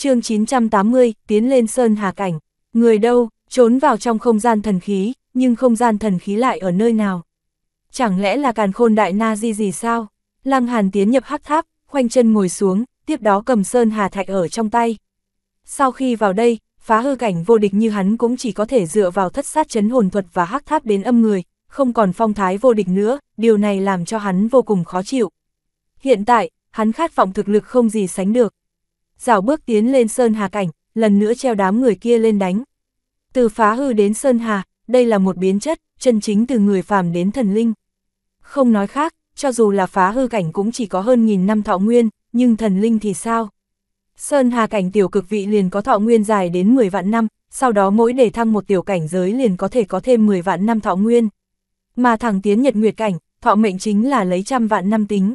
chương 980, tiến lên sơn hà cảnh, người đâu, trốn vào trong không gian thần khí, nhưng không gian thần khí lại ở nơi nào? Chẳng lẽ là càn khôn đại na di gì sao? Lăng Hàn tiến nhập hắc tháp, khoanh chân ngồi xuống, tiếp đó cầm sơn hà thạch ở trong tay. Sau khi vào đây, phá hư cảnh vô địch như hắn cũng chỉ có thể dựa vào thất sát chấn hồn thuật và hắc tháp đến âm người, không còn phong thái vô địch nữa, điều này làm cho hắn vô cùng khó chịu. Hiện tại, hắn khát vọng thực lực không gì sánh được dạo bước tiến lên Sơn Hà Cảnh, lần nữa treo đám người kia lên đánh. Từ phá hư đến Sơn Hà, đây là một biến chất, chân chính từ người phàm đến thần linh. Không nói khác, cho dù là phá hư cảnh cũng chỉ có hơn nghìn năm thọ nguyên, nhưng thần linh thì sao? Sơn Hà cảnh tiểu cực vị liền có thọ nguyên dài đến 10 vạn năm, sau đó mỗi đề thăng một tiểu cảnh giới liền có thể có thêm 10 vạn năm thọ nguyên. Mà thẳng tiến nhật nguyệt cảnh, thọ mệnh chính là lấy trăm vạn năm tính.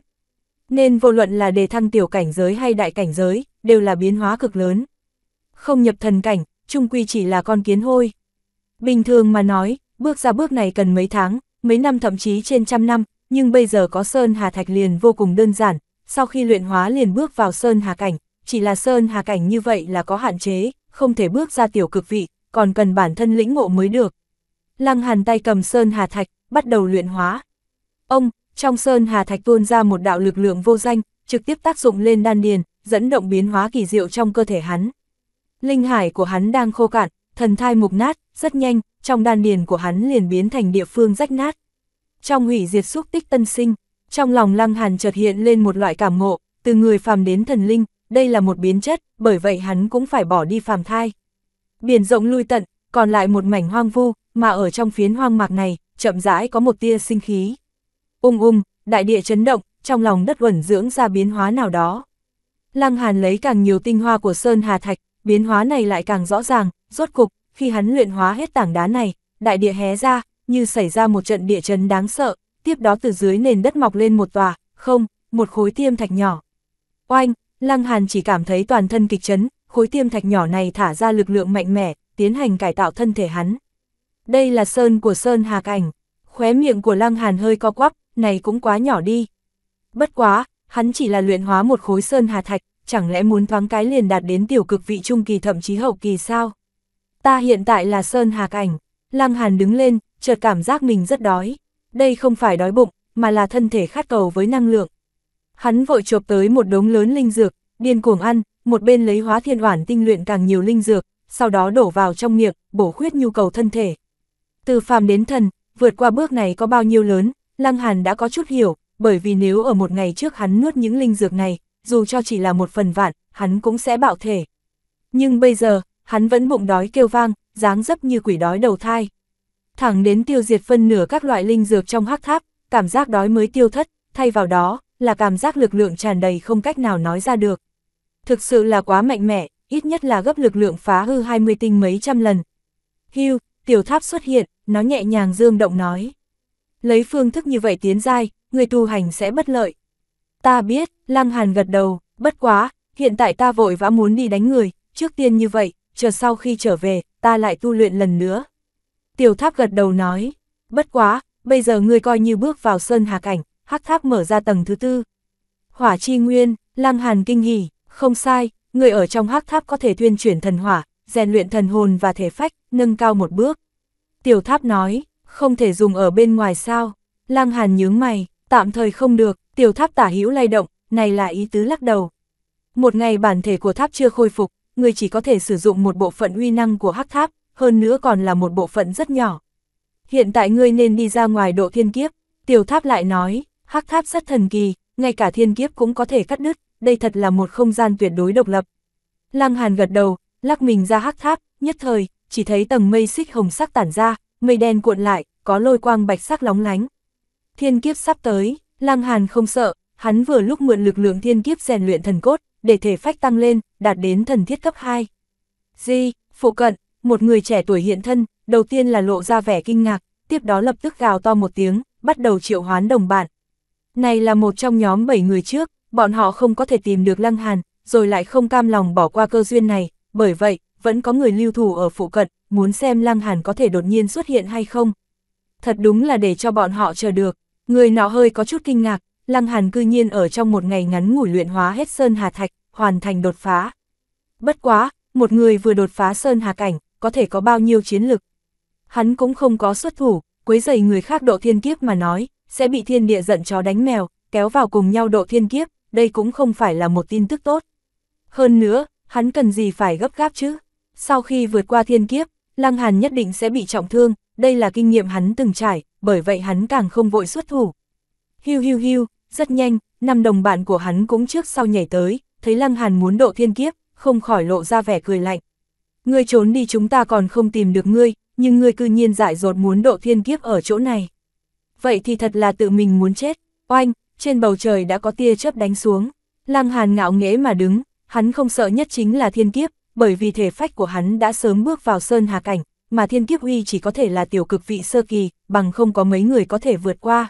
Nên vô luận là đề thăng tiểu cảnh giới hay đại cảnh giới, đều là biến hóa cực lớn. Không nhập thần cảnh, trung quy chỉ là con kiến hôi. Bình thường mà nói, bước ra bước này cần mấy tháng, mấy năm thậm chí trên trăm năm, nhưng bây giờ có Sơn Hà Thạch liền vô cùng đơn giản, sau khi luyện hóa liền bước vào Sơn Hà Cảnh, chỉ là Sơn Hà Cảnh như vậy là có hạn chế, không thể bước ra tiểu cực vị, còn cần bản thân lĩnh ngộ mới được. Lăng Hàn tay cầm Sơn Hà Thạch, bắt đầu luyện hóa. Ông, trong Sơn Hà Thạch tuôn ra một đạo lực lượng vô danh, trực tiếp tác dụng lên đan điền, dẫn động biến hóa kỳ diệu trong cơ thể hắn. Linh hải của hắn đang khô cạn, thần thai mục nát, rất nhanh, trong đan điền của hắn liền biến thành địa phương rách nát. Trong hủy diệt xúc tích tân sinh, trong lòng Lăng Hàn chợt hiện lên một loại cảm ngộ, từ người phàm đến thần linh, đây là một biến chất, bởi vậy hắn cũng phải bỏ đi phàm thai. Biển rộng lui tận, còn lại một mảnh hoang vu, mà ở trong phiến hoang mạc này, chậm rãi có một tia sinh khí. Ung um, ung, um, đại địa chấn động, trong lòng đất uẩn dưỡng ra biến hóa nào đó. Lăng Hàn lấy càng nhiều tinh hoa của Sơn Hà Thạch, biến hóa này lại càng rõ ràng, rốt cục, khi hắn luyện hóa hết tảng đá này, đại địa hé ra, như xảy ra một trận địa chấn đáng sợ, tiếp đó từ dưới nền đất mọc lên một tòa, không, một khối tiêm thạch nhỏ. Oanh, Lăng Hàn chỉ cảm thấy toàn thân kịch chấn, khối tiêm thạch nhỏ này thả ra lực lượng mạnh mẽ, tiến hành cải tạo thân thể hắn. Đây là sơn của Sơn Hà Cảnh, khóe miệng của Lăng Hàn hơi co quắp, này cũng quá nhỏ đi. Bất quá, hắn chỉ là luyện hóa một khối sơn hà thạch, chẳng lẽ muốn thoáng cái liền đạt đến tiểu cực vị trung kỳ thậm chí hậu kỳ sao? Ta hiện tại là Sơn Hạc Ảnh, Lăng Hàn đứng lên, chợt cảm giác mình rất đói. Đây không phải đói bụng, mà là thân thể khát cầu với năng lượng. Hắn vội chộp tới một đống lớn linh dược, điên cuồng ăn, một bên lấy hóa thiên oản tinh luyện càng nhiều linh dược, sau đó đổ vào trong miệng, bổ khuyết nhu cầu thân thể. Từ phàm đến thần, vượt qua bước này có bao nhiêu lớn, Lăng Hàn đã có chút hiểu, bởi vì nếu ở một ngày trước hắn nuốt những linh dược này, dù cho chỉ là một phần vạn, hắn cũng sẽ bạo thể. Nhưng bây giờ, hắn vẫn bụng đói kêu vang, dáng dấp như quỷ đói đầu thai. Thẳng đến tiêu diệt phân nửa các loại linh dược trong hắc tháp, cảm giác đói mới tiêu thất, thay vào đó, là cảm giác lực lượng tràn đầy không cách nào nói ra được. Thực sự là quá mạnh mẽ, ít nhất là gấp lực lượng phá hư 20 tinh mấy trăm lần. Hưu, tiểu tháp xuất hiện, nó nhẹ nhàng dương động nói. Lấy phương thức như vậy tiến dai, người tu hành sẽ bất lợi, Ta biết, Lăng Hàn gật đầu, bất quá, hiện tại ta vội vã muốn đi đánh người, trước tiên như vậy, chờ sau khi trở về, ta lại tu luyện lần nữa. Tiểu tháp gật đầu nói, bất quá, bây giờ ngươi coi như bước vào sơn hà cảnh, hắc tháp mở ra tầng thứ tư. Hỏa chi nguyên, Lăng Hàn kinh hỉ, không sai, người ở trong hắc tháp có thể tuyên chuyển thần hỏa, rèn luyện thần hồn và thể phách, nâng cao một bước. Tiểu tháp nói, không thể dùng ở bên ngoài sao, Lăng Hàn nhướng mày, tạm thời không được, Tiểu tháp tả hữu lay động, này là ý tứ lắc đầu. Một ngày bản thể của tháp chưa khôi phục, người chỉ có thể sử dụng một bộ phận uy năng của hắc tháp, hơn nữa còn là một bộ phận rất nhỏ. Hiện tại ngươi nên đi ra ngoài độ thiên kiếp, tiểu tháp lại nói, hắc tháp rất thần kỳ, ngay cả thiên kiếp cũng có thể cắt đứt, đây thật là một không gian tuyệt đối độc lập. Lăng Hàn gật đầu, lắc mình ra hắc tháp, nhất thời, chỉ thấy tầng mây xích hồng sắc tản ra, mây đen cuộn lại, có lôi quang bạch sắc lóng lánh. Thiên kiếp sắp tới, Lăng Hàn không sợ, hắn vừa lúc mượn lực lượng thiên kiếp rèn luyện thần cốt, để thể phách tăng lên, đạt đến thần thiết cấp 2. Di, phụ cận, một người trẻ tuổi hiện thân, đầu tiên là lộ ra vẻ kinh ngạc, tiếp đó lập tức gào to một tiếng, bắt đầu triệu hoán đồng bạn. Này là một trong nhóm 7 người trước, bọn họ không có thể tìm được Lăng Hàn, rồi lại không cam lòng bỏ qua cơ duyên này, bởi vậy, vẫn có người lưu thủ ở phụ cận, muốn xem Lăng Hàn có thể đột nhiên xuất hiện hay không. Thật đúng là để cho bọn họ chờ được. Người nọ hơi có chút kinh ngạc, Lăng Hàn cư nhiên ở trong một ngày ngắn ngủi luyện hóa hết Sơn Hà Thạch, hoàn thành đột phá. Bất quá, một người vừa đột phá Sơn Hà Cảnh, có thể có bao nhiêu chiến lực. Hắn cũng không có xuất thủ, quấy dày người khác độ thiên kiếp mà nói, sẽ bị thiên địa giận chó đánh mèo, kéo vào cùng nhau độ thiên kiếp, đây cũng không phải là một tin tức tốt. Hơn nữa, hắn cần gì phải gấp gáp chứ? Sau khi vượt qua thiên kiếp, Lăng Hàn nhất định sẽ bị trọng thương, đây là kinh nghiệm hắn từng trải, bởi vậy hắn càng không vội xuất thủ. Hiu hiu hiu, rất nhanh, năm đồng bạn của hắn cũng trước sau nhảy tới, thấy Lăng Hàn muốn độ thiên kiếp, không khỏi lộ ra vẻ cười lạnh. Ngươi trốn đi chúng ta còn không tìm được ngươi, nhưng ngươi cư nhiên dại dột muốn độ thiên kiếp ở chỗ này. Vậy thì thật là tự mình muốn chết, oanh, trên bầu trời đã có tia chớp đánh xuống. Lăng Hàn ngạo nghễ mà đứng, hắn không sợ nhất chính là thiên kiếp, bởi vì thể phách của hắn đã sớm bước vào sơn hà cảnh, mà thiên kiếp uy chỉ có thể là tiểu cực vị sơ kỳ, bằng không có mấy người có thể vượt qua.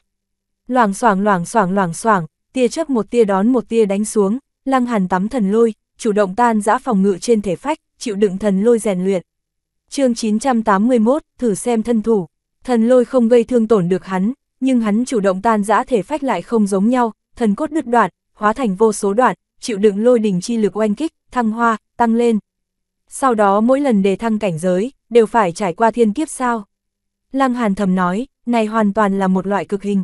Loảng xoảng loảng xoảng loảng xoảng, tia chớp một tia đón một tia đánh xuống, Lăng Hàn tắm thần lôi, chủ động tan dã phòng ngự trên thể phách, chịu đựng thần lôi rèn luyện. Chương 981, thử xem thân thủ. Thần lôi không gây thương tổn được hắn, nhưng hắn chủ động tan dã thể phách lại không giống nhau, thần cốt đứt đoạn, hóa thành vô số đoạn, chịu đựng lôi đỉnh chi lực oanh kích, thăng hoa, tăng lên, sau đó mỗi lần đề thăng cảnh giới, đều phải trải qua thiên kiếp sao. Lăng Hàn thầm nói, này hoàn toàn là một loại cực hình.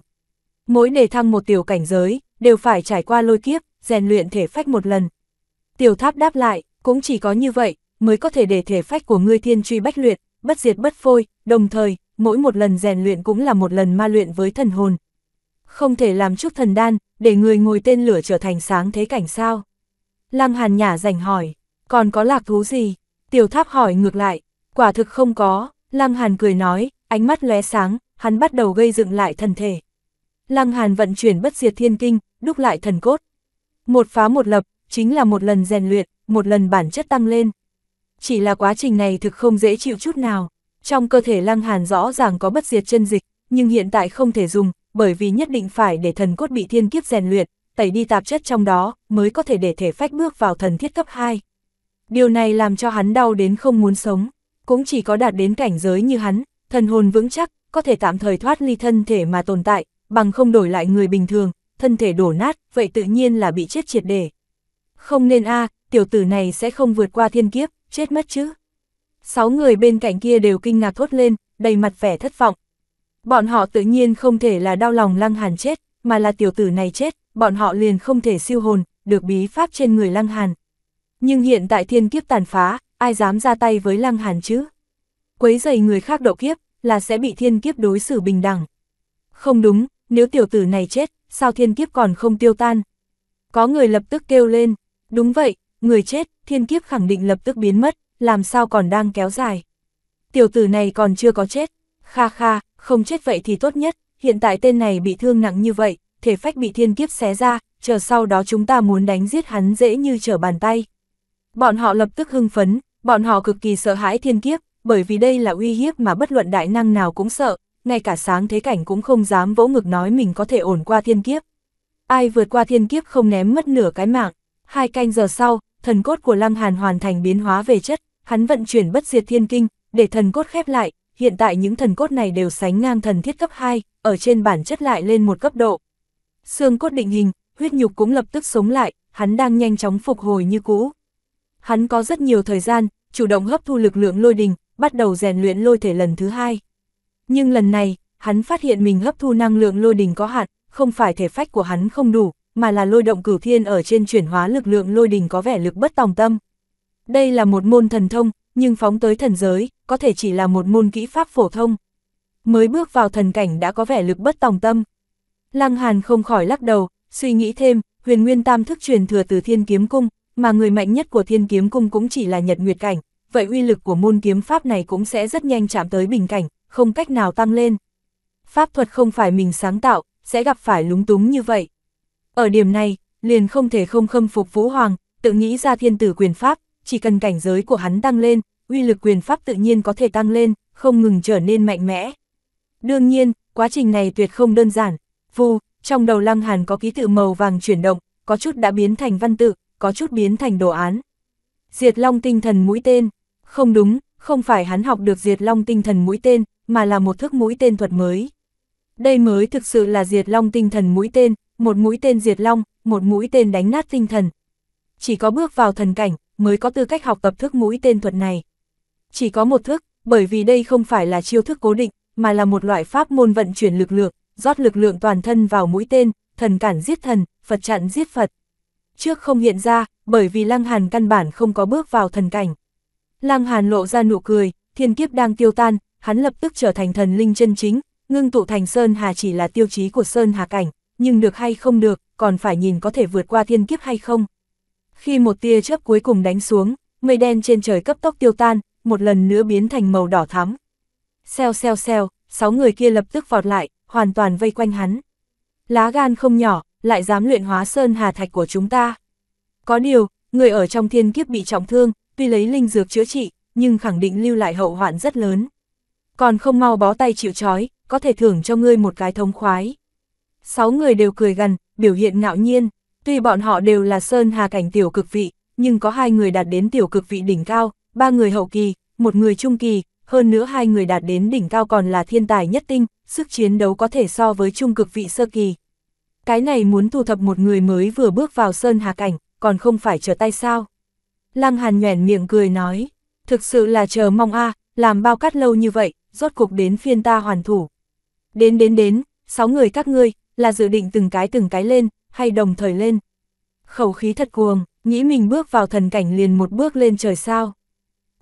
Mỗi đề thăng một tiểu cảnh giới, đều phải trải qua lôi kiếp, rèn luyện thể phách một lần. Tiểu tháp đáp lại, cũng chỉ có như vậy, mới có thể để thể phách của ngươi thiên truy bách luyện, bất diệt bất phôi, đồng thời, mỗi một lần rèn luyện cũng là một lần ma luyện với thần hồn. Không thể làm chút thần đan, để người ngồi tên lửa trở thành sáng thế cảnh sao. Lăng Hàn nhả rảnh hỏi còn có lạc thú gì? Tiểu tháp hỏi ngược lại, quả thực không có, Lăng Hàn cười nói, ánh mắt lóe sáng, hắn bắt đầu gây dựng lại thần thể. Lăng Hàn vận chuyển bất diệt thiên kinh, đúc lại thần cốt. Một phá một lập, chính là một lần rèn luyện, một lần bản chất tăng lên. Chỉ là quá trình này thực không dễ chịu chút nào. Trong cơ thể Lăng Hàn rõ ràng có bất diệt chân dịch, nhưng hiện tại không thể dùng, bởi vì nhất định phải để thần cốt bị thiên kiếp rèn luyện, tẩy đi tạp chất trong đó, mới có thể để thể phách bước vào thần thiết cấp 2 điều này làm cho hắn đau đến không muốn sống, cũng chỉ có đạt đến cảnh giới như hắn, thần hồn vững chắc, có thể tạm thời thoát ly thân thể mà tồn tại, bằng không đổi lại người bình thường, thân thể đổ nát, vậy tự nhiên là bị chết triệt để. Không nên a tiểu tử này sẽ không vượt qua thiên kiếp, chết mất chứ. Sáu người bên cạnh kia đều kinh ngạc thốt lên, đầy mặt vẻ thất vọng. Bọn họ tự nhiên không thể là đau lòng lăng hàn chết, mà là tiểu tử này chết, bọn họ liền không thể siêu hồn, được bí pháp trên người lăng hàn. Nhưng hiện tại thiên kiếp tàn phá, ai dám ra tay với Lăng Hàn chứ? Quấy dày người khác độ kiếp, là sẽ bị thiên kiếp đối xử bình đẳng. Không đúng, nếu tiểu tử này chết, sao thiên kiếp còn không tiêu tan? Có người lập tức kêu lên, đúng vậy, người chết, thiên kiếp khẳng định lập tức biến mất, làm sao còn đang kéo dài. Tiểu tử này còn chưa có chết, kha kha, không chết vậy thì tốt nhất, hiện tại tên này bị thương nặng như vậy, thể phách bị thiên kiếp xé ra, chờ sau đó chúng ta muốn đánh giết hắn dễ như trở bàn tay. Bọn họ lập tức hưng phấn, bọn họ cực kỳ sợ hãi thiên kiếp, bởi vì đây là uy hiếp mà bất luận đại năng nào cũng sợ, ngay cả sáng thế cảnh cũng không dám vỗ ngực nói mình có thể ổn qua thiên kiếp. Ai vượt qua thiên kiếp không ném mất nửa cái mạng. Hai canh giờ sau, thần cốt của Lăng Hàn hoàn thành biến hóa về chất, hắn vận chuyển bất diệt thiên kinh, để thần cốt khép lại, hiện tại những thần cốt này đều sánh ngang thần thiết cấp 2, ở trên bản chất lại lên một cấp độ. Xương cốt định hình, huyết nhục cũng lập tức sống lại, hắn đang nhanh chóng phục hồi như cũ hắn có rất nhiều thời gian, chủ động hấp thu lực lượng lôi đình, bắt đầu rèn luyện lôi thể lần thứ hai. Nhưng lần này, hắn phát hiện mình hấp thu năng lượng lôi đình có hạn, không phải thể phách của hắn không đủ, mà là lôi động cửu thiên ở trên chuyển hóa lực lượng lôi đình có vẻ lực bất tòng tâm. Đây là một môn thần thông, nhưng phóng tới thần giới, có thể chỉ là một môn kỹ pháp phổ thông. Mới bước vào thần cảnh đã có vẻ lực bất tòng tâm. Lăng Hàn không khỏi lắc đầu, suy nghĩ thêm, huyền nguyên tam thức truyền thừa từ thiên kiếm cung, mà người mạnh nhất của thiên kiếm cung cũng chỉ là nhật nguyệt cảnh, vậy uy lực của môn kiếm pháp này cũng sẽ rất nhanh chạm tới bình cảnh, không cách nào tăng lên. Pháp thuật không phải mình sáng tạo, sẽ gặp phải lúng túng như vậy. Ở điểm này, liền không thể không khâm phục Vũ Hoàng, tự nghĩ ra thiên tử quyền pháp, chỉ cần cảnh giới của hắn tăng lên, uy lực quyền pháp tự nhiên có thể tăng lên, không ngừng trở nên mạnh mẽ. Đương nhiên, quá trình này tuyệt không đơn giản. Vù, trong đầu Lăng Hàn có ký tự màu vàng chuyển động, có chút đã biến thành văn tự, có chút biến thành đồ án. Diệt long tinh thần mũi tên, không đúng, không phải hắn học được diệt long tinh thần mũi tên, mà là một thức mũi tên thuật mới. Đây mới thực sự là diệt long tinh thần mũi tên, một mũi tên diệt long, một mũi tên đánh nát tinh thần. Chỉ có bước vào thần cảnh, mới có tư cách học tập thức mũi tên thuật này. Chỉ có một thức, bởi vì đây không phải là chiêu thức cố định, mà là một loại pháp môn vận chuyển lực lượng, rót lực lượng toàn thân vào mũi tên, thần cản giết thần, Phật chặn giết Phật trước không hiện ra, bởi vì Lăng Hàn căn bản không có bước vào thần cảnh. Lăng Hàn lộ ra nụ cười, thiên kiếp đang tiêu tan, hắn lập tức trở thành thần linh chân chính, ngưng tụ thành Sơn Hà chỉ là tiêu chí của Sơn Hà cảnh, nhưng được hay không được, còn phải nhìn có thể vượt qua thiên kiếp hay không. Khi một tia chớp cuối cùng đánh xuống, mây đen trên trời cấp tốc tiêu tan, một lần nữa biến thành màu đỏ thắm. xeo xeo xeo, sáu người kia lập tức vọt lại, hoàn toàn vây quanh hắn. Lá gan không nhỏ, lại dám luyện hóa sơn hà thạch của chúng ta. Có điều, người ở trong thiên kiếp bị trọng thương, tuy lấy linh dược chữa trị, nhưng khẳng định lưu lại hậu hoạn rất lớn. Còn không mau bó tay chịu trói, có thể thưởng cho ngươi một cái thông khoái. Sáu người đều cười gần, biểu hiện ngạo nhiên, tuy bọn họ đều là sơn hà cảnh tiểu cực vị, nhưng có hai người đạt đến tiểu cực vị đỉnh cao, ba người hậu kỳ, một người trung kỳ, hơn nữa hai người đạt đến đỉnh cao còn là thiên tài nhất tinh, sức chiến đấu có thể so với trung cực vị sơ kỳ. Cái này muốn thu thập một người mới vừa bước vào sơn hà cảnh, còn không phải trở tay sao. Lăng Hàn nhoẻn miệng cười nói, thực sự là chờ mong a làm bao cắt lâu như vậy, rốt cục đến phiên ta hoàn thủ. Đến đến đến, sáu người các ngươi, là dự định từng cái từng cái lên, hay đồng thời lên. Khẩu khí thật cuồng, nghĩ mình bước vào thần cảnh liền một bước lên trời sao.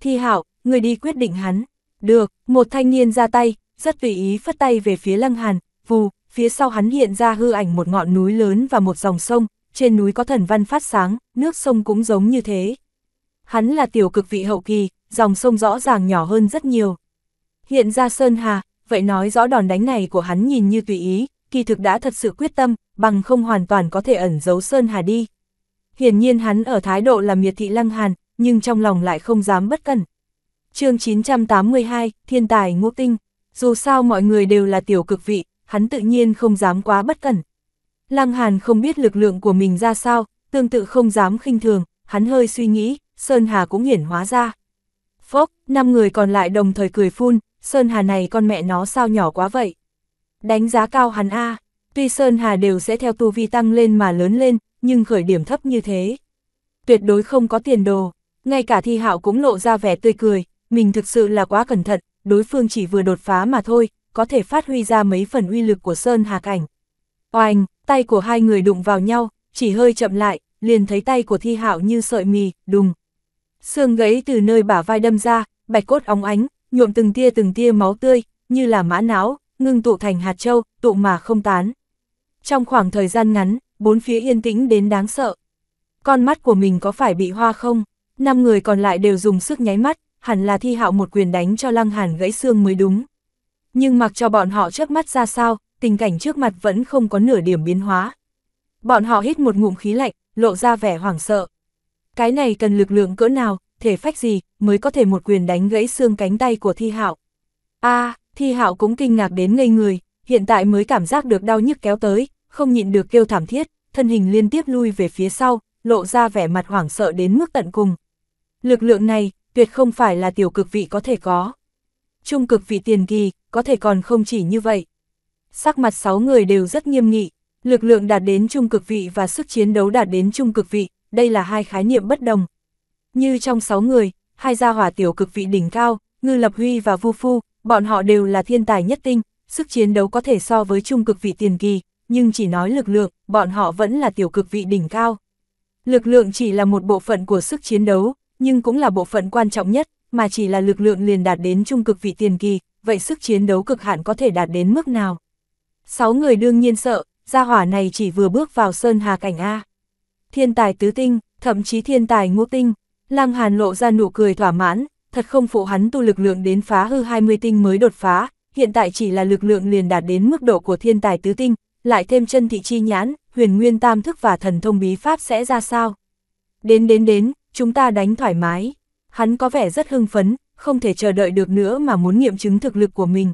Thi hạo, người đi quyết định hắn. Được, một thanh niên ra tay, rất tùy ý phất tay về phía Lăng Hàn, vù, phía sau hắn hiện ra hư ảnh một ngọn núi lớn và một dòng sông, trên núi có thần văn phát sáng, nước sông cũng giống như thế. Hắn là tiểu cực vị hậu kỳ, dòng sông rõ ràng nhỏ hơn rất nhiều. Hiện ra Sơn Hà, vậy nói rõ đòn đánh này của hắn nhìn như tùy ý, kỳ thực đã thật sự quyết tâm, bằng không hoàn toàn có thể ẩn giấu Sơn Hà đi. Hiển nhiên hắn ở thái độ là miệt thị lăng hàn, nhưng trong lòng lại không dám bất cẩn. chương 982, Thiên tài ngũ tinh, dù sao mọi người đều là tiểu cực vị, hắn tự nhiên không dám quá bất cẩn. Lăng Hàn không biết lực lượng của mình ra sao, tương tự không dám khinh thường, hắn hơi suy nghĩ, Sơn Hà cũng hiển hóa ra. Phốc, năm người còn lại đồng thời cười phun, Sơn Hà này con mẹ nó sao nhỏ quá vậy. Đánh giá cao hắn A, tuy Sơn Hà đều sẽ theo tu vi tăng lên mà lớn lên, nhưng khởi điểm thấp như thế. Tuyệt đối không có tiền đồ, ngay cả thi hạo cũng lộ ra vẻ tươi cười, mình thực sự là quá cẩn thận, đối phương chỉ vừa đột phá mà thôi, có thể phát huy ra mấy phần uy lực của Sơn Hà Cảnh. Oanh, tay của hai người đụng vào nhau, chỉ hơi chậm lại, liền thấy tay của Thi Hạo như sợi mì, đùng. Xương gãy từ nơi bả vai đâm ra, bạch cốt óng ánh, nhuộm từng tia từng tia máu tươi, như là mã não, ngưng tụ thành hạt châu, tụ mà không tán. Trong khoảng thời gian ngắn, bốn phía yên tĩnh đến đáng sợ. Con mắt của mình có phải bị hoa không? Năm người còn lại đều dùng sức nháy mắt, hẳn là Thi Hạo một quyền đánh cho Lăng Hàn gãy xương mới đúng. Nhưng mặc cho bọn họ trước mắt ra sao, tình cảnh trước mặt vẫn không có nửa điểm biến hóa. Bọn họ hít một ngụm khí lạnh, lộ ra vẻ hoảng sợ. Cái này cần lực lượng cỡ nào, thể phách gì, mới có thể một quyền đánh gãy xương cánh tay của thi hạo. a thi hạo cũng kinh ngạc đến ngây người, hiện tại mới cảm giác được đau nhức kéo tới, không nhịn được kêu thảm thiết, thân hình liên tiếp lui về phía sau, lộ ra vẻ mặt hoảng sợ đến mức tận cùng. Lực lượng này, tuyệt không phải là tiểu cực vị có thể có. Trung cực vị tiền kỳ, có thể còn không chỉ như vậy. Sắc mặt 6 người đều rất nghiêm nghị, lực lượng đạt đến trung cực vị và sức chiến đấu đạt đến trung cực vị, đây là hai khái niệm bất đồng. Như trong 6 người, hai gia hỏa tiểu cực vị đỉnh cao, Ngư Lập Huy và Vu Phu, bọn họ đều là thiên tài nhất tinh, sức chiến đấu có thể so với trung cực vị tiền kỳ, nhưng chỉ nói lực lượng, bọn họ vẫn là tiểu cực vị đỉnh cao. Lực lượng chỉ là một bộ phận của sức chiến đấu, nhưng cũng là bộ phận quan trọng nhất, mà chỉ là lực lượng liền đạt đến trung cực vị tiền kỳ, vậy sức chiến đấu cực hạn có thể đạt đến mức nào? Sáu người đương nhiên sợ, gia hỏa này chỉ vừa bước vào sơn hà cảnh A. Thiên tài tứ tinh, thậm chí thiên tài ngũ tinh, Lăng Hàn lộ ra nụ cười thỏa mãn, thật không phụ hắn tu lực lượng đến phá hư 20 tinh mới đột phá, hiện tại chỉ là lực lượng liền đạt đến mức độ của thiên tài tứ tinh, lại thêm chân thị chi nhãn, huyền nguyên tam thức và thần thông bí pháp sẽ ra sao. Đến đến đến, chúng ta đánh thoải mái. Hắn có vẻ rất hưng phấn, không thể chờ đợi được nữa mà muốn nghiệm chứng thực lực của mình.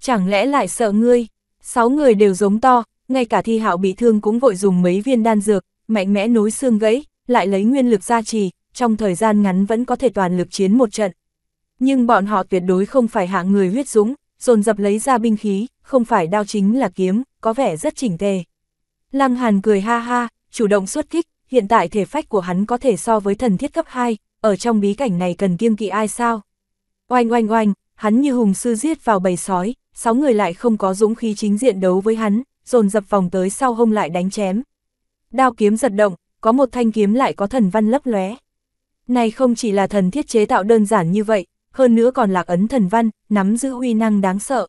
Chẳng lẽ lại sợ ngươi? Sáu người đều giống to, ngay cả thi hạo bị thương cũng vội dùng mấy viên đan dược, mạnh mẽ nối xương gãy, lại lấy nguyên lực gia trì, trong thời gian ngắn vẫn có thể toàn lực chiến một trận. Nhưng bọn họ tuyệt đối không phải hạ người huyết dũng, dồn dập lấy ra binh khí, không phải đao chính là kiếm, có vẻ rất chỉnh tề. Lăng Hàn cười ha ha, chủ động xuất kích, hiện tại thể phách của hắn có thể so với thần thiết cấp 2, ở trong bí cảnh này cần kiêng kỵ ai sao? Oanh oanh oanh, hắn như hùng sư giết vào bầy sói, sáu người lại không có dũng khí chính diện đấu với hắn, dồn dập vòng tới sau hông lại đánh chém. Đao kiếm giật động, có một thanh kiếm lại có thần văn lấp lóe. Này không chỉ là thần thiết chế tạo đơn giản như vậy, hơn nữa còn lạc ấn thần văn, nắm giữ huy năng đáng sợ.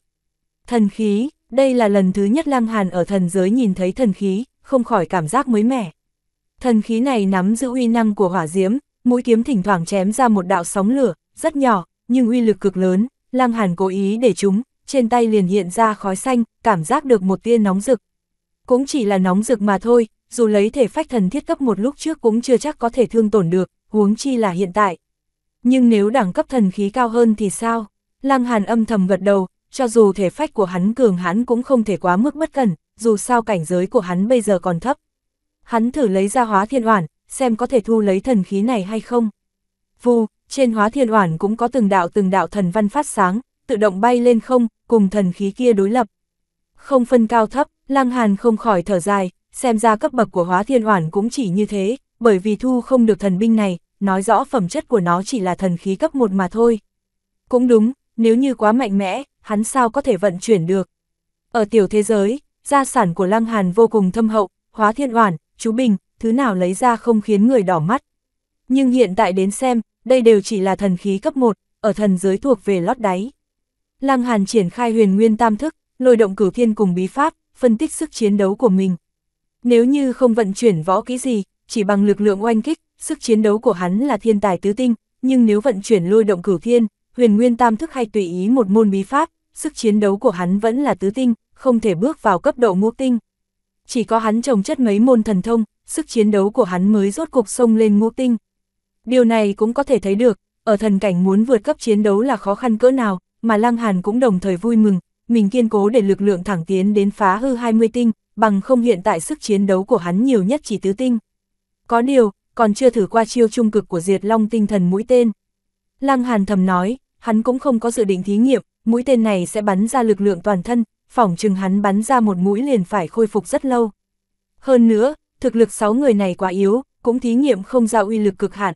Thần khí, đây là lần thứ nhất Lăng Hàn ở thần giới nhìn thấy thần khí, không khỏi cảm giác mới mẻ. Thần khí này nắm giữ huy năng của hỏa diễm, mũi kiếm thỉnh thoảng chém ra một đạo sóng lửa, rất nhỏ, nhưng uy lực cực lớn, Lăng Hàn cố ý để chúng, trên tay liền hiện ra khói xanh, cảm giác được một tia nóng rực. Cũng chỉ là nóng rực mà thôi, dù lấy thể phách thần thiết cấp một lúc trước cũng chưa chắc có thể thương tổn được, huống chi là hiện tại. Nhưng nếu đẳng cấp thần khí cao hơn thì sao? Lăng Hàn âm thầm gật đầu, cho dù thể phách của hắn cường hắn cũng không thể quá mức bất cẩn, dù sao cảnh giới của hắn bây giờ còn thấp. Hắn thử lấy ra hóa thiên oản, xem có thể thu lấy thần khí này hay không. Vù, trên hóa thiên oản cũng có từng đạo từng đạo thần văn phát sáng, tự động bay lên không, cùng thần khí kia đối lập. Không phân cao thấp, Lăng Hàn không khỏi thở dài, xem ra cấp bậc của hóa thiên oản cũng chỉ như thế, bởi vì thu không được thần binh này, nói rõ phẩm chất của nó chỉ là thần khí cấp 1 mà thôi. Cũng đúng, nếu như quá mạnh mẽ, hắn sao có thể vận chuyển được. Ở tiểu thế giới, gia sản của Lăng Hàn vô cùng thâm hậu, hóa thiên oản, chú bình, thứ nào lấy ra không khiến người đỏ mắt. Nhưng hiện tại đến xem, đây đều chỉ là thần khí cấp 1, ở thần giới thuộc về lót đáy. Lăng Hàn triển khai huyền nguyên tam thức, lôi động cửu thiên cùng bí pháp, phân tích sức chiến đấu của mình. Nếu như không vận chuyển võ kỹ gì, chỉ bằng lực lượng oanh kích, sức chiến đấu của hắn là thiên tài tứ tinh, nhưng nếu vận chuyển lôi động cửu thiên, huyền nguyên tam thức hay tùy ý một môn bí pháp, sức chiến đấu của hắn vẫn là tứ tinh, không thể bước vào cấp độ ngũ tinh. Chỉ có hắn trồng chất mấy môn thần thông, sức chiến đấu của hắn mới rốt cục sông lên ngũ tinh. Điều này cũng có thể thấy được, ở thần cảnh muốn vượt cấp chiến đấu là khó khăn cỡ nào, mà Lăng Hàn cũng đồng thời vui mừng, mình kiên cố để lực lượng thẳng tiến đến phá hư 20 tinh, bằng không hiện tại sức chiến đấu của hắn nhiều nhất chỉ tứ tinh. Có điều, còn chưa thử qua chiêu trung cực của diệt long tinh thần mũi tên. Lăng Hàn thầm nói, hắn cũng không có dự định thí nghiệm, mũi tên này sẽ bắn ra lực lượng toàn thân, phỏng chừng hắn bắn ra một mũi liền phải khôi phục rất lâu. Hơn nữa, thực lực 6 người này quá yếu, cũng thí nghiệm không ra uy lực cực hạn,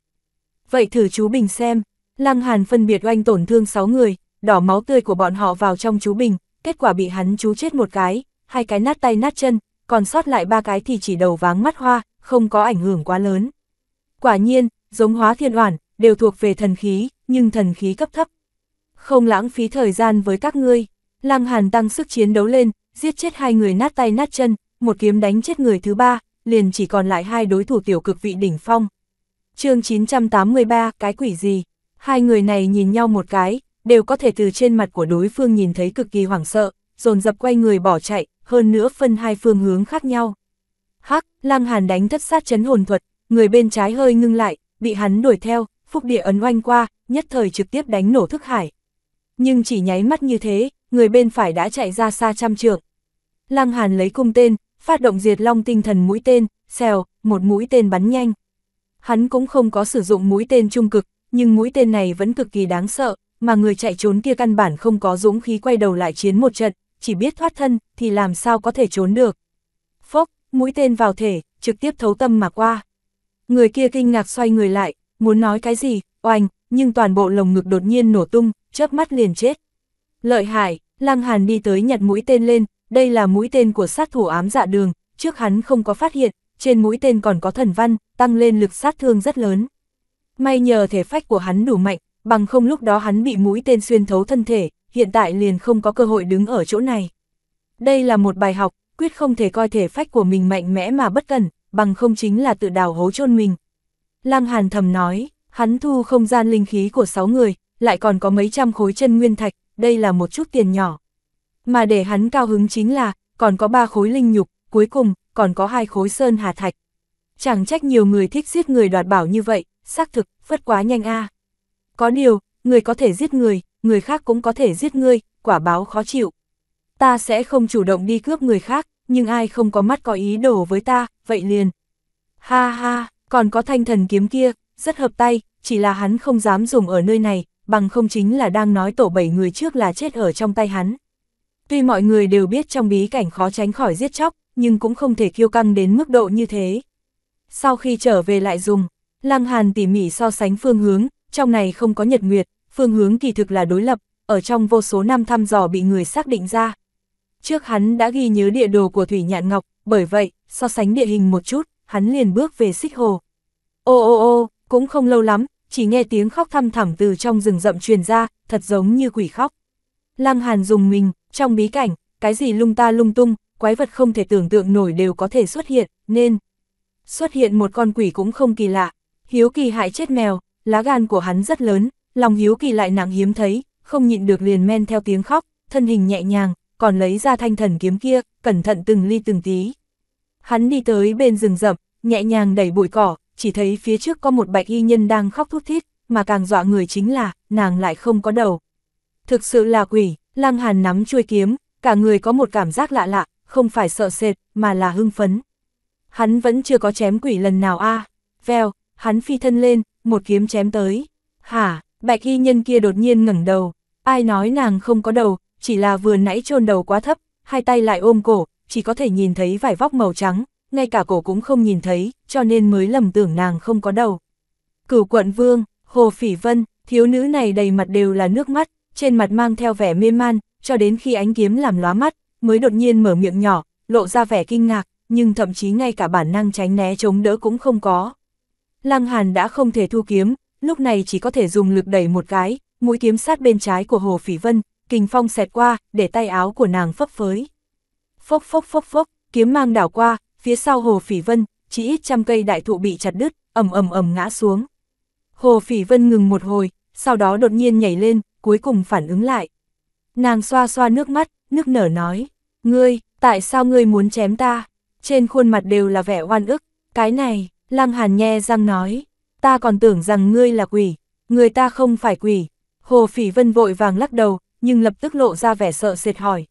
vậy thử chú Bình xem. Lăng Hàn phân biệt oanh tổn thương 6 người, đỏ máu tươi của bọn họ vào trong chú Bình, kết quả bị hắn chú chết một cái, hai cái nát tay nát chân, còn sót lại ba cái thì chỉ đầu váng mắt hoa, không có ảnh hưởng quá lớn. Quả nhiên, giống hóa thiên oản, đều thuộc về thần khí, nhưng thần khí cấp thấp. Không lãng phí thời gian với các ngươi, Lăng Hàn tăng sức chiến đấu lên, giết chết hai người nát tay nát chân, một kiếm đánh chết người thứ ba, liền chỉ còn lại hai đối thủ tiểu cực vị đỉnh phong chương 983, cái quỷ gì? Hai người này nhìn nhau một cái, đều có thể từ trên mặt của đối phương nhìn thấy cực kỳ hoảng sợ, dồn dập quay người bỏ chạy, hơn nữa phân hai phương hướng khác nhau. Hắc, Lăng Hàn đánh thất sát chấn hồn thuật, người bên trái hơi ngưng lại, bị hắn đuổi theo, phúc địa ấn oanh qua, nhất thời trực tiếp đánh nổ thức hải. Nhưng chỉ nháy mắt như thế, người bên phải đã chạy ra xa trăm trượng. Lăng Hàn lấy cung tên, phát động diệt long tinh thần mũi tên, xèo, một mũi tên bắn nhanh hắn cũng không có sử dụng mũi tên trung cực, nhưng mũi tên này vẫn cực kỳ đáng sợ, mà người chạy trốn kia căn bản không có dũng khí quay đầu lại chiến một trận, chỉ biết thoát thân, thì làm sao có thể trốn được. Phốc, mũi tên vào thể, trực tiếp thấu tâm mà qua. Người kia kinh ngạc xoay người lại, muốn nói cái gì, oanh, nhưng toàn bộ lồng ngực đột nhiên nổ tung, chớp mắt liền chết. Lợi hại, Lăng Hàn đi tới nhặt mũi tên lên, đây là mũi tên của sát thủ ám dạ đường, trước hắn không có phát hiện, trên mũi tên còn có thần văn, tăng lên lực sát thương rất lớn. May nhờ thể phách của hắn đủ mạnh, bằng không lúc đó hắn bị mũi tên xuyên thấu thân thể, hiện tại liền không có cơ hội đứng ở chỗ này. Đây là một bài học, quyết không thể coi thể phách của mình mạnh mẽ mà bất cẩn, bằng không chính là tự đào hố chôn mình. Lăng Hàn thầm nói, hắn thu không gian linh khí của 6 người, lại còn có mấy trăm khối chân nguyên thạch, đây là một chút tiền nhỏ. Mà để hắn cao hứng chính là, còn có ba khối linh nhục, cuối cùng, còn có hai khối sơn hà thạch. Chẳng trách nhiều người thích giết người đoạt bảo như vậy, xác thực, phất quá nhanh a. Có điều, người có thể giết người, người khác cũng có thể giết ngươi, quả báo khó chịu. Ta sẽ không chủ động đi cướp người khác, nhưng ai không có mắt có ý đồ với ta, vậy liền. Ha ha, còn có thanh thần kiếm kia, rất hợp tay, chỉ là hắn không dám dùng ở nơi này, bằng không chính là đang nói tổ bảy người trước là chết ở trong tay hắn. Tuy mọi người đều biết trong bí cảnh khó tránh khỏi giết chóc, nhưng cũng không thể kiêu căng đến mức độ như thế. Sau khi trở về lại dùng, Lăng Hàn tỉ mỉ so sánh phương hướng, trong này không có nhật nguyệt, phương hướng kỳ thực là đối lập, ở trong vô số năm thăm dò bị người xác định ra. Trước hắn đã ghi nhớ địa đồ của Thủy Nhạn Ngọc, bởi vậy, so sánh địa hình một chút, hắn liền bước về xích hồ. Ô ô ô, cũng không lâu lắm, chỉ nghe tiếng khóc thăm thẳm từ trong rừng rậm truyền ra, thật giống như quỷ khóc. Lăng Hàn dùng mình, trong bí cảnh, cái gì lung ta lung tung, quái vật không thể tưởng tượng nổi đều có thể xuất hiện, nên xuất hiện một con quỷ cũng không kỳ lạ. Hiếu kỳ hại chết mèo, lá gan của hắn rất lớn, lòng hiếu kỳ lại nặng hiếm thấy, không nhịn được liền men theo tiếng khóc, thân hình nhẹ nhàng, còn lấy ra thanh thần kiếm kia, cẩn thận từng ly từng tí. Hắn đi tới bên rừng rậm, nhẹ nhàng đẩy bụi cỏ, chỉ thấy phía trước có một bạch y nhân đang khóc thút thít, mà càng dọa người chính là, nàng lại không có đầu. Thực sự là quỷ, Lang Hàn nắm chuôi kiếm, cả người có một cảm giác lạ lạ, không phải sợ sệt, mà là hưng phấn. Hắn vẫn chưa có chém quỷ lần nào a veo, hắn phi thân lên, một kiếm chém tới. Hả, bạch y nhân kia đột nhiên ngẩng đầu. Ai nói nàng không có đầu, chỉ là vừa nãy chôn đầu quá thấp, hai tay lại ôm cổ, chỉ có thể nhìn thấy vải vóc màu trắng, ngay cả cổ cũng không nhìn thấy, cho nên mới lầm tưởng nàng không có đầu. Cửu quận vương, Hồ Phỉ Vân, thiếu nữ này đầy mặt đều là nước mắt, trên mặt mang theo vẻ mê man, cho đến khi ánh kiếm làm lóa mắt, mới đột nhiên mở miệng nhỏ, lộ ra vẻ kinh ngạc, nhưng thậm chí ngay cả bản năng tránh né chống đỡ cũng không có. Lăng Hàn đã không thể thu kiếm, lúc này chỉ có thể dùng lực đẩy một cái, mũi kiếm sát bên trái của Hồ Phỉ Vân, kình phong xẹt qua, để tay áo của nàng phấp phới. Phốc phốc phốc phốc, kiếm mang đảo qua, phía sau Hồ Phỉ Vân, chỉ ít trăm cây đại thụ bị chặt đứt, ầm ầm ầm ngã xuống. Hồ Phỉ Vân ngừng một hồi, sau đó đột nhiên nhảy lên, cuối cùng phản ứng lại. Nàng xoa xoa nước mắt, nước nở nói. Ngươi, tại sao ngươi muốn chém ta? Trên khuôn mặt đều là vẻ oan ức, cái này, Lăng Hàn nhe răng nói, ta còn tưởng rằng ngươi là quỷ, người ta không phải quỷ. Hồ Phỉ Vân vội vàng lắc đầu, nhưng lập tức lộ ra vẻ sợ sệt hỏi.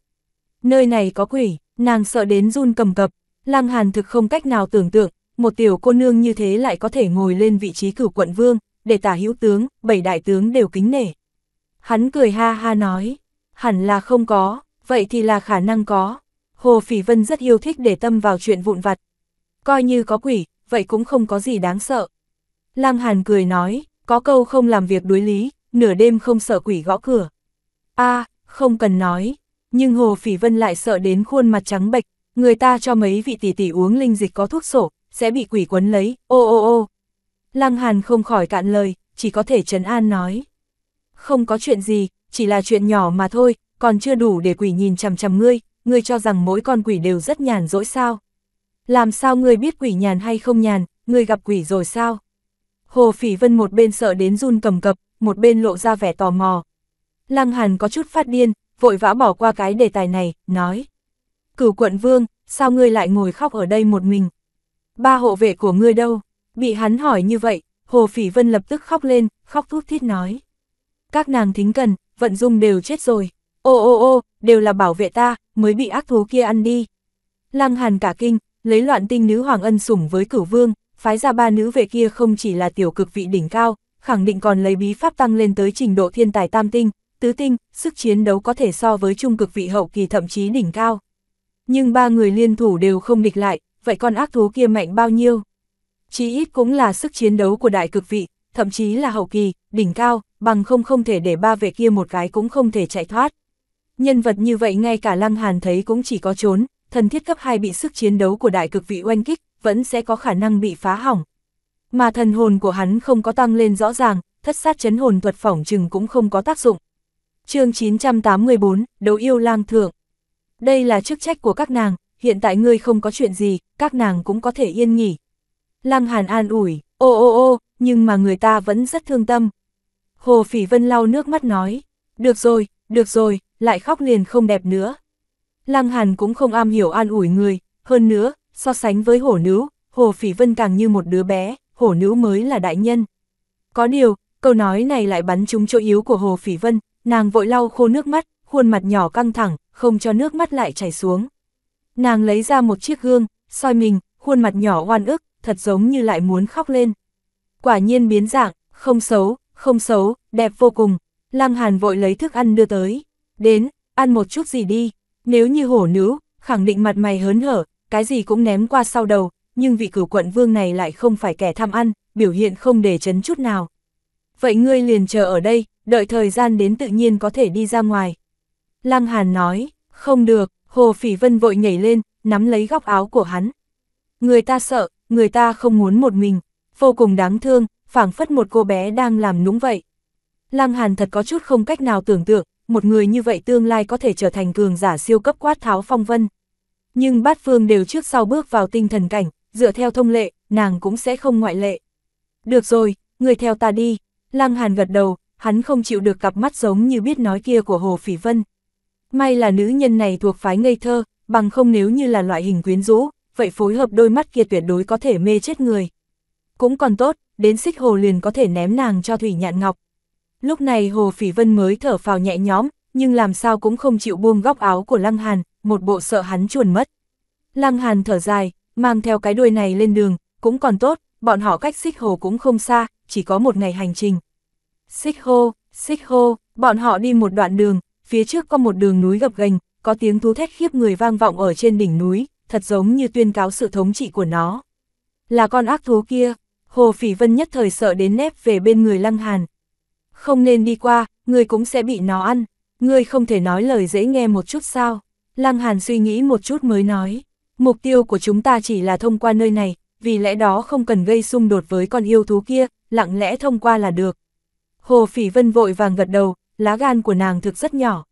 Nơi này có quỷ, nàng sợ đến run cầm cập, Lăng Hàn thực không cách nào tưởng tượng, một tiểu cô nương như thế lại có thể ngồi lên vị trí cửu quận vương, để tả hữu tướng, bảy đại tướng đều kính nể. Hắn cười ha ha nói, hẳn là không có, vậy thì là khả năng có. Hồ Phỉ Vân rất yêu thích để tâm vào chuyện vụn vặt. Coi như có quỷ, vậy cũng không có gì đáng sợ. Lăng Hàn cười nói, có câu không làm việc đối lý, nửa đêm không sợ quỷ gõ cửa. a không cần nói, nhưng Hồ Phỉ Vân lại sợ đến khuôn mặt trắng bệch, người ta cho mấy vị tỷ tỷ uống linh dịch có thuốc sổ, sẽ bị quỷ quấn lấy, ô ô ô. Lăng Hàn không khỏi cạn lời, chỉ có thể trấn an nói. Không có chuyện gì, chỉ là chuyện nhỏ mà thôi, còn chưa đủ để quỷ nhìn chằm chằm ngươi, ngươi cho rằng mỗi con quỷ đều rất nhàn rỗi sao. Làm sao ngươi biết quỷ nhàn hay không nhàn, ngươi gặp quỷ rồi sao? Hồ Phỉ Vân một bên sợ đến run cầm cập, một bên lộ ra vẻ tò mò. Lăng Hàn có chút phát điên, vội vã bỏ qua cái đề tài này, nói. Cửu quận vương, sao ngươi lại ngồi khóc ở đây một mình? Ba hộ vệ của ngươi đâu? Bị hắn hỏi như vậy, Hồ Phỉ Vân lập tức khóc lên, khóc thút thít nói. Các nàng thính cần, vận dung đều chết rồi. Ô ô ô, đều là bảo vệ ta, mới bị ác thú kia ăn đi. Lăng Hàn cả kinh, lấy loạn tinh nữ hoàng ân sủng với cửu vương, phái ra ba nữ về kia không chỉ là tiểu cực vị đỉnh cao, khẳng định còn lấy bí pháp tăng lên tới trình độ thiên tài tam tinh, tứ tinh, sức chiến đấu có thể so với trung cực vị hậu kỳ thậm chí đỉnh cao. Nhưng ba người liên thủ đều không địch lại, vậy con ác thú kia mạnh bao nhiêu? Chí ít cũng là sức chiến đấu của đại cực vị, thậm chí là hậu kỳ, đỉnh cao, bằng không không thể để ba về kia một cái cũng không thể chạy thoát. Nhân vật như vậy ngay cả Lăng Hàn thấy cũng chỉ có trốn, thần thiết cấp 2 bị sức chiến đấu của đại cực vị oanh kích, vẫn sẽ có khả năng bị phá hỏng. Mà thần hồn của hắn không có tăng lên rõ ràng, thất sát chấn hồn thuật phỏng chừng cũng không có tác dụng. chương 984, Đấu yêu lang thượng. Đây là chức trách của các nàng, hiện tại ngươi không có chuyện gì, các nàng cũng có thể yên nghỉ. Lăng Hàn an ủi, ô ô ô, nhưng mà người ta vẫn rất thương tâm. Hồ Phỉ Vân lau nước mắt nói, được rồi, được rồi, lại khóc liền không đẹp nữa. Lăng Hàn cũng không am hiểu an ủi người, hơn nữa, so sánh với hổ nữ, hồ phỉ vân càng như một đứa bé, hổ nữ mới là đại nhân. Có điều, câu nói này lại bắn trúng chỗ yếu của hồ phỉ vân, nàng vội lau khô nước mắt, khuôn mặt nhỏ căng thẳng, không cho nước mắt lại chảy xuống. Nàng lấy ra một chiếc gương, soi mình, khuôn mặt nhỏ oan ức, thật giống như lại muốn khóc lên. Quả nhiên biến dạng, không xấu, không xấu, đẹp vô cùng. Lăng Hàn vội lấy thức ăn đưa tới đến, ăn một chút gì đi, nếu như hổ nữ khẳng định mặt mày hớn hở, cái gì cũng ném qua sau đầu, nhưng vị cửu quận vương này lại không phải kẻ tham ăn, biểu hiện không để chấn chút nào. Vậy ngươi liền chờ ở đây, đợi thời gian đến tự nhiên có thể đi ra ngoài. Lăng Hàn nói, không được, Hồ Phỉ Vân vội nhảy lên, nắm lấy góc áo của hắn. Người ta sợ, người ta không muốn một mình, vô cùng đáng thương, phảng phất một cô bé đang làm nũng vậy. Lăng Hàn thật có chút không cách nào tưởng tượng, một người như vậy tương lai có thể trở thành cường giả siêu cấp quát tháo phong vân. Nhưng bát phương đều trước sau bước vào tinh thần cảnh, dựa theo thông lệ, nàng cũng sẽ không ngoại lệ. Được rồi, người theo ta đi, Lăng Hàn gật đầu, hắn không chịu được cặp mắt giống như biết nói kia của Hồ Phỉ Vân. May là nữ nhân này thuộc phái ngây thơ, bằng không nếu như là loại hình quyến rũ, vậy phối hợp đôi mắt kia tuyệt đối có thể mê chết người. Cũng còn tốt, đến xích hồ liền có thể ném nàng cho Thủy Nhạn Ngọc, Lúc này Hồ Phỉ Vân mới thở phào nhẹ nhóm nhưng làm sao cũng không chịu buông góc áo của Lăng Hàn, một bộ sợ hắn chuồn mất. Lăng Hàn thở dài, mang theo cái đuôi này lên đường, cũng còn tốt, bọn họ cách xích hồ cũng không xa, chỉ có một ngày hành trình. Xích hô, xích hô, bọn họ đi một đoạn đường, phía trước có một đường núi gập ghềnh, có tiếng thú thét khiếp người vang vọng ở trên đỉnh núi, thật giống như tuyên cáo sự thống trị của nó. Là con ác thú kia, Hồ Phỉ Vân nhất thời sợ đến nép về bên người Lăng Hàn, không nên đi qua, người cũng sẽ bị nó ăn, người không thể nói lời dễ nghe một chút sao. Lăng Hàn suy nghĩ một chút mới nói, mục tiêu của chúng ta chỉ là thông qua nơi này, vì lẽ đó không cần gây xung đột với con yêu thú kia, lặng lẽ thông qua là được. Hồ Phỉ Vân vội vàng gật đầu, lá gan của nàng thực rất nhỏ.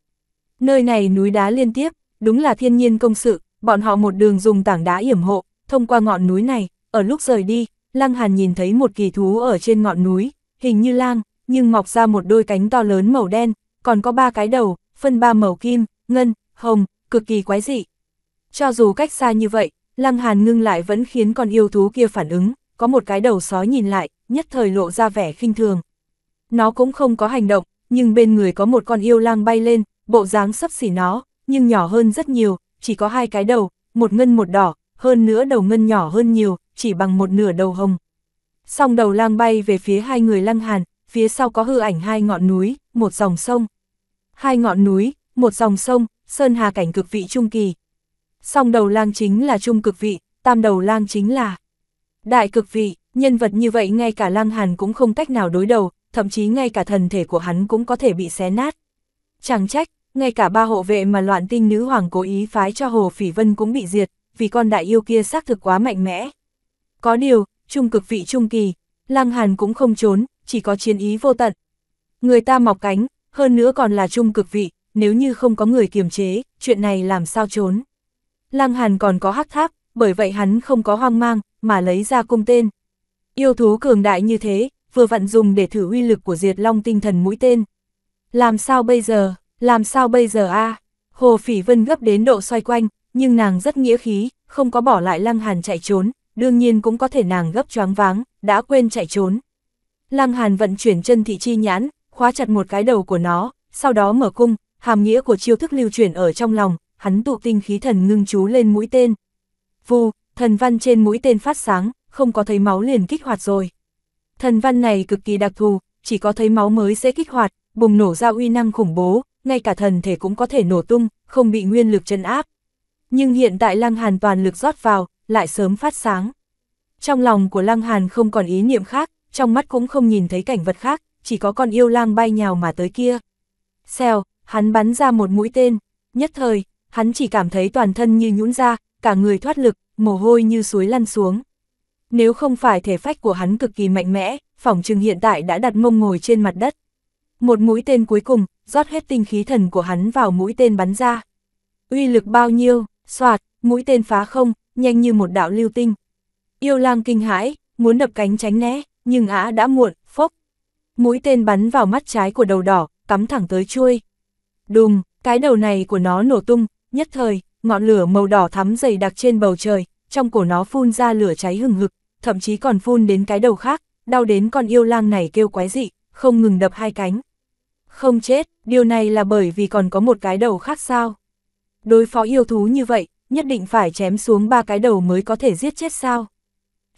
Nơi này núi đá liên tiếp, đúng là thiên nhiên công sự, bọn họ một đường dùng tảng đá yểm hộ, thông qua ngọn núi này, ở lúc rời đi, Lăng Hàn nhìn thấy một kỳ thú ở trên ngọn núi, hình như lang, nhưng mọc ra một đôi cánh to lớn màu đen, còn có ba cái đầu, phân ba màu kim, ngân, hồng, cực kỳ quái dị. Cho dù cách xa như vậy, Lăng Hàn ngưng lại vẫn khiến con yêu thú kia phản ứng, có một cái đầu sói nhìn lại, nhất thời lộ ra vẻ khinh thường. Nó cũng không có hành động, nhưng bên người có một con yêu lang bay lên, bộ dáng sấp xỉ nó, nhưng nhỏ hơn rất nhiều, chỉ có hai cái đầu, một ngân một đỏ, hơn nữa đầu ngân nhỏ hơn nhiều, chỉ bằng một nửa đầu hồng. Song đầu lang bay về phía hai người Lăng Hàn, phía sau có hư ảnh hai ngọn núi, một dòng sông. Hai ngọn núi, một dòng sông, sơn hà cảnh cực vị trung kỳ. Song đầu lang chính là trung cực vị, tam đầu lang chính là đại cực vị, nhân vật như vậy ngay cả lang hàn cũng không cách nào đối đầu, thậm chí ngay cả thần thể của hắn cũng có thể bị xé nát. Chẳng trách, ngay cả ba hộ vệ mà loạn tinh nữ hoàng cố ý phái cho Hồ Phỉ Vân cũng bị diệt, vì con đại yêu kia xác thực quá mạnh mẽ. Có điều, trung cực vị trung kỳ, lang Hàn cũng không trốn, chỉ có chiến ý vô tận. Người ta mọc cánh, hơn nữa còn là trung cực vị, nếu như không có người kiềm chế, chuyện này làm sao trốn. Lăng Hàn còn có hắc tháp, bởi vậy hắn không có hoang mang, mà lấy ra cung tên. Yêu thú cường đại như thế, vừa vặn dùng để thử uy lực của diệt long tinh thần mũi tên. Làm sao bây giờ, làm sao bây giờ a Hồ Phỉ Vân gấp đến độ xoay quanh, nhưng nàng rất nghĩa khí, không có bỏ lại Lăng Hàn chạy trốn, đương nhiên cũng có thể nàng gấp choáng váng, đã quên chạy trốn. Lăng Hàn vận chuyển chân thị chi nhãn, khóa chặt một cái đầu của nó, sau đó mở cung, hàm nghĩa của chiêu thức lưu chuyển ở trong lòng, hắn tụ tinh khí thần ngưng chú lên mũi tên. Vù, thần văn trên mũi tên phát sáng, không có thấy máu liền kích hoạt rồi. Thần văn này cực kỳ đặc thù, chỉ có thấy máu mới sẽ kích hoạt, bùng nổ ra uy năng khủng bố, ngay cả thần thể cũng có thể nổ tung, không bị nguyên lực chân áp. Nhưng hiện tại Lăng Hàn toàn lực rót vào, lại sớm phát sáng. Trong lòng của Lăng Hàn không còn ý niệm khác, trong mắt cũng không nhìn thấy cảnh vật khác, chỉ có con yêu lang bay nhào mà tới kia. Xèo, hắn bắn ra một mũi tên, nhất thời, hắn chỉ cảm thấy toàn thân như nhũn ra, cả người thoát lực, mồ hôi như suối lăn xuống. Nếu không phải thể phách của hắn cực kỳ mạnh mẽ, phỏng chừng hiện tại đã đặt mông ngồi trên mặt đất. Một mũi tên cuối cùng, rót hết tinh khí thần của hắn vào mũi tên bắn ra. Uy lực bao nhiêu, soạt, mũi tên phá không, nhanh như một đạo lưu tinh. Yêu lang kinh hãi, muốn đập cánh tránh né nhưng ả đã muộn, phốc. Mũi tên bắn vào mắt trái của đầu đỏ, cắm thẳng tới chuôi. Đùng, cái đầu này của nó nổ tung, nhất thời, ngọn lửa màu đỏ thắm dày đặc trên bầu trời, trong cổ nó phun ra lửa cháy hừng hực, thậm chí còn phun đến cái đầu khác, đau đến con yêu lang này kêu quái dị, không ngừng đập hai cánh. Không chết, điều này là bởi vì còn có một cái đầu khác sao? Đối phó yêu thú như vậy, nhất định phải chém xuống ba cái đầu mới có thể giết chết sao?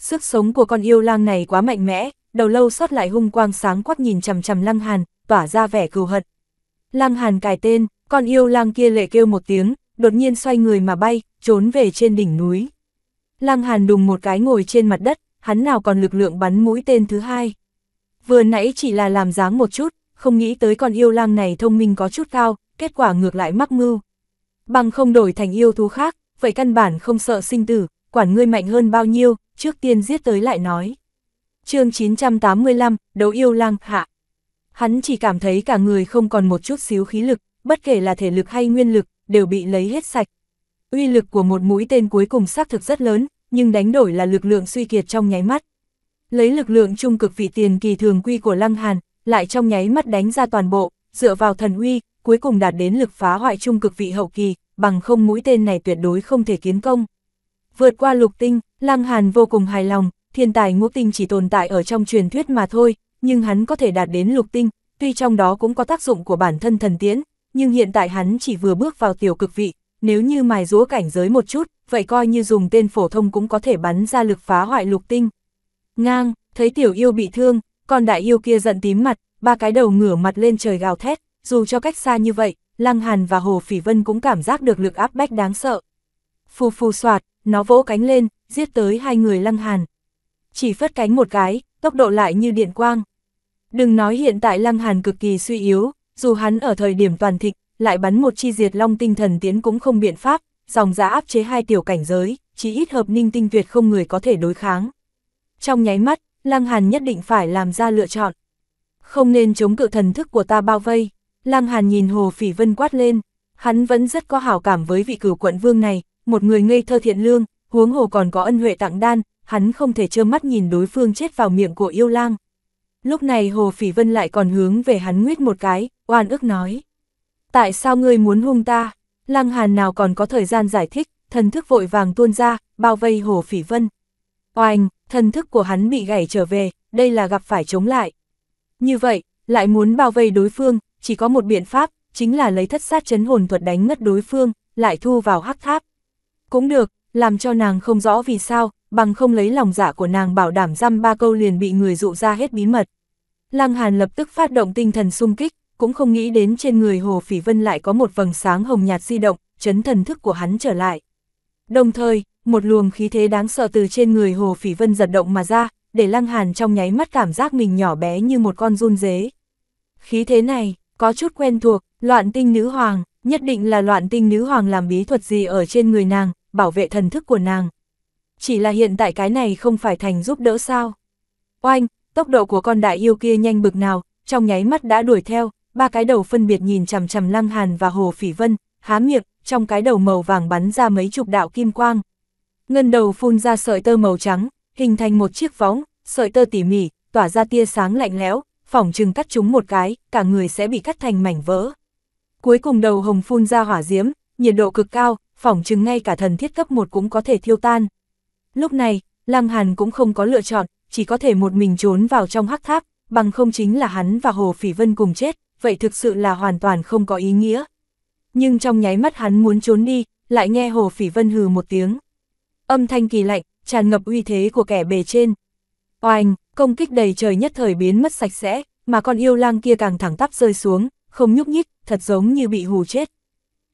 Sức sống của con yêu lang này quá mạnh mẽ, đầu lâu sót lại hung quang sáng quắc nhìn chằm chằm Lăng Hàn, tỏa ra vẻ cừu hận. Lăng Hàn cài tên, con yêu lang kia lệ kêu một tiếng, đột nhiên xoay người mà bay, trốn về trên đỉnh núi. Lăng Hàn đùng một cái ngồi trên mặt đất, hắn nào còn lực lượng bắn mũi tên thứ hai. Vừa nãy chỉ là làm dáng một chút, không nghĩ tới con yêu lang này thông minh có chút cao, kết quả ngược lại mắc mưu. Bằng không đổi thành yêu thú khác, vậy căn bản không sợ sinh tử, quản ngươi mạnh hơn bao nhiêu, trước tiên giết tới lại nói. chương 985, đấu yêu lang, hạ. Hắn chỉ cảm thấy cả người không còn một chút xíu khí lực, bất kể là thể lực hay nguyên lực, đều bị lấy hết sạch. Uy lực của một mũi tên cuối cùng xác thực rất lớn, nhưng đánh đổi là lực lượng suy kiệt trong nháy mắt. Lấy lực lượng trung cực vị tiền kỳ thường quy của Lăng Hàn, lại trong nháy mắt đánh ra toàn bộ, dựa vào thần uy, cuối cùng đạt đến lực phá hoại trung cực vị hậu kỳ, bằng không mũi tên này tuyệt đối không thể kiến công. Vượt qua lục tinh, Lăng Hàn vô cùng hài lòng, thiên tài ngũ tinh chỉ tồn tại ở trong truyền thuyết mà thôi, nhưng hắn có thể đạt đến lục tinh, tuy trong đó cũng có tác dụng của bản thân thần tiễn, nhưng hiện tại hắn chỉ vừa bước vào tiểu cực vị, nếu như mài rúa cảnh giới một chút, vậy coi như dùng tên phổ thông cũng có thể bắn ra lực phá hoại lục tinh. Ngang, thấy tiểu yêu bị thương, còn đại yêu kia giận tím mặt, ba cái đầu ngửa mặt lên trời gào thét, dù cho cách xa như vậy, Lăng Hàn và Hồ Phỉ Vân cũng cảm giác được lực áp bách đáng sợ. Phù phù soạt, nó vỗ cánh lên, giết tới hai người lăng hàn. Chỉ phất cánh một cái, tốc độ lại như điện quang. Đừng nói hiện tại lăng hàn cực kỳ suy yếu, dù hắn ở thời điểm toàn thịt, lại bắn một chi diệt long tinh thần tiến cũng không biện pháp, dòng giá áp chế hai tiểu cảnh giới, chỉ ít hợp ninh tinh tuyệt không người có thể đối kháng. Trong nháy mắt, Lăng Hàn nhất định phải làm ra lựa chọn. Không nên chống cự thần thức của ta bao vây. Lăng Hàn nhìn Hồ Phỉ Vân quát lên, hắn vẫn rất có hảo cảm với vị cửu quận vương này, một người ngây thơ thiện lương, huống hồ còn có ân huệ tặng đan, hắn không thể trơ mắt nhìn đối phương chết vào miệng của yêu lang. Lúc này Hồ Phỉ Vân lại còn hướng về hắn nguyết một cái, oan ức nói. Tại sao ngươi muốn hung ta? Lăng Hàn nào còn có thời gian giải thích, thần thức vội vàng tuôn ra, bao vây Hồ Phỉ Vân. Oanh, thần thức của hắn bị gãy trở về, đây là gặp phải chống lại. Như vậy, lại muốn bao vây đối phương, chỉ có một biện pháp, chính là lấy thất sát chấn hồn thuật đánh ngất đối phương, lại thu vào hắc tháp. Cũng được, làm cho nàng không rõ vì sao, bằng không lấy lòng dạ của nàng bảo đảm dăm ba câu liền bị người dụ ra hết bí mật. Lăng Hàn lập tức phát động tinh thần xung kích, cũng không nghĩ đến trên người Hồ Phỉ Vân lại có một vầng sáng hồng nhạt di động, chấn thần thức của hắn trở lại. Đồng thời, một luồng khí thế đáng sợ từ trên người Hồ Phỉ Vân giật động mà ra, để Lăng Hàn trong nháy mắt cảm giác mình nhỏ bé như một con run dế. Khí thế này, có chút quen thuộc, loạn tinh nữ hoàng, nhất định là loạn tinh nữ hoàng làm bí thuật gì ở trên người nàng, bảo vệ thần thức của nàng. Chỉ là hiện tại cái này không phải thành giúp đỡ sao. Oanh, tốc độ của con đại yêu kia nhanh bực nào, trong nháy mắt đã đuổi theo, ba cái đầu phân biệt nhìn chằm chằm Lăng Hàn và Hồ Phỉ Vân, há miệng, trong cái đầu màu vàng bắn ra mấy chục đạo kim quang. Ngân đầu phun ra sợi tơ màu trắng, hình thành một chiếc võng, sợi tơ tỉ mỉ, tỏa ra tia sáng lạnh lẽo, phỏng chừng cắt chúng một cái, cả người sẽ bị cắt thành mảnh vỡ. Cuối cùng đầu hồng phun ra hỏa diễm, nhiệt độ cực cao, phỏng chừng ngay cả thần thiết cấp một cũng có thể thiêu tan. Lúc này, Lăng Hàn cũng không có lựa chọn, chỉ có thể một mình trốn vào trong hắc tháp, bằng không chính là hắn và Hồ Phỉ Vân cùng chết, vậy thực sự là hoàn toàn không có ý nghĩa. Nhưng trong nháy mắt hắn muốn trốn đi, lại nghe Hồ Phỉ Vân hừ một tiếng. Âm thanh kỳ lạnh, tràn ngập uy thế của kẻ bề trên. Oanh, công kích đầy trời nhất thời biến mất sạch sẽ, mà con yêu lang kia càng thẳng tắp rơi xuống, không nhúc nhích, thật giống như bị hù chết.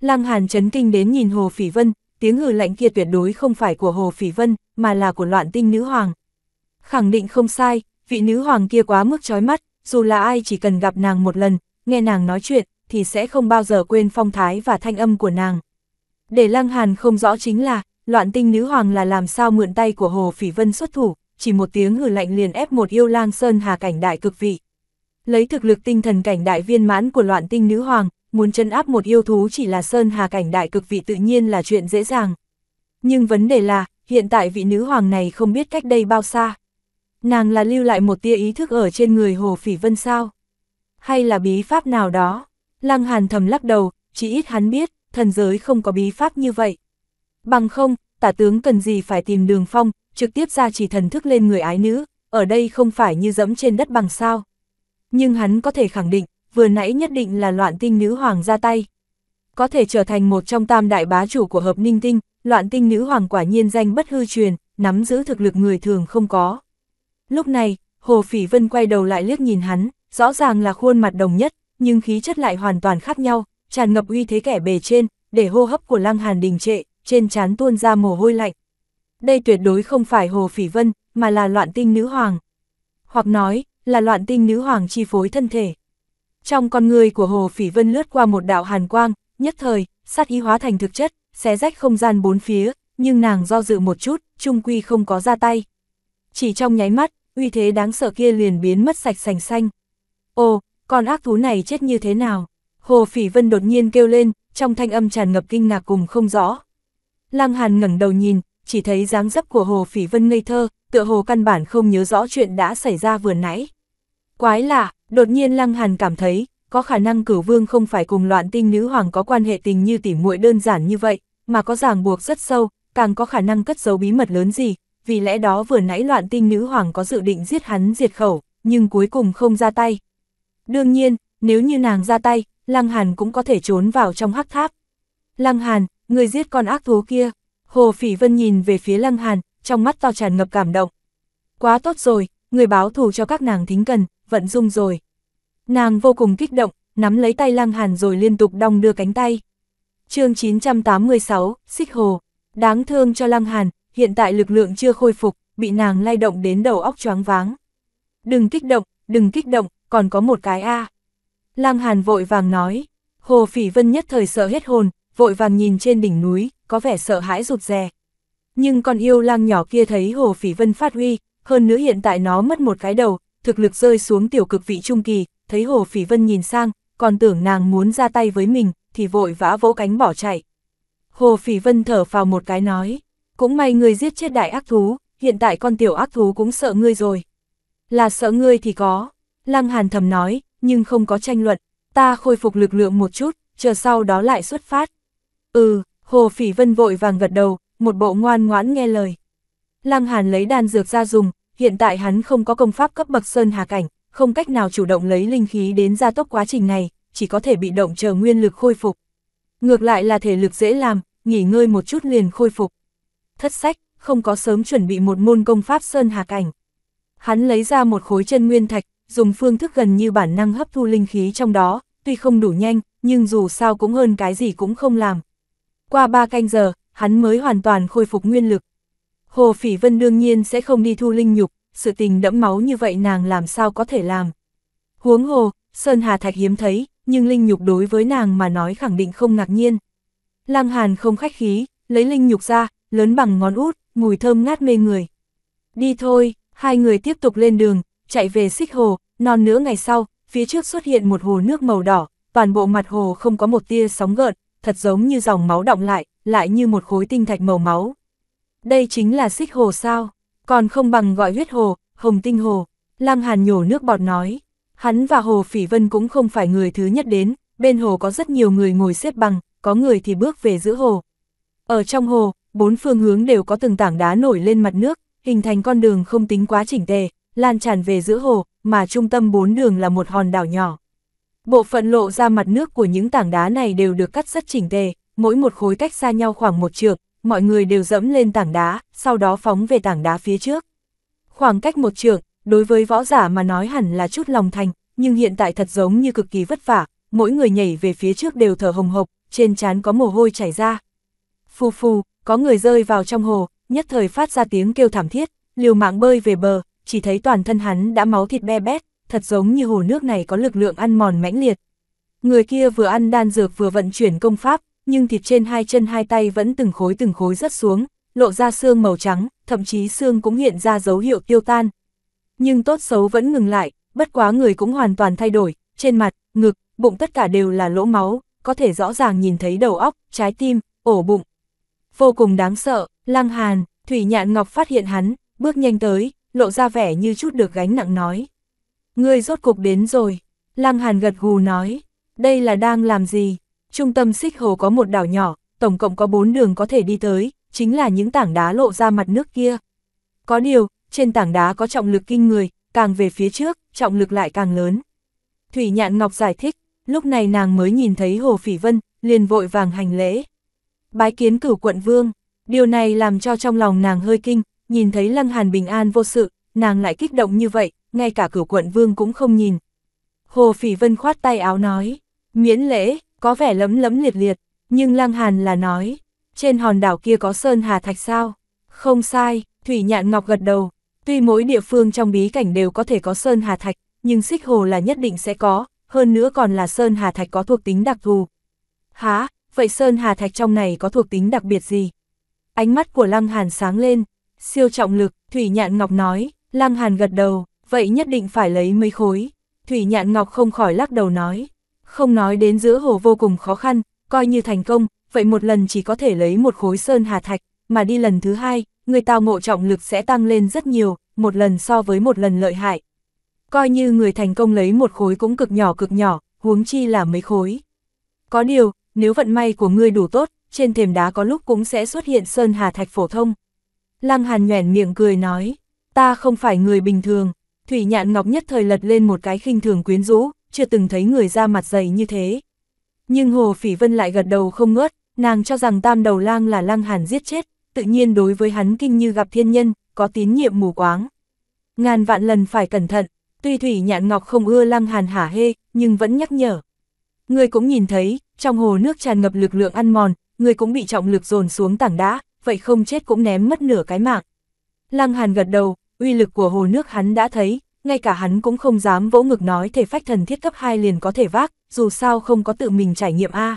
Lăng Hàn chấn kinh đến nhìn Hồ Phỉ Vân, tiếng hừ lạnh kia tuyệt đối không phải của Hồ Phỉ Vân, mà là của loạn tinh nữ hoàng. Khẳng định không sai, vị nữ hoàng kia quá mức chói mắt, dù là ai chỉ cần gặp nàng một lần, nghe nàng nói chuyện, thì sẽ không bao giờ quên phong thái và thanh âm của nàng. Để Lăng Hàn không rõ chính là, loạn tinh nữ hoàng là làm sao mượn tay của Hồ Phỉ Vân xuất thủ, chỉ một tiếng hử lạnh liền ép một yêu lang sơn hà cảnh đại cực vị. Lấy thực lực tinh thần cảnh đại viên mãn của loạn tinh nữ hoàng, muốn chân áp một yêu thú chỉ là sơn hà cảnh đại cực vị tự nhiên là chuyện dễ dàng. Nhưng vấn đề là, hiện tại vị nữ hoàng này không biết cách đây bao xa. Nàng là lưu lại một tia ý thức ở trên người Hồ Phỉ Vân sao? Hay là bí pháp nào đó? Lăng Hàn thầm lắc đầu, chỉ ít hắn biết, thần giới không có bí pháp như vậy. Bằng không, tả tướng cần gì phải tìm đường phong, trực tiếp ra chỉ thần thức lên người ái nữ, ở đây không phải như dẫm trên đất bằng sao. Nhưng hắn có thể khẳng định, vừa nãy nhất định là loạn tinh nữ hoàng ra tay. Có thể trở thành một trong tam đại bá chủ của hợp ninh tinh, loạn tinh nữ hoàng quả nhiên danh bất hư truyền, nắm giữ thực lực người thường không có. Lúc này, Hồ Phỉ Vân quay đầu lại liếc nhìn hắn, rõ ràng là khuôn mặt đồng nhất, nhưng khí chất lại hoàn toàn khác nhau, tràn ngập uy thế kẻ bề trên, để hô hấp của Lăng Hàn đình trệ, trên trán tuôn ra mồ hôi lạnh. Đây tuyệt đối không phải Hồ Phỉ Vân, mà là loạn tinh nữ hoàng. Hoặc nói, là loạn tinh nữ hoàng chi phối thân thể. Trong con người của Hồ Phỉ Vân lướt qua một đạo hàn quang, nhất thời, sát ý hóa thành thực chất, xé rách không gian bốn phía, nhưng nàng do dự một chút, trung quy không có ra tay. Chỉ trong nháy mắt, uy thế đáng sợ kia liền biến mất sạch sành xanh. Ồ, con ác thú này chết như thế nào? Hồ Phỉ Vân đột nhiên kêu lên, trong thanh âm tràn ngập kinh ngạc cùng không rõ. Lăng Hàn ngẩng đầu nhìn, chỉ thấy dáng dấp của Hồ Phỉ Vân ngây thơ, tựa hồ căn bản không nhớ rõ chuyện đã xảy ra vừa nãy. Quái lạ, đột nhiên Lăng Hàn cảm thấy, có khả năng cửu vương không phải cùng loạn tinh nữ hoàng có quan hệ tình như tỉ muội đơn giản như vậy, mà có ràng buộc rất sâu, càng có khả năng cất giấu bí mật lớn gì, vì lẽ đó vừa nãy loạn tinh nữ hoàng có dự định giết hắn diệt khẩu, nhưng cuối cùng không ra tay. Đương nhiên, nếu như nàng ra tay, Lăng Hàn cũng có thể trốn vào trong hắc tháp. Lăng Hàn, người giết con ác thú kia. Hồ Phỉ Vân nhìn về phía Lăng Hàn, trong mắt to tràn ngập cảm động. Quá tốt rồi, người báo thù cho các nàng thính cần, vận dung rồi. Nàng vô cùng kích động, nắm lấy tay Lăng Hàn rồi liên tục đong đưa cánh tay. chương 986, Xích Hồ, đáng thương cho Lăng Hàn, hiện tại lực lượng chưa khôi phục, bị nàng lay động đến đầu óc choáng váng. Đừng kích động, đừng kích động, còn có một cái A. À. Lăng Hàn vội vàng nói, Hồ Phỉ Vân nhất thời sợ hết hồn, vội vàng nhìn trên đỉnh núi, có vẻ sợ hãi rụt rè. Nhưng con yêu lang nhỏ kia thấy Hồ Phỉ Vân phát huy, hơn nữa hiện tại nó mất một cái đầu, thực lực rơi xuống tiểu cực vị trung kỳ, thấy Hồ Phỉ Vân nhìn sang, còn tưởng nàng muốn ra tay với mình, thì vội vã vỗ cánh bỏ chạy. Hồ Phỉ Vân thở vào một cái nói, cũng may người giết chết đại ác thú, hiện tại con tiểu ác thú cũng sợ ngươi rồi. Là sợ ngươi thì có, Lăng Hàn thầm nói, nhưng không có tranh luận, ta khôi phục lực lượng một chút, chờ sau đó lại xuất phát. Ừ, Hồ Phỉ Vân vội vàng gật đầu, một bộ ngoan ngoãn nghe lời. Lăng Hàn lấy đan dược ra dùng, hiện tại hắn không có công pháp cấp bậc sơn hà cảnh, không cách nào chủ động lấy linh khí đến gia tốc quá trình này, chỉ có thể bị động chờ nguyên lực khôi phục. Ngược lại là thể lực dễ làm, nghỉ ngơi một chút liền khôi phục. Thất sách, không có sớm chuẩn bị một môn công pháp sơn hà cảnh. Hắn lấy ra một khối chân nguyên thạch, dùng phương thức gần như bản năng hấp thu linh khí trong đó, tuy không đủ nhanh, nhưng dù sao cũng hơn cái gì cũng không làm. Qua ba canh giờ, hắn mới hoàn toàn khôi phục nguyên lực, Hồ Phỉ Vân đương nhiên sẽ không đi thu linh nhục, sự tình đẫm máu như vậy nàng làm sao có thể làm. Huống hồ, Sơn Hà Thạch hiếm thấy, nhưng linh nhục đối với nàng mà nói khẳng định không ngạc nhiên. Lăng Hàn không khách khí, lấy linh nhục ra, lớn bằng ngón út, mùi thơm ngát mê người. Đi thôi, hai người tiếp tục lên đường, chạy về xích hồ, non nửa ngày sau, phía trước xuất hiện một hồ nước màu đỏ, toàn bộ mặt hồ không có một tia sóng gợn, thật giống như dòng máu động lại, lại như một khối tinh thạch màu máu, đây chính là xích hồ sao, còn không bằng gọi huyết hồ, hồng tinh hồ. Lăng Hàn nhổ nước bọt nói, hắn và Hồ Phỉ Vân cũng không phải người thứ nhất đến, bên hồ có rất nhiều người ngồi xếp bằng, có người thì bước về giữa hồ. Ở trong hồ, bốn phương hướng đều có từng tảng đá nổi lên mặt nước, hình thành con đường không tính quá chỉnh tề, lan tràn về giữa hồ, mà trung tâm bốn đường là một hòn đảo nhỏ. Bộ phận lộ ra mặt nước của những tảng đá này đều được cắt rất chỉnh tề, mỗi một khối cách xa nhau khoảng một trượng, mọi người đều dẫm lên tảng đá, sau đó phóng về tảng đá phía trước. Khoảng cách một trường, đối với võ giả mà nói hẳn là chút lòng thành, nhưng hiện tại thật giống như cực kỳ vất vả, mỗi người nhảy về phía trước đều thở hồng hộc, trên trán có mồ hôi chảy ra. Phù phù, có người rơi vào trong hồ, nhất thời phát ra tiếng kêu thảm thiết, liều mạng bơi về bờ, chỉ thấy toàn thân hắn đã máu thịt be bét, thật giống như hồ nước này có lực lượng ăn mòn mãnh liệt. Người kia vừa ăn đan dược vừa vận chuyển công pháp, nhưng thịt trên hai chân hai tay vẫn từng khối từng khối rớt xuống, lộ ra xương màu trắng, thậm chí xương cũng hiện ra dấu hiệu tiêu tan. Nhưng tốt xấu vẫn ngừng lại, bất quá người cũng hoàn toàn thay đổi, trên mặt, ngực, bụng tất cả đều là lỗ máu, có thể rõ ràng nhìn thấy đầu óc, trái tim, ổ bụng. Vô cùng đáng sợ, Lăng Hàn, Thủy Nhạn Ngọc phát hiện hắn, bước nhanh tới, lộ ra vẻ như chút được gánh nặng nói. Ngươi rốt cục đến rồi, Lăng Hàn gật gù nói, đây là đang làm gì, Trung tâm xích hồ có một đảo nhỏ, tổng cộng có bốn đường có thể đi tới, chính là những tảng đá lộ ra mặt nước kia. Có điều, trên tảng đá có trọng lực kinh người, càng về phía trước, trọng lực lại càng lớn. Thủy Nhạn Ngọc giải thích, lúc này nàng mới nhìn thấy Hồ Phỉ Vân, liền vội vàng hành lễ. Bái kiến cửu quận vương, điều này làm cho trong lòng nàng hơi kinh, nhìn thấy Lăng Hàn bình an vô sự, nàng lại kích động như vậy, ngay cả cửu quận vương cũng không nhìn. Hồ Phỉ Vân khoát tay áo nói, miễn lễ, có vẻ lấm lấm liệt liệt, nhưng Lăng Hàn là nói, trên hòn đảo kia có sơn hà thạch sao? Không sai, Thủy Nhạn Ngọc gật đầu, tuy mỗi địa phương trong bí cảnh đều có thể có sơn hà thạch, nhưng xích hồ là nhất định sẽ có, hơn nữa còn là sơn hà thạch có thuộc tính đặc thù. Há, vậy sơn hà thạch trong này có thuộc tính đặc biệt gì? Ánh mắt của Lăng Hàn sáng lên, siêu trọng lực, Thủy Nhạn Ngọc nói, Lăng Hàn gật đầu, vậy nhất định phải lấy mấy khối. Thủy Nhạn Ngọc không khỏi lắc đầu nói, không nói đến giữa hồ vô cùng khó khăn, coi như thành công, vậy một lần chỉ có thể lấy một khối sơn hà thạch, mà đi lần thứ hai, người tao ngộ trọng lực sẽ tăng lên rất nhiều, một lần so với một lần lợi hại. Coi như người thành công lấy một khối cũng cực nhỏ cực nhỏ, huống chi là mấy khối. Có điều, nếu vận may của ngươi đủ tốt, trên thềm đá có lúc cũng sẽ xuất hiện sơn hà thạch phổ thông. Lăng Hàn nhoẻn miệng cười nói, ta không phải người bình thường. Thủy nhạn ngọc nhất thời lật lên một cái khinh thường quyến rũ, chưa từng thấy người ra mặt dày như thế. Nhưng Hồ Phỉ Vân lại gật đầu không ngớt, nàng cho rằng tam đầu lang là lang hàn giết chết, tự nhiên đối với hắn kinh như gặp thiên nhân, có tín nhiệm mù quáng. Ngàn vạn lần phải cẩn thận, tuy Thủy Nhạn Ngọc không ưa lang hàn hả hê, nhưng vẫn nhắc nhở. Người cũng nhìn thấy, trong hồ nước tràn ngập lực lượng ăn mòn, người cũng bị trọng lực dồn xuống tảng đá, vậy không chết cũng ném mất nửa cái mạng. Lăng hàn gật đầu, uy lực của hồ nước hắn đã thấy, ngay cả hắn cũng không dám vỗ ngực nói thể phách thần thiết cấp 2 liền có thể vác, dù sao không có tự mình trải nghiệm A.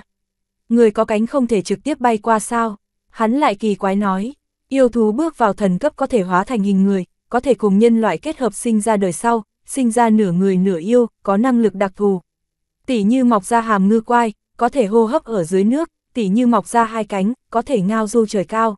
Người có cánh không thể trực tiếp bay qua sao? Hắn lại kỳ quái nói, yêu thú bước vào thần cấp có thể hóa thành hình người, có thể cùng nhân loại kết hợp sinh ra đời sau, sinh ra nửa người nửa yêu, có năng lực đặc thù. Tỷ như mọc ra hàm ngư quai, có thể hô hấp ở dưới nước, tỷ như mọc ra hai cánh, có thể ngao du trời cao.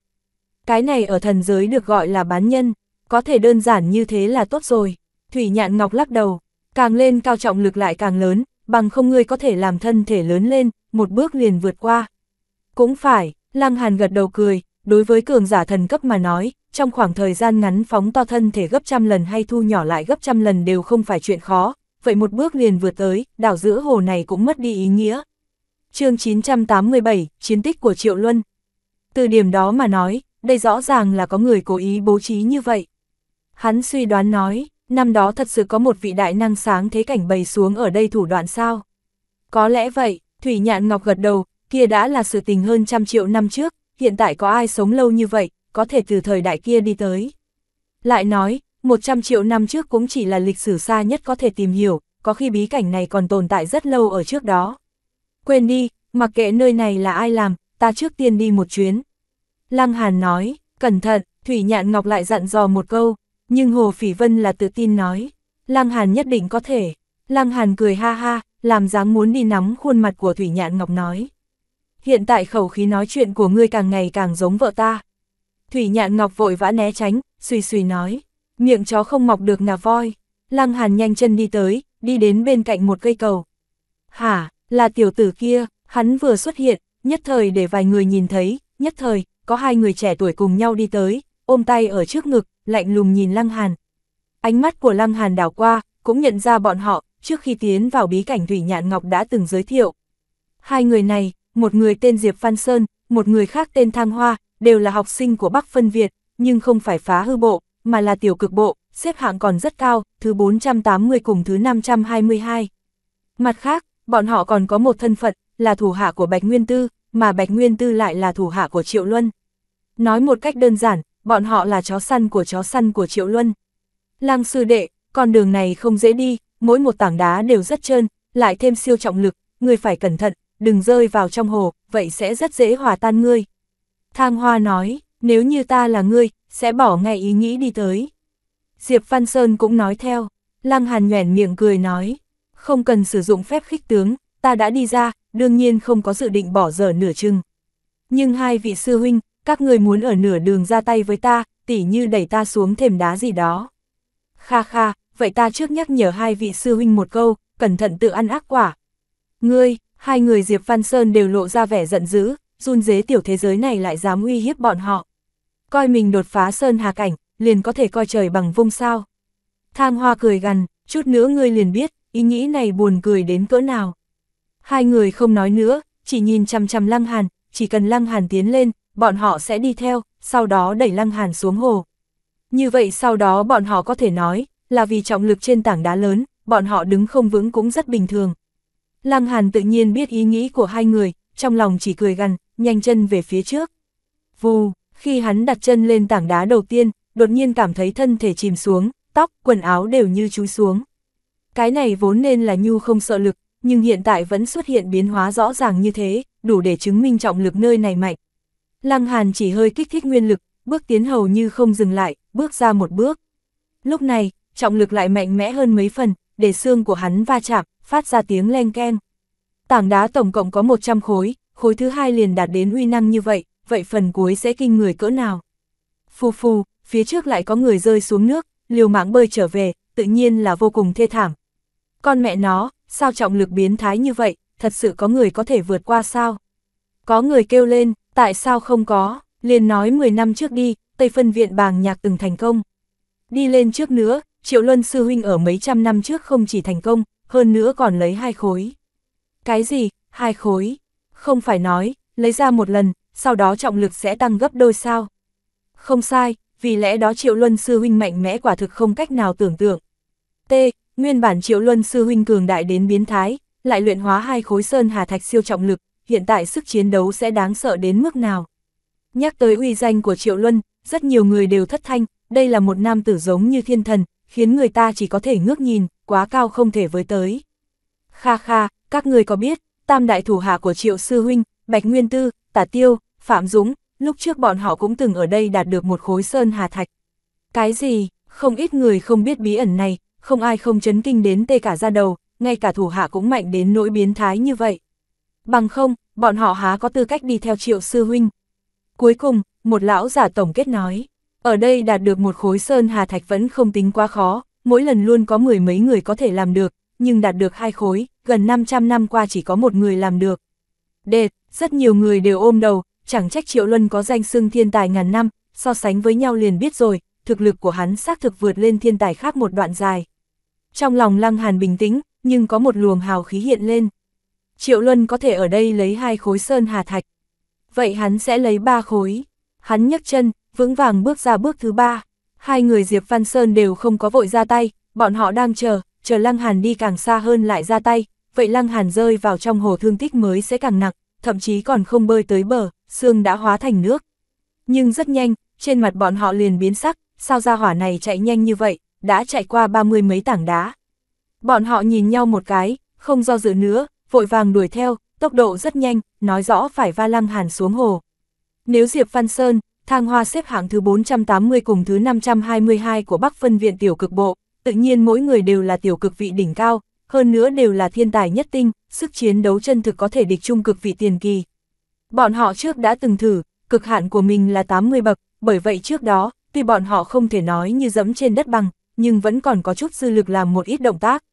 Cái này ở thần giới được gọi là bán nhân, có thể đơn giản như thế là tốt rồi. Thủy Nhạn Ngọc lắc đầu, càng lên cao trọng lực lại càng lớn, bằng không ngươi có thể làm thân thể lớn lên, một bước liền vượt qua. Cũng phải, Lăng Hàn gật đầu cười, đối với cường giả thần cấp mà nói, trong khoảng thời gian ngắn phóng to thân thể gấp trăm lần hay thu nhỏ lại gấp trăm lần đều không phải chuyện khó, vậy một bước liền vượt tới, đảo giữa hồ này cũng mất đi ý nghĩa. chương 987, Chiến tích của Triệu Luân Từ điểm đó mà nói, đây rõ ràng là có người cố ý bố trí như vậy. Hắn suy đoán nói, năm đó thật sự có một vị đại năng sáng thế cảnh bày xuống ở đây thủ đoạn sao? Có lẽ vậy, Thủy Nhạn Ngọc gật đầu, kia đã là sự tình hơn trăm triệu năm trước, hiện tại có ai sống lâu như vậy, có thể từ thời đại kia đi tới. Lại nói, 100 triệu năm trước cũng chỉ là lịch sử xa nhất có thể tìm hiểu, có khi bí cảnh này còn tồn tại rất lâu ở trước đó. Quên đi, mặc kệ nơi này là ai làm, ta trước tiên đi một chuyến. Lăng Hàn nói, cẩn thận, Thủy Nhạn Ngọc lại dặn dò một câu, nhưng Hồ Phỉ Vân là tự tin nói, Lăng Hàn nhất định có thể. Lăng Hàn cười ha ha, làm dáng muốn đi nắm khuôn mặt của Thủy Nhạn Ngọc nói. Hiện tại khẩu khí nói chuyện của ngươi càng ngày càng giống vợ ta. Thủy Nhạn Ngọc vội vã né tránh, suy suy nói, miệng chó không mọc được ngà voi. Lăng Hàn nhanh chân đi tới, đi đến bên cạnh một cây cầu. Hả, là tiểu tử kia, hắn vừa xuất hiện, nhất thời để vài người nhìn thấy, nhất thời, có hai người trẻ tuổi cùng nhau đi tới, ôm tay ở trước ngực, lạnh lùng nhìn Lăng Hàn. Ánh mắt của Lăng Hàn đảo qua, cũng nhận ra bọn họ, trước khi tiến vào bí cảnh Thủy Nhạn Ngọc đã từng giới thiệu. Hai người này, một người tên Diệp Phan Sơn, một người khác tên Thang Hoa, đều là học sinh của Bắc Phân Việt, nhưng không phải phá hư bộ, mà là tiểu cực bộ, xếp hạng còn rất cao, thứ 480 cùng thứ 522. Mặt khác, bọn họ còn có một thân phận, là thủ hạ của Bạch Nguyên Tư, mà Bạch Nguyên Tư lại là thủ hạ của Triệu Luân. Nói một cách đơn giản, bọn họ là chó săn của chó săn của Triệu Luân. Lăng sư đệ, con đường này không dễ đi, mỗi một tảng đá đều rất trơn, lại thêm siêu trọng lực, người phải cẩn thận, đừng rơi vào trong hồ, vậy sẽ rất dễ hòa tan ngươi. Thang Hoa nói, nếu như ta là ngươi, sẽ bỏ ngay ý nghĩ đi tới. Diệp Văn Sơn cũng nói theo, Lăng Hàn nhoẻn miệng cười nói, không cần sử dụng phép khích tướng, ta đã đi ra, đương nhiên không có dự định bỏ dở nửa chừng. Nhưng hai vị sư huynh, các người muốn ở nửa đường ra tay với ta, tỉ như đẩy ta xuống thềm đá gì đó. Kha kha, vậy ta trước nhắc nhở hai vị sư huynh một câu, cẩn thận tự ăn ác quả. Ngươi, hai người Diệp Văn Sơn đều lộ ra vẻ giận dữ, run dế tiểu thế giới này lại dám uy hiếp bọn họ. Coi mình đột phá Sơn Hà Cảnh, liền có thể coi trời bằng vung sao. Thang Hoa cười gằn, chút nữa ngươi liền biết, ý nghĩ này buồn cười đến cỡ nào. Hai người không nói nữa, chỉ nhìn chằm chằm Lăng Hàn, chỉ cần Lăng Hàn tiến lên, bọn họ sẽ đi theo, sau đó đẩy Lăng Hàn xuống hồ. Như vậy sau đó bọn họ có thể nói, là vì trọng lực trên tảng đá lớn, bọn họ đứng không vững cũng rất bình thường. Lăng Hàn tự nhiên biết ý nghĩ của hai người, trong lòng chỉ cười gằn, nhanh chân về phía trước. Vù, khi hắn đặt chân lên tảng đá đầu tiên, đột nhiên cảm thấy thân thể chìm xuống, tóc, quần áo đều như chú xuống. Cái này vốn nên là nhu không sợ lực, nhưng hiện tại vẫn xuất hiện biến hóa rõ ràng như thế, đủ để chứng minh trọng lực nơi này mạnh, Lăng Hàn chỉ hơi kích thích nguyên lực, bước tiến hầu như không dừng lại, bước ra một bước. Lúc này, trọng lực lại mạnh mẽ hơn mấy phần, để xương của hắn va chạm, phát ra tiếng len keng. Tảng đá tổng cộng có 100 khối, khối thứ hai liền đạt đến uy năng như vậy, vậy phần cuối sẽ kinh người cỡ nào? Phù phù, phía trước lại có người rơi xuống nước, liều mạng bơi trở về, tự nhiên là vô cùng thê thảm. Con mẹ nó, sao trọng lực biến thái như vậy, thật sự có người có thể vượt qua sao? Có người kêu lên, Tại sao không có, liền nói 10 năm trước đi, Tây phân viện bàng nhạc từng thành công. Đi lên trước nữa, Triệu Luân Sư Huynh ở mấy trăm năm trước không chỉ thành công, hơn nữa còn lấy hai khối. Cái gì, hai khối? Không phải nói, lấy ra một lần, sau đó trọng lực sẽ tăng gấp đôi sao? Không sai, vì lẽ đó Triệu Luân Sư Huynh mạnh mẽ quả thực không cách nào tưởng tượng. T. Nguyên bản Triệu Luân Sư Huynh cường đại đến biến thái, lại luyện hóa hai khối sơn hà thạch siêu trọng lực, hiện tại sức chiến đấu sẽ đáng sợ đến mức nào. Nhắc tới uy danh của Triệu Luân, rất nhiều người đều thất thanh, đây là một nam tử giống như thiên thần, khiến người ta chỉ có thể ngước nhìn, quá cao không thể với tới. Kha kha, các người có biết, tam đại thủ hạ của Triệu Sư Huynh, Bạch Nguyên Tư, Tả Tiêu, Phạm Dũng, lúc trước bọn họ cũng từng ở đây đạt được một khối sơn hà thạch. Cái gì, không ít người không biết bí ẩn này, không ai không chấn kinh đến tê cả ra đầu, ngay cả thủ hạ cũng mạnh đến nỗi biến thái như vậy bằng không, bọn họ há có tư cách đi theo triệu sư huynh. Cuối cùng, một lão giả tổng kết nói, ở đây đạt được một khối sơn hà thạch vẫn không tính quá khó, mỗi lần luôn có mười mấy người có thể làm được, nhưng đạt được hai khối, gần 500 năm qua chỉ có một người làm được. Đệt, rất nhiều người đều ôm đầu, chẳng trách Triệu Luân có danh xưng thiên tài ngàn năm, so sánh với nhau liền biết rồi, thực lực của hắn xác thực vượt lên thiên tài khác một đoạn dài. Trong lòng Lăng Hàn bình tĩnh, nhưng có một luồng hào khí hiện lên. Triệu Luân có thể ở đây lấy hai khối sơn hà thạch. Vậy hắn sẽ lấy ba khối. Hắn nhấc chân, vững vàng bước ra bước thứ ba. Hai người Diệp Văn Sơn đều không có vội ra tay, bọn họ đang chờ, chờ Lăng Hàn đi càng xa hơn lại ra tay, vậy Lăng Hàn rơi vào trong hồ thương tích mới sẽ càng nặng, thậm chí còn không bơi tới bờ, xương đã hóa thành nước. Nhưng rất nhanh, trên mặt bọn họ liền biến sắc, sao ra hỏa này chạy nhanh như vậy, đã chạy qua ba mươi mấy tảng đá. Bọn họ nhìn nhau một cái, không do dự nữa, vội vàng đuổi theo, tốc độ rất nhanh, nói rõ phải va lăng hàn xuống hồ. Nếu Diệp Văn Sơn, thang hoa xếp hạng thứ 480 cùng thứ 522 của Bắc Phân Viện Tiểu Cực Bộ, tự nhiên mỗi người đều là tiểu cực vị đỉnh cao, hơn nữa đều là thiên tài nhất tinh, sức chiến đấu chân thực có thể địch chung cực vị tiền kỳ. Bọn họ trước đã từng thử, cực hạn của mình là 80 bậc, bởi vậy trước đó, tuy bọn họ không thể nói như dẫm trên đất bằng, nhưng vẫn còn có chút dư lực làm một ít động tác.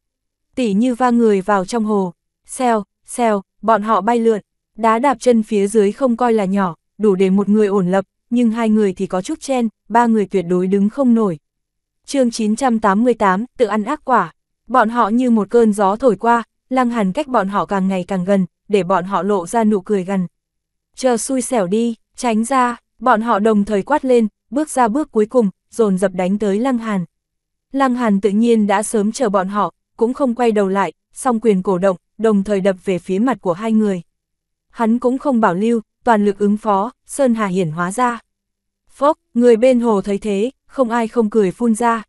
Tỷ như va người vào trong hồ, xèo, xèo, bọn họ bay lượn, đá đạp chân phía dưới không coi là nhỏ, đủ để một người ổn lập, nhưng hai người thì có chút chen, ba người tuyệt đối đứng không nổi. chương 988, tự ăn ác quả, bọn họ như một cơn gió thổi qua, lăng hàn cách bọn họ càng ngày càng gần, để bọn họ lộ ra nụ cười gần. Chờ xui xẻo đi, tránh ra, bọn họ đồng thời quát lên, bước ra bước cuối cùng, dồn dập đánh tới lăng hàn. Lăng hàn tự nhiên đã sớm chờ bọn họ, cũng không quay đầu lại, song quyền cổ động, đồng thời đập về phía mặt của hai người. Hắn cũng không bảo lưu, toàn lực ứng phó, Sơn Hà hiển hóa ra. Phốc, người bên hồ thấy thế, không ai không cười phun ra.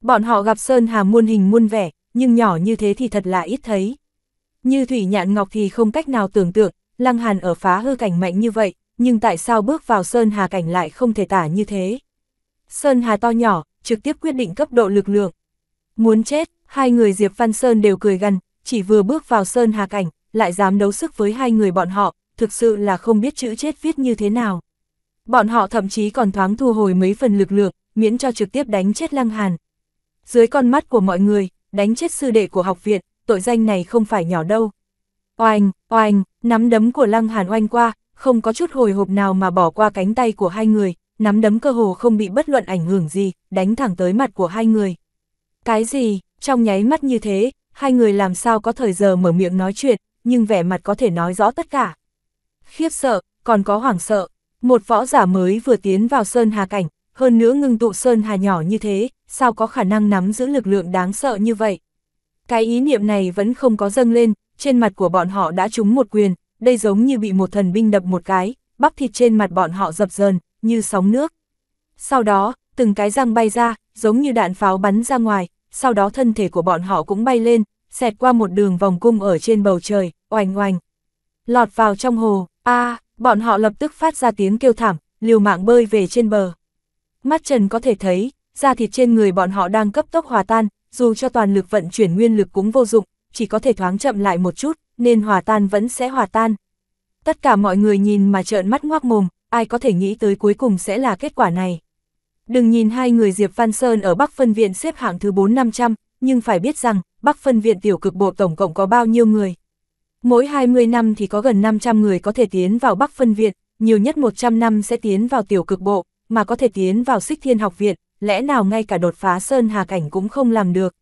Bọn họ gặp Sơn Hà muôn hình muôn vẻ, nhưng nhỏ như thế thì thật là ít thấy. Như Thủy Nhạn Ngọc thì không cách nào tưởng tượng, Lăng Hàn ở phá hư cảnh mạnh như vậy, nhưng tại sao bước vào Sơn Hà cảnh lại không thể tả như thế. Sơn Hà to nhỏ, trực tiếp quyết định cấp độ lực lượng. Muốn chết, hai người Diệp Văn Sơn đều cười gần, chỉ vừa bước vào sơn hà cảnh lại dám đấu sức với hai người bọn họ, thực sự là không biết chữ chết viết như thế nào. Bọn họ thậm chí còn thoáng thu hồi mấy phần lực lượng, miễn cho trực tiếp đánh chết Lăng Hàn. Dưới con mắt của mọi người, đánh chết sư đệ của học viện, tội danh này không phải nhỏ đâu. Oanh, oanh, nắm đấm của Lăng Hàn oanh qua, không có chút hồi hộp nào mà bỏ qua cánh tay của hai người, nắm đấm cơ hồ không bị bất luận ảnh hưởng gì, đánh thẳng tới mặt của hai người. Cái gì, trong nháy mắt như thế, hai người làm sao có thời giờ mở miệng nói chuyện, nhưng vẻ mặt có thể nói rõ tất cả. Khiếp sợ, còn có hoảng sợ, một võ giả mới vừa tiến vào Sơn Hà Cảnh, hơn nữa ngưng tụ Sơn Hà nhỏ như thế, sao có khả năng nắm giữ lực lượng đáng sợ như vậy. Cái ý niệm này vẫn không có dâng lên, trên mặt của bọn họ đã trúng một quyền, đây giống như bị một thần binh đập một cái, bắp thịt trên mặt bọn họ dập dờn, như sóng nước. Sau đó, từng cái răng bay ra, giống như đạn pháo bắn ra ngoài, sau đó thân thể của bọn họ cũng bay lên, xẹt qua một đường vòng cung ở trên bầu trời, oành oành. Lọt vào trong hồ, a bọn họ lập tức phát ra tiếng kêu thảm, liều mạng bơi về trên bờ. Mắt Trần có thể thấy, da thịt trên người bọn họ đang cấp tốc hòa tan, dù cho toàn lực vận chuyển nguyên lực cũng vô dụng, chỉ có thể thoáng chậm lại một chút, nên hòa tan vẫn sẽ hòa tan. Tất cả mọi người nhìn mà trợn mắt ngoác mồm, ai có thể nghĩ tới cuối cùng sẽ là kết quả này. Đừng nhìn hai người Diệp Văn Sơn ở Bắc Phân Viện xếp hạng thứ 4-500, nhưng phải biết rằng, Bắc Phân Viện tiểu cực bộ tổng cộng có bao nhiêu người. Mỗi 20 năm thì có gần 500 người có thể tiến vào Bắc Phân Viện, nhiều nhất 100 năm sẽ tiến vào tiểu cực bộ, mà có thể tiến vào Sích thiên học viện, lẽ nào ngay cả đột phá Sơn Hà Cảnh cũng không làm được.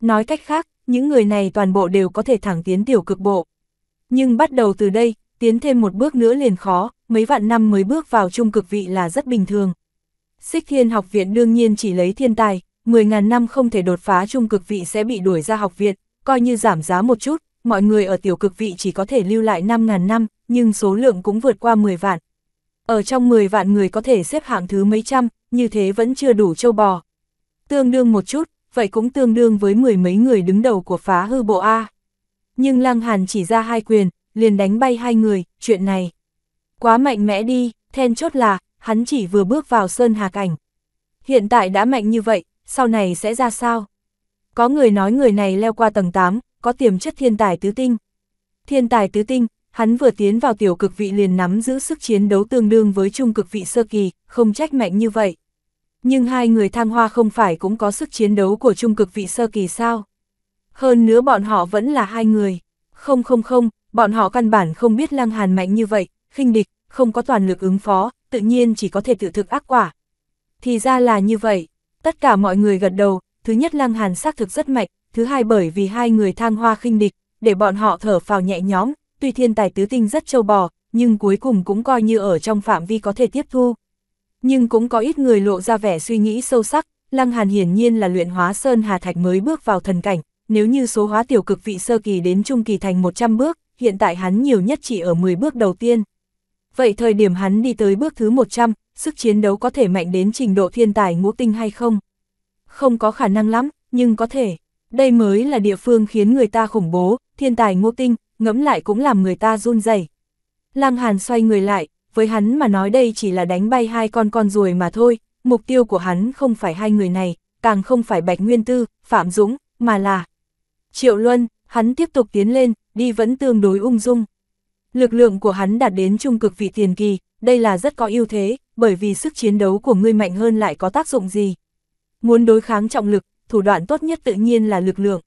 Nói cách khác, những người này toàn bộ đều có thể thẳng tiến tiểu cực bộ. Nhưng bắt đầu từ đây, tiến thêm một bước nữa liền khó, mấy vạn năm mới bước vào trung cực vị là rất bình thường. Xích Thiên học viện đương nhiên chỉ lấy thiên tài, 10.000 năm không thể đột phá trung cực vị sẽ bị đuổi ra học viện, coi như giảm giá một chút, mọi người ở tiểu cực vị chỉ có thể lưu lại 5.000 năm, nhưng số lượng cũng vượt qua 10 vạn. Ở trong 10 vạn người có thể xếp hạng thứ mấy trăm, như thế vẫn chưa đủ châu bò. Tương đương một chút, vậy cũng tương đương với mười mấy người đứng đầu của phá hư bộ A. Nhưng Lăng Hàn chỉ ra hai quyền, liền đánh bay hai người, chuyện này. Quá mạnh mẽ đi, then chốt là, hắn chỉ vừa bước vào sơn hà cảnh. Hiện tại đã mạnh như vậy, sau này sẽ ra sao? Có người nói người này leo qua tầng 8, có tiềm chất thiên tài tứ tinh. Thiên tài tứ tinh, hắn vừa tiến vào tiểu cực vị liền nắm giữ sức chiến đấu tương đương với trung cực vị sơ kỳ, không trách mạnh như vậy. Nhưng hai người thăng hoa không phải cũng có sức chiến đấu của trung cực vị sơ kỳ sao? Hơn nữa bọn họ vẫn là hai người. Không không không, bọn họ căn bản không biết Lăng Hàn mạnh như vậy, khinh địch, không có toàn lực ứng phó, tự nhiên chỉ có thể tự thực ác quả. Thì ra là như vậy, tất cả mọi người gật đầu, thứ nhất Lăng Hàn xác thực rất mạnh, thứ hai bởi vì hai người thang hoa khinh địch, để bọn họ thở phào nhẹ nhõm, tuy thiên tài tứ tinh rất trâu bò, nhưng cuối cùng cũng coi như ở trong phạm vi có thể tiếp thu. Nhưng cũng có ít người lộ ra vẻ suy nghĩ sâu sắc, Lăng Hàn hiển nhiên là luyện hóa sơn hà thạch mới bước vào thần cảnh, nếu như số hóa tiểu cực vị sơ kỳ đến trung kỳ thành 100 bước, hiện tại hắn nhiều nhất chỉ ở 10 bước đầu tiên vậy thời điểm hắn đi tới bước thứ 100, sức chiến đấu có thể mạnh đến trình độ thiên tài ngũ tinh hay không? Không có khả năng lắm, nhưng có thể. Đây mới là địa phương khiến người ta khủng bố, thiên tài ngũ tinh, ngẫm lại cũng làm người ta run rẩy. Lăng Hàn xoay người lại, với hắn mà nói đây chỉ là đánh bay hai con con ruồi mà thôi, mục tiêu của hắn không phải hai người này, càng không phải Bạch Nguyên Tư, Phạm Dũng, mà là Triệu Luân, hắn tiếp tục tiến lên, đi vẫn tương đối ung dung. Lực lượng của hắn đạt đến trung cực vị tiền kỳ, đây là rất có ưu thế, bởi vì sức chiến đấu của ngươi mạnh hơn lại có tác dụng gì. Muốn đối kháng trọng lực, thủ đoạn tốt nhất tự nhiên là lực lượng.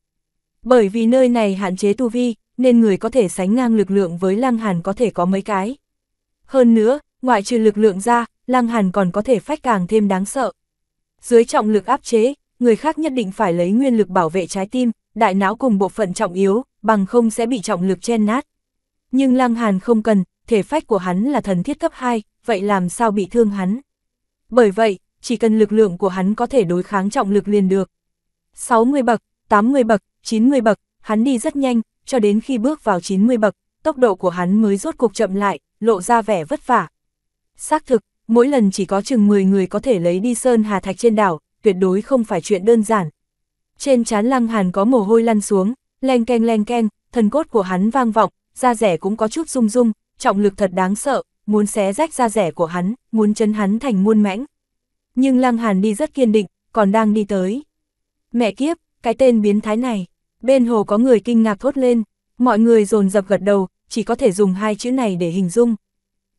Bởi vì nơi này hạn chế tu vi, nên người có thể sánh ngang lực lượng với Lăng Hàn có thể có mấy cái. Hơn nữa, ngoại trừ lực lượng ra, Lăng Hàn còn có thể phách càng thêm đáng sợ. Dưới trọng lực áp chế, người khác nhất định phải lấy nguyên lực bảo vệ trái tim, đại não cùng bộ phận trọng yếu, bằng không sẽ bị trọng lực chen nát. Nhưng Lăng Hàn không cần, thể phách của hắn là thần thiết cấp 2, vậy làm sao bị thương hắn? Bởi vậy, chỉ cần lực lượng của hắn có thể đối kháng trọng lực liền được. 60 bậc, 80 bậc, 90 bậc, hắn đi rất nhanh, cho đến khi bước vào 90 bậc, tốc độ của hắn mới rốt cục chậm lại, lộ ra vẻ vất vả. Xác thực, mỗi lần chỉ có chừng 10 người có thể lấy đi sơn hà thạch trên đảo, tuyệt đối không phải chuyện đơn giản. Trên trán lăng hàn có mồ hôi lăn xuống, len keng len keng, thần cốt của hắn vang vọng, da rẻ cũng có chút rung rung, trọng lực thật đáng sợ, muốn xé rách da rẻ của hắn, muốn chấn hắn thành muôn mãnh. Nhưng Lăng Hàn đi rất kiên định, còn đang đi tới. Mẹ kiếp, cái tên biến thái này. Bên hồ có người kinh ngạc thốt lên, mọi người dồn dập gật đầu, chỉ có thể dùng hai chữ này để hình dung.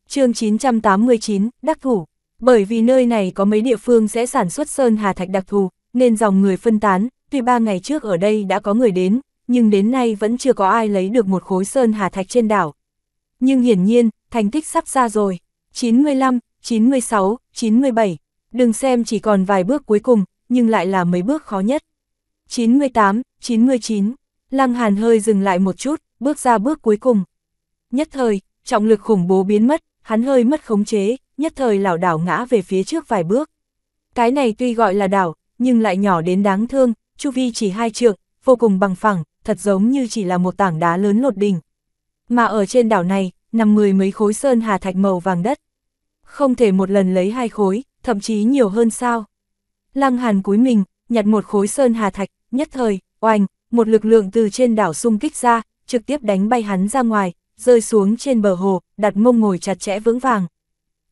chương 989, đắc thủ. Bởi vì nơi này có mấy địa phương sẽ sản xuất sơn hà thạch đặc thù, nên dòng người phân tán, tuy ba ngày trước ở đây đã có người đến, nhưng đến nay vẫn chưa có ai lấy được một khối sơn hà thạch trên đảo. Nhưng hiển nhiên, thành tích sắp ra rồi. 95, 96, 97. Đừng xem chỉ còn vài bước cuối cùng, nhưng lại là mấy bước khó nhất. 98, 99. Lăng Hàn hơi dừng lại một chút, bước ra bước cuối cùng. Nhất thời, trọng lực khủng bố biến mất, hắn hơi mất khống chế, nhất thời lảo đảo ngã về phía trước vài bước. Cái này tuy gọi là đảo, nhưng lại nhỏ đến đáng thương, chu vi chỉ hai trượng, vô cùng bằng phẳng, thật giống như chỉ là một tảng đá lớn lột đỉnh. Mà ở trên đảo này, nằm mười mấy khối sơn hà thạch màu vàng đất. Không thể một lần lấy hai khối, thậm chí nhiều hơn sao. Lăng Hàn cúi mình, nhặt một khối sơn hà thạch, nhất thời, oanh, một lực lượng từ trên đảo xung kích ra, trực tiếp đánh bay hắn ra ngoài, rơi xuống trên bờ hồ, đặt mông ngồi chặt chẽ vững vàng.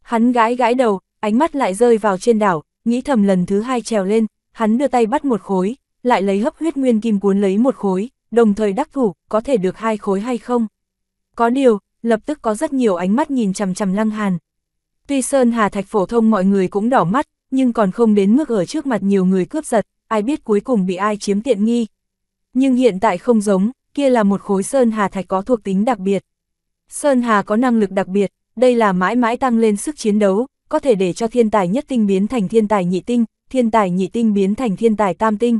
Hắn gãi gãi đầu, ánh mắt lại rơi vào trên đảo, nghĩ thầm lần thứ hai trèo lên, hắn đưa tay bắt một khối, lại lấy hấp huyết nguyên kim cuốn lấy một khối, đồng thời đắc thủ, có thể được hai khối hay không. Có điều, lập tức có rất nhiều ánh mắt nhìn chằm chằm Lăng Hàn. Tuy Sơn Hà Thạch phổ thông mọi người cũng đỏ mắt, nhưng còn không đến mức ở trước mặt nhiều người cướp giật, ai biết cuối cùng bị ai chiếm tiện nghi. Nhưng hiện tại không giống, kia là một khối Sơn Hà Thạch có thuộc tính đặc biệt. Sơn Hà có năng lực đặc biệt, đây là mãi mãi tăng lên sức chiến đấu, có thể để cho thiên tài nhất tinh biến thành thiên tài nhị tinh, thiên tài nhị tinh biến thành thiên tài tam tinh.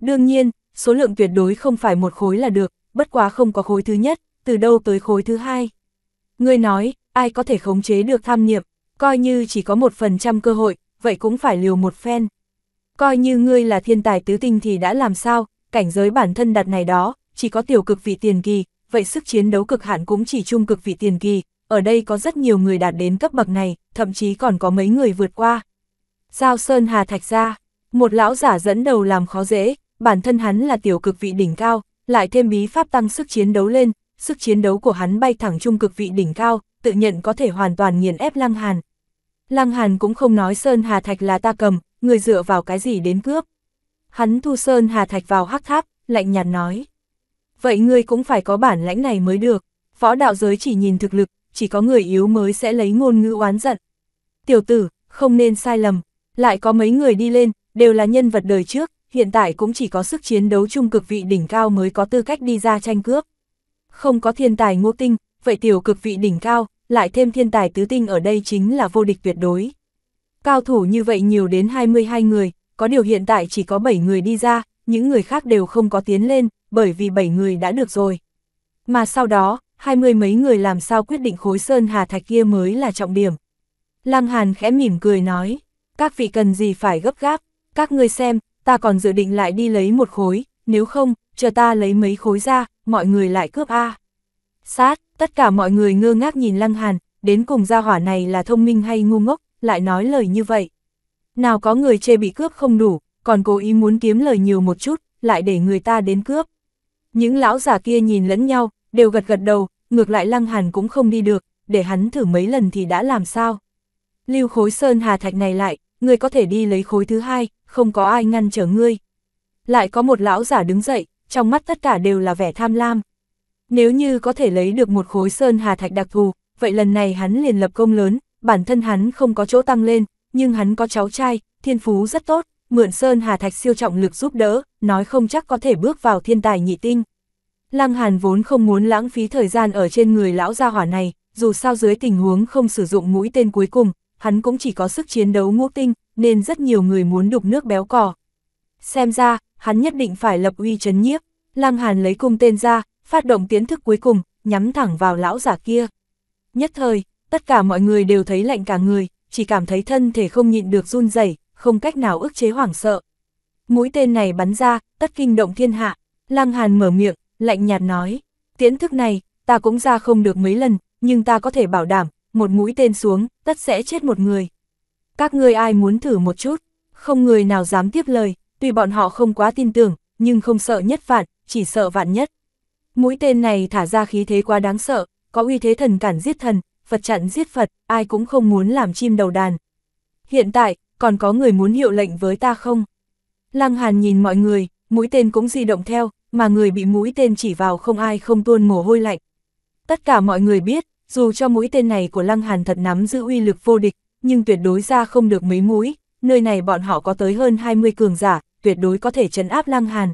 Đương nhiên, số lượng tuyệt đối không phải một khối là được, bất quá không có khối thứ nhất, từ đâu tới khối thứ hai. ngươi nói, ai có thể khống chế được tham niệm, coi như chỉ có một phần trăm cơ hội, vậy cũng phải liều một phen. Coi như ngươi là thiên tài tứ tinh thì đã làm sao, cảnh giới bản thân đặt này đó, chỉ có tiểu cực vị tiền kỳ, vậy sức chiến đấu cực hạn cũng chỉ trung cực vị tiền kỳ, ở đây có rất nhiều người đạt đến cấp bậc này, thậm chí còn có mấy người vượt qua. Giao Sơn Hà Thạch ra, một lão giả dẫn đầu làm khó dễ, bản thân hắn là tiểu cực vị đỉnh cao, lại thêm bí pháp tăng sức chiến đấu lên, sức chiến đấu của hắn bay thẳng trung cực vị đỉnh cao, tự nhận có thể hoàn toàn nghiền ép Lăng Hàn. Lăng Hàn cũng không nói Sơn Hà Thạch là ta cầm, người dựa vào cái gì đến cướp. Hắn thu Sơn Hà Thạch vào hắc tháp, lạnh nhạt nói. Vậy ngươi cũng phải có bản lãnh này mới được, võ đạo giới chỉ nhìn thực lực, chỉ có người yếu mới sẽ lấy ngôn ngữ oán giận. Tiểu tử, không nên sai lầm, lại có mấy người đi lên, đều là nhân vật đời trước, hiện tại cũng chỉ có sức chiến đấu trung cực vị đỉnh cao mới có tư cách đi ra tranh cướp. Không có thiên tài ngô tinh, vậy tiểu cực vị đỉnh cao, lại thêm thiên tài tứ tinh ở đây chính là vô địch tuyệt đối. Cao thủ như vậy nhiều đến 22 người, có điều hiện tại chỉ có 7 người đi ra, những người khác đều không có tiến lên, bởi vì 7 người đã được rồi. Mà sau đó, 20 mấy người làm sao quyết định khối sơn hà thạch kia mới là trọng điểm. Lăng Hàn khẽ mỉm cười nói, các vị cần gì phải gấp gáp, các ngươi xem, ta còn dự định lại đi lấy một khối, nếu không, chờ ta lấy mấy khối ra, mọi người lại cướp A. Sát, tất cả mọi người ngơ ngác nhìn Lăng Hàn, đến cùng gia hỏa này là thông minh hay ngu ngốc, lại nói lời như vậy. Nào có người chê bị cướp không đủ, còn cố ý muốn kiếm lời nhiều một chút, lại để người ta đến cướp. Những lão giả kia nhìn lẫn nhau, đều gật gật đầu, ngược lại Lăng Hàn cũng không đi được, để hắn thử mấy lần thì đã làm sao. Lưu khối sơn hà thạch này lại, người có thể đi lấy khối thứ hai, không có ai ngăn trở ngươi. Lại có một lão giả đứng dậy, trong mắt tất cả đều là vẻ tham lam. Nếu như có thể lấy được một khối sơn hà thạch đặc thù, vậy lần này hắn liền lập công lớn, bản thân hắn không có chỗ tăng lên, nhưng hắn có cháu trai, thiên phú rất tốt, mượn sơn hà thạch siêu trọng lực giúp đỡ, nói không chắc có thể bước vào thiên tài nhị tinh. Lăng Hàn vốn không muốn lãng phí thời gian ở trên người lão gia hỏa này, dù sao dưới tình huống không sử dụng mũi tên cuối cùng, hắn cũng chỉ có sức chiến đấu ngũ tinh, nên rất nhiều người muốn đục nước béo cò. Xem ra, hắn nhất định phải lập uy chấn nhiếp, Lăng Hàn lấy cung tên ra, phát động tiến thức cuối cùng, nhắm thẳng vào lão giả kia. Nhất thời, tất cả mọi người đều thấy lạnh cả người, chỉ cảm thấy thân thể không nhịn được run rẩy, không cách nào ức chế hoảng sợ. Mũi tên này bắn ra, tất kinh động thiên hạ, Lăng Hàn mở miệng, lạnh nhạt nói, tiến thức này, ta cũng ra không được mấy lần, nhưng ta có thể bảo đảm, một mũi tên xuống, tất sẽ chết một người các ngươi ai muốn thử một chút, không người nào dám tiếp lời, tuy bọn họ không quá tin tưởng, nhưng không sợ nhất vạn, chỉ sợ vạn nhất. Mũi tên này thả ra khí thế quá đáng sợ, có uy thế thần cản giết thần, Phật chặn giết Phật, ai cũng không muốn làm chim đầu đàn. Hiện tại, còn có người muốn hiệu lệnh với ta không? Lăng Hàn nhìn mọi người, mũi tên cũng di động theo, mà người bị mũi tên chỉ vào không ai không tuôn mồ hôi lạnh. Tất cả mọi người biết, dù cho mũi tên này của Lăng Hàn thật nắm giữ uy lực vô địch, nhưng tuyệt đối ra không được mấy mũi, nơi này bọn họ có tới hơn 20 cường giả, tuyệt đối có thể chấn áp Lăng Hàn.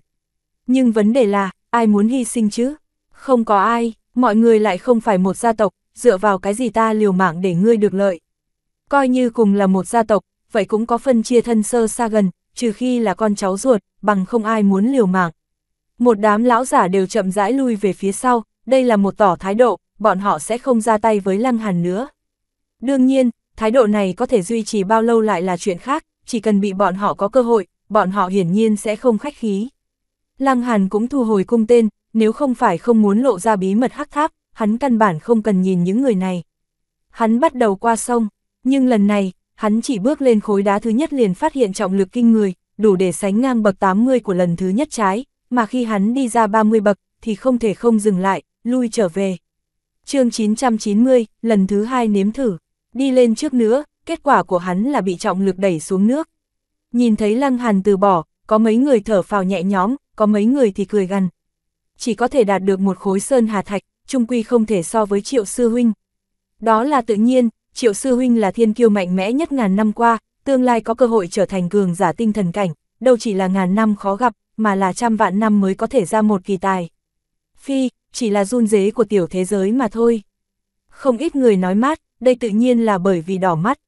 Nhưng vấn đề là, ai muốn hy sinh chứ? Không có ai, mọi người lại không phải một gia tộc, dựa vào cái gì ta liều mạng để ngươi được lợi. Coi như cùng là một gia tộc, vậy cũng có phân chia thân sơ xa gần, trừ khi là con cháu ruột, bằng không ai muốn liều mạng. Một đám lão giả đều chậm rãi lui về phía sau, đây là một tỏ thái độ, bọn họ sẽ không ra tay với Lăng Hàn nữa. Đương nhiên, thái độ này có thể duy trì bao lâu lại là chuyện khác, chỉ cần bị bọn họ có cơ hội, bọn họ hiển nhiên sẽ không khách khí. Lăng Hàn cũng thu hồi cung tên, nếu không phải không muốn lộ ra bí mật hắc tháp, hắn căn bản không cần nhìn những người này. Hắn bắt đầu qua sông, nhưng lần này, hắn chỉ bước lên khối đá thứ nhất liền phát hiện trọng lực kinh người, đủ để sánh ngang bậc 80 của lần thứ nhất trái, mà khi hắn đi ra 30 bậc, thì không thể không dừng lại, lui trở về. chương 990, lần thứ hai nếm thử đi lên trước nữa, kết quả của hắn là bị trọng lực đẩy xuống nước. Nhìn thấy Lăng Hàn từ bỏ, có mấy người thở phào nhẹ nhõm, có mấy người thì cười gằn. Chỉ có thể đạt được một khối sơn hà thạch, trung quy không thể so với Triệu sư huynh. Đó là tự nhiên, Triệu sư huynh là thiên kiêu mạnh mẽ nhất ngàn năm qua, tương lai có cơ hội trở thành cường giả tinh thần cảnh, đâu chỉ là ngàn năm khó gặp, mà là trăm vạn năm mới có thể ra một kỳ tài. Phi, chỉ là run dế của tiểu thế giới mà thôi không ít người nói mát, đây tự nhiên là bởi vì đỏ mắt.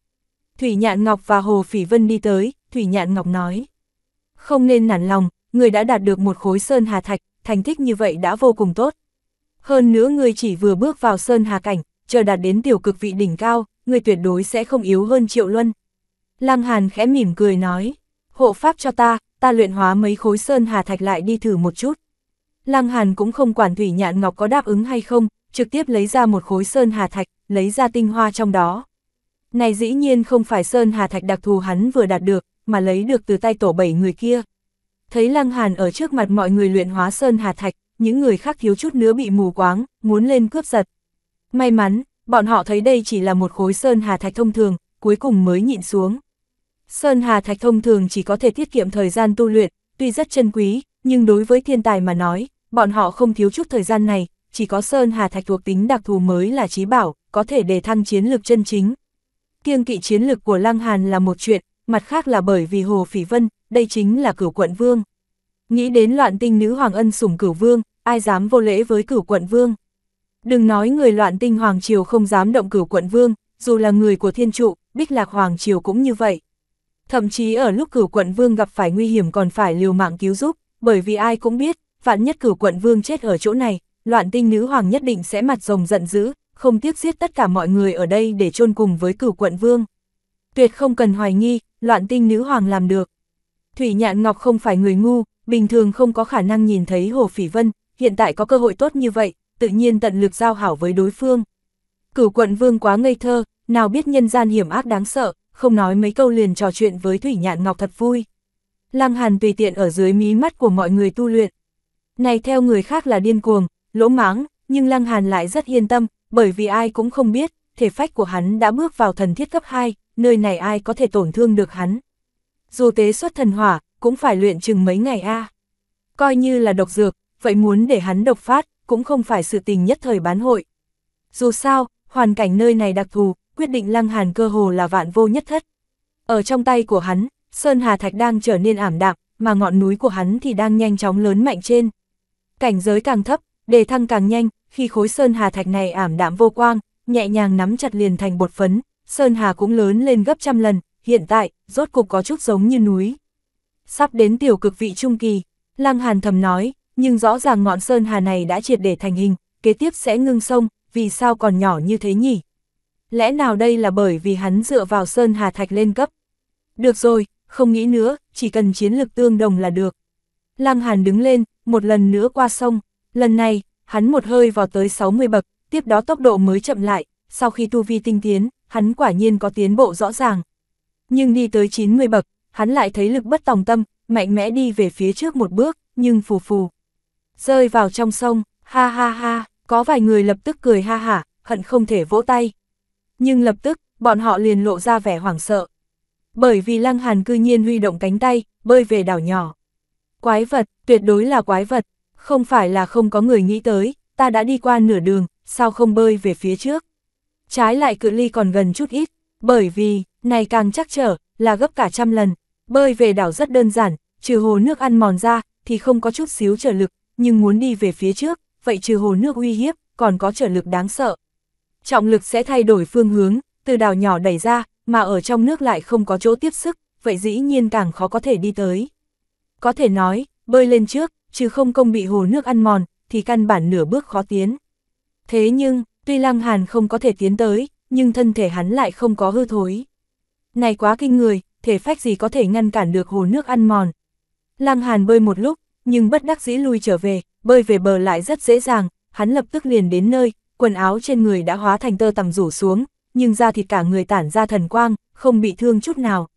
Thủy Nhạn Ngọc và Hồ Phỉ Vân đi tới, Thủy Nhạn Ngọc nói. Không nên nản lòng, người đã đạt được một khối sơn hà thạch, thành tích như vậy đã vô cùng tốt. Hơn nữa người chỉ vừa bước vào sơn hà cảnh, chờ đạt đến tiểu cực vị đỉnh cao, người tuyệt đối sẽ không yếu hơn triệu luân. Lăng Hàn khẽ mỉm cười nói, hộ pháp cho ta, ta luyện hóa mấy khối sơn hà thạch lại đi thử một chút. Lăng Hàn cũng không quản Thủy Nhạn Ngọc có đáp ứng hay không, trực tiếp lấy ra một khối sơn hà thạch, lấy ra tinh hoa trong đó. Này dĩ nhiên không phải sơn hà thạch đặc thù hắn vừa đạt được, mà lấy được từ tay tổ bảy người kia. Thấy Lăng Hàn ở trước mặt mọi người luyện hóa sơn hà thạch, những người khác thiếu chút nữa bị mù quáng, muốn lên cướp giật. May mắn, bọn họ thấy đây chỉ là một khối sơn hà thạch thông thường, cuối cùng mới nhịn xuống. Sơn hà thạch thông thường chỉ có thể tiết kiệm thời gian tu luyện, tuy rất chân quý, nhưng đối với thiên tài mà nói, bọn họ không thiếu chút thời gian này, chỉ có Sơn Hà Thạch thuộc tính đặc thù mới là trí bảo, có thể đề thăng chiến lược chân chính. Kiêng kỵ chiến lược của Lăng Hàn là một chuyện, mặt khác là bởi vì Hồ Phỉ Vân, đây chính là cửu quận vương. Nghĩ đến loạn tinh nữ hoàng ân sủng cửu vương, ai dám vô lễ với cửu quận vương. Đừng nói người loạn tinh hoàng triều không dám động cửu quận vương, dù là người của thiên trụ, bích lạc hoàng triều cũng như vậy. Thậm chí ở lúc cửu quận vương gặp phải nguy hiểm còn phải liều mạng cứu giúp, bởi vì ai cũng biết, vạn nhất cửu quận vương chết ở chỗ này, loạn tinh nữ hoàng nhất định sẽ mặt rồng giận dữ, không tiếc giết tất cả mọi người ở đây để chôn cùng với cửu quận vương. Tuyệt không cần hoài nghi, loạn tinh nữ hoàng làm được. Thủy Nhạn Ngọc không phải người ngu, bình thường không có khả năng nhìn thấy Hồ Phỉ Vân, hiện tại có cơ hội tốt như vậy, tự nhiên tận lực giao hảo với đối phương. Cửu quận vương quá ngây thơ, nào biết nhân gian hiểm ác đáng sợ, không nói mấy câu liền trò chuyện với Thủy Nhạn Ngọc thật vui. Lăng Hàn tùy tiện ở dưới mí mắt của mọi người tu luyện. Này theo người khác là điên cuồng, lỗ mãng, nhưng Lăng Hàn lại rất yên tâm, bởi vì ai cũng không biết, thể phách của hắn đã bước vào thần thiết cấp 2, nơi này ai có thể tổn thương được hắn. Dù tế xuất thần hỏa, cũng phải luyện chừng mấy ngày a. Coi như là độc dược, vậy muốn để hắn độc phát, cũng không phải sự tình nhất thời bán hội. Dù sao, hoàn cảnh nơi này đặc thù, quyết định Lăng Hàn cơ hồ là vạn vô nhất thất. Ở trong tay của hắn, Sơn Hà Thạch đang trở nên ảm đạm, mà ngọn núi của hắn thì đang nhanh chóng lớn mạnh trên. Cảnh giới càng thấp, đề thăng càng nhanh, khi khối sơn hà thạch này ảm đạm vô quang, nhẹ nhàng nắm chặt liền thành bột phấn, sơn hà cũng lớn lên gấp trăm lần, hiện tại, rốt cục có chút giống như núi. Sắp đến tiểu cực vị trung kỳ, Lăng Hàn thầm nói, nhưng rõ ràng ngọn sơn hà này đã triệt để thành hình, kế tiếp sẽ ngưng sông, vì sao còn nhỏ như thế nhỉ? Lẽ nào đây là bởi vì hắn dựa vào sơn hà thạch lên cấp? Được rồi, không nghĩ nữa, chỉ cần chiến lực tương đồng là được. Lăng Hàn đứng lên, một lần nữa qua sông. Lần này, hắn một hơi vào tới 60 bậc, tiếp đó tốc độ mới chậm lại, sau khi tu vi tinh tiến, hắn quả nhiên có tiến bộ rõ ràng. Nhưng đi tới 90 bậc, hắn lại thấy lực bất tòng tâm, mạnh mẽ đi về phía trước một bước, nhưng phù phù. Rơi vào trong sông, ha ha ha, có vài người lập tức cười ha hả, hận không thể vỗ tay. Nhưng lập tức, bọn họ liền lộ ra vẻ hoảng sợ. Bởi vì Lăng Hàn cư nhiên huy động cánh tay, bơi về đảo nhỏ. Quái vật, tuyệt đối là quái vật, không phải là không có người nghĩ tới, ta đã đi qua nửa đường, sao không bơi về phía trước. Trái lại cự ly còn gần chút ít, bởi vì, này càng chắc trở, là gấp cả trăm lần. Bơi về đảo rất đơn giản, trừ hồ nước ăn mòn ra, thì không có chút xíu trở lực, nhưng muốn đi về phía trước, vậy trừ hồ nước uy hiếp, còn có trở lực đáng sợ. Trọng lực sẽ thay đổi phương hướng, từ đảo nhỏ đẩy ra, mà ở trong nước lại không có chỗ tiếp sức, vậy dĩ nhiên càng khó có thể đi tới. Có thể nói, bơi lên trước, chứ không công bị hồ nước ăn mòn, thì căn bản nửa bước khó tiến. Thế nhưng, tuy Lăng Hàn không có thể tiến tới, nhưng thân thể hắn lại không có hư thối. Này quá kinh người, thể phách gì có thể ngăn cản được hồ nước ăn mòn. Lăng Hàn bơi một lúc, nhưng bất đắc dĩ lui trở về, bơi về bờ lại rất dễ dàng, hắn lập tức liền đến nơi, quần áo trên người đã hóa thành tơ tằm rủ xuống, nhưng da thịt cả người tản ra thần quang, không bị thương chút nào.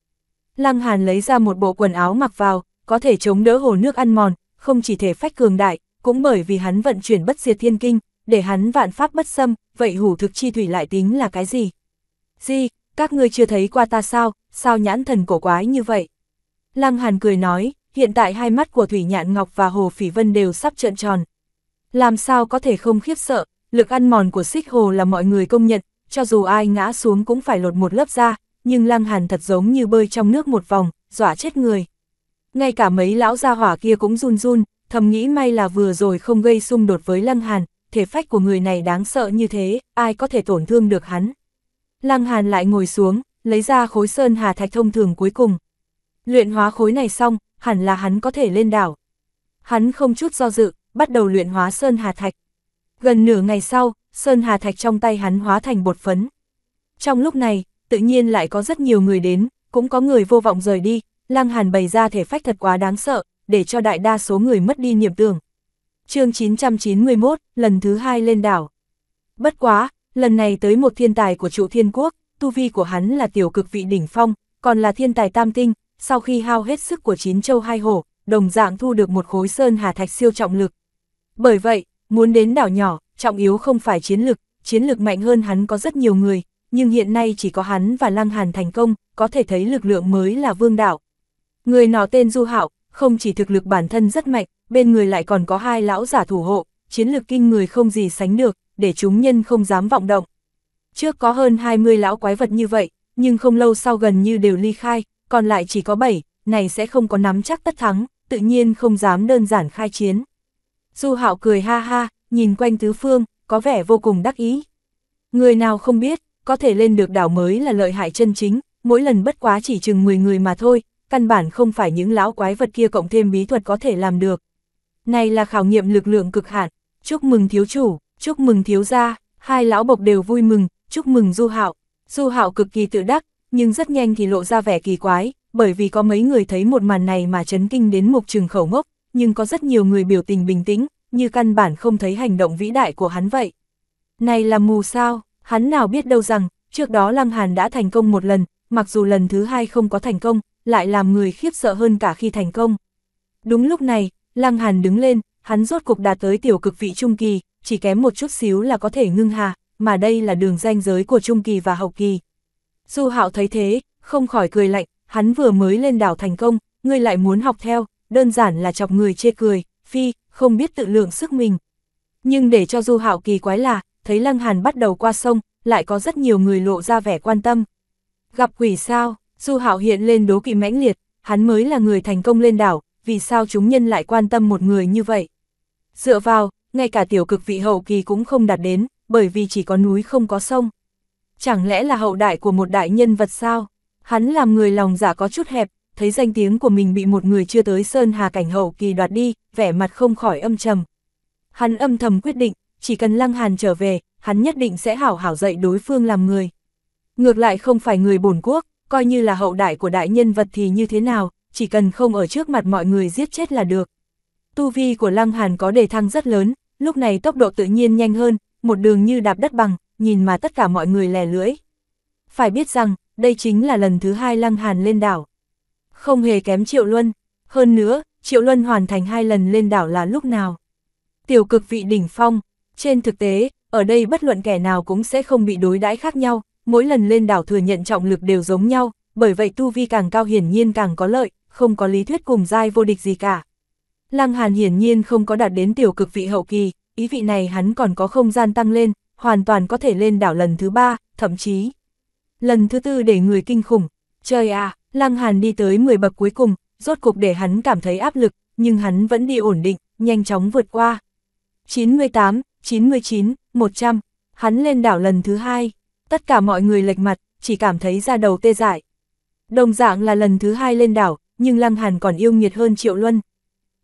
Lăng Hàn lấy ra một bộ quần áo mặc vào, có thể chống đỡ hồ nước ăn mòn, không chỉ thể phách cường đại, cũng bởi vì hắn vận chuyển bất diệt thiên kinh, để hắn vạn pháp bất xâm, vậy hủ thực chi thủy lại tính là cái gì? Gì, các ngươi chưa thấy qua ta sao, sao nhãn thần cổ quái như vậy? Lăng Hàn cười nói, hiện tại hai mắt của Thủy Nhạn Ngọc và Hồ Phỉ Vân đều sắp trợn tròn. Làm sao có thể không khiếp sợ, lực ăn mòn của xích hồ là mọi người công nhận, cho dù ai ngã xuống cũng phải lột một lớp da, nhưng Lăng Hàn thật giống như bơi trong nước một vòng, dọa chết người ngay cả mấy lão gia hỏa kia cũng run run, thầm nghĩ may là vừa rồi không gây xung đột với Lăng Hàn, thể phách của người này đáng sợ như thế, ai có thể tổn thương được hắn. Lăng Hàn lại ngồi xuống, lấy ra khối sơn hà thạch thông thường cuối cùng. Luyện hóa khối này xong, hẳn là hắn có thể lên đảo. Hắn không chút do dự, bắt đầu luyện hóa sơn hà thạch. Gần nửa ngày sau, sơn hà thạch trong tay hắn hóa thành bột phấn. Trong lúc này, tự nhiên lại có rất nhiều người đến, cũng có người vô vọng rời đi, Lăng Hàn bày ra thể phách thật quá đáng sợ, để cho đại đa số người mất đi niềm tưởng. chương 991, lần thứ hai lên đảo. Bất quá, lần này tới một thiên tài của trụ thiên quốc, tu vi của hắn là tiểu cực vị đỉnh phong, còn là thiên tài tam tinh, sau khi hao hết sức của chín châu hai hổ, đồng dạng thu được một khối sơn hà thạch siêu trọng lực. Bởi vậy, muốn đến đảo nhỏ, trọng yếu không phải chiến lực, chiến lực mạnh hơn hắn có rất nhiều người, nhưng hiện nay chỉ có hắn và Lăng Hàn thành công, có thể thấy lực lượng mới là vương đảo. Người nọ tên Du Hạo, không chỉ thực lực bản thân rất mạnh, bên người lại còn có hai lão giả thủ hộ, chiến lực kinh người không gì sánh được, để chúng nhân không dám vọng động. Trước có hơn 20 lão quái vật như vậy, nhưng không lâu sau gần như đều ly khai, còn lại chỉ có 7, này sẽ không có nắm chắc tất thắng, tự nhiên không dám đơn giản khai chiến. Du Hạo cười ha ha, nhìn quanh tứ phương, có vẻ vô cùng đắc ý. Người nào không biết, có thể lên được đảo mới là lợi hại chân chính, mỗi lần bất quá chỉ chừng 10 người mà thôi, căn bản không phải những lão quái vật kia cộng thêm bí thuật có thể làm được. Này là khảo nghiệm lực lượng cực hạn, chúc mừng thiếu chủ, chúc mừng thiếu gia, hai lão bộc đều vui mừng, chúc mừng Du Hạo. Du Hạo cực kỳ tự đắc, nhưng rất nhanh thì lộ ra vẻ kỳ quái, bởi vì có mấy người thấy một màn này mà chấn kinh đến mục trường khẩu ngốc, nhưng có rất nhiều người biểu tình bình tĩnh, như căn bản không thấy hành động vĩ đại của hắn vậy. Này là mù sao, hắn nào biết đâu rằng, trước đó Lăng Hàn đã thành công một lần, mặc dù lần thứ hai không có thành công, lại làm người khiếp sợ hơn cả khi thành công. Đúng lúc này, Lăng Hàn đứng lên, hắn rốt cục đạt tới tiểu cực vị trung kỳ, chỉ kém một chút xíu là có thể ngưng hà, mà đây là đường ranh giới của trung kỳ và hậu kỳ. Du Hạo thấy thế, không khỏi cười lạnh, hắn vừa mới lên đảo thành công, ngươi lại muốn học theo, đơn giản là chọc người chê cười, phi, không biết tự lượng sức mình. Nhưng để cho Du Hạo kỳ quái là, thấy Lăng Hàn bắt đầu qua sông, lại có rất nhiều người lộ ra vẻ quan tâm. Gặp quỷ sao? Du Hạo hiện lên đố kỵ mãnh liệt, hắn mới là người thành công lên đảo, vì sao chúng nhân lại quan tâm một người như vậy? Dựa vào, ngay cả tiểu cực vị hậu kỳ cũng không đạt đến, bởi vì chỉ có núi không có sông. Chẳng lẽ là hậu đại của một đại nhân vật sao? Hắn làm người lòng giả dạ có chút hẹp, thấy danh tiếng của mình bị một người chưa tới Sơn Hà Cảnh hậu kỳ đoạt đi, vẻ mặt không khỏi âm trầm. Hắn âm thầm quyết định, chỉ cần Lăng Hàn trở về, hắn nhất định sẽ hảo hảo dạy đối phương làm người. Ngược lại không phải người bổn quốc, coi như là hậu đại của đại nhân vật thì như thế nào, chỉ cần không ở trước mặt mọi người giết chết là được. Tu vi của Lăng Hàn có đề thăng rất lớn, lúc này tốc độ tự nhiên nhanh hơn, một đường như đạp đất bằng, nhìn mà tất cả mọi người lè lưỡi. Phải biết rằng, đây chính là lần thứ hai Lăng Hàn lên đảo. Không hề kém Triệu Luân, hơn nữa, Triệu Luân hoàn thành hai lần lên đảo là lúc nào. Tiểu cực vị đỉnh phong, trên thực tế, ở đây bất luận kẻ nào cũng sẽ không bị đối đãi khác nhau, mỗi lần lên đảo thừa nhận trọng lực đều giống nhau, bởi vậy tu vi càng cao hiển nhiên càng có lợi, không có lý thuyết cùng giai vô địch gì cả. Lăng Hàn hiển nhiên không có đạt đến tiểu cực vị hậu kỳ, ý vị này hắn còn có không gian tăng lên, hoàn toàn có thể lên đảo lần thứ ba, thậm chí lần thứ tư để người kinh khủng. Trời à, Lăng Hàn đi tới 10 bậc cuối cùng, rốt cục để hắn cảm thấy áp lực, nhưng hắn vẫn đi ổn định, nhanh chóng vượt qua. 98, 99, 100, hắn lên đảo lần thứ hai tất cả mọi người lệch mặt, chỉ cảm thấy ra đầu tê dại. Đồng dạng là lần thứ hai lên đảo, nhưng Lăng Hàn còn yêu nghiệt hơn Triệu Luân.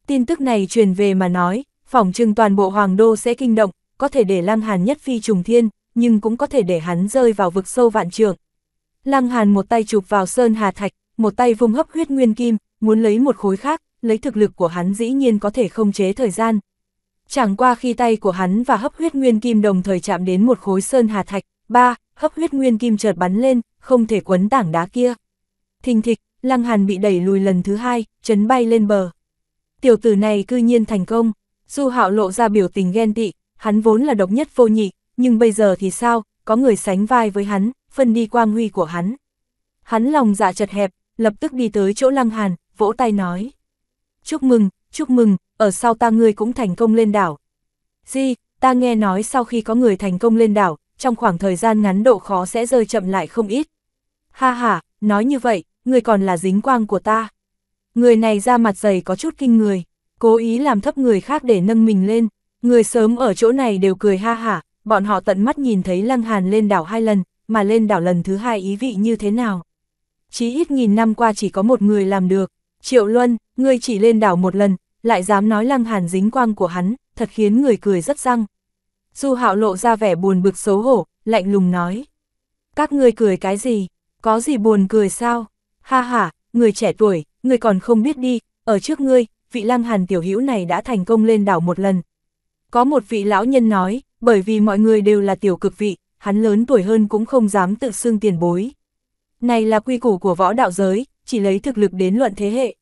Tin tức này truyền về mà nói, phỏng trừng toàn bộ Hoàng Đô sẽ kinh động, có thể để Lăng Hàn nhất phi trùng thiên, nhưng cũng có thể để hắn rơi vào vực sâu vạn trường. Lăng Hàn một tay chụp vào sơn hà thạch, một tay vung hấp huyết nguyên kim, muốn lấy một khối khác, lấy thực lực của hắn dĩ nhiên có thể không chế thời gian. Chẳng qua khi tay của hắn và hấp huyết nguyên kim đồng thời chạm đến một khối sơn hà thạch, ba, hấp huyết nguyên kim chợt bắn lên, không thể quấn tảng đá kia. Thình thịch, Lăng Hàn bị đẩy lùi lần thứ hai, chấn bay lên bờ. Tiểu tử này cư nhiên thành công, Du Hạo lộ ra biểu tình ghen tị, hắn vốn là độc nhất vô nhị, nhưng bây giờ thì sao, có người sánh vai với hắn, phân đi quang huy của hắn. Hắn lòng dạ chật hẹp, lập tức đi tới chỗ Lăng Hàn, vỗ tay nói. Chúc mừng, chúc mừng, ở sau ta ngươi cũng thành công lên đảo. gì? ta nghe nói sau khi có người thành công lên đảo, trong khoảng thời gian ngắn độ khó sẽ rơi chậm lại không ít. Ha ha, nói như vậy, người còn là dính quang của ta. Người này ra mặt dày có chút kinh người, cố ý làm thấp người khác để nâng mình lên, người sớm ở chỗ này đều cười ha ha bọn họ tận mắt nhìn thấy Lăng Hàn lên đảo hai lần, mà lên đảo lần thứ hai ý vị như thế nào. Chí ít nghìn năm qua chỉ có một người làm được, Triệu Luân, người chỉ lên đảo một lần, lại dám nói Lăng Hàn dính quang của hắn, thật khiến người cười rất răng. Du Hạo lộ ra vẻ buồn bực xấu hổ, lạnh lùng nói. Các ngươi cười cái gì? Có gì buồn cười sao? Ha ha, người trẻ tuổi, người còn không biết đi, ở trước ngươi, vị lăng hàn tiểu hữu này đã thành công lên đảo một lần. Có một vị lão nhân nói, bởi vì mọi người đều là tiểu cực vị, hắn lớn tuổi hơn cũng không dám tự xưng tiền bối. Này là quy củ của võ đạo giới, chỉ lấy thực lực đến luận thế hệ.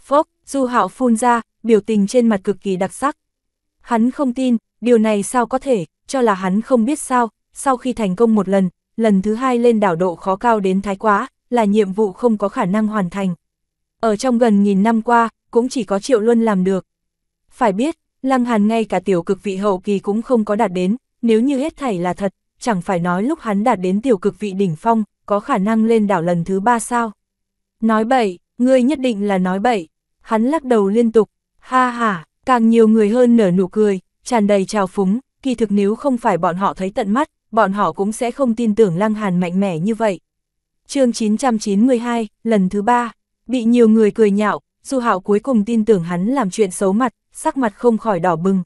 Phốc, Du Hạo phun ra, biểu tình trên mặt cực kỳ đặc sắc. Hắn không tin, điều này sao có thể, cho là hắn không biết sao, sau khi thành công một lần, lần thứ hai lên đảo độ khó cao đến thái quá, là nhiệm vụ không có khả năng hoàn thành. Ở trong gần nghìn năm qua, cũng chỉ có Triệu Luân làm được. Phải biết, Lăng Hàn ngay cả tiểu cực vị hậu kỳ cũng không có đạt đến, nếu như hết thảy là thật, chẳng phải nói lúc hắn đạt đến tiểu cực vị đỉnh phong, có khả năng lên đảo lần thứ ba sao. Nói bậy, ngươi nhất định là nói bậy. Hắn lắc đầu liên tục, ha ha, càng nhiều người hơn nở nụ cười, tràn đầy trào phúng, kỳ thực nếu không phải bọn họ thấy tận mắt, bọn họ cũng sẽ không tin tưởng Lăng Hàn mạnh mẽ như vậy. chương 992, lần thứ ba, bị nhiều người cười nhạo, Du Hạo cuối cùng tin tưởng hắn làm chuyện xấu mặt, sắc mặt không khỏi đỏ bừng.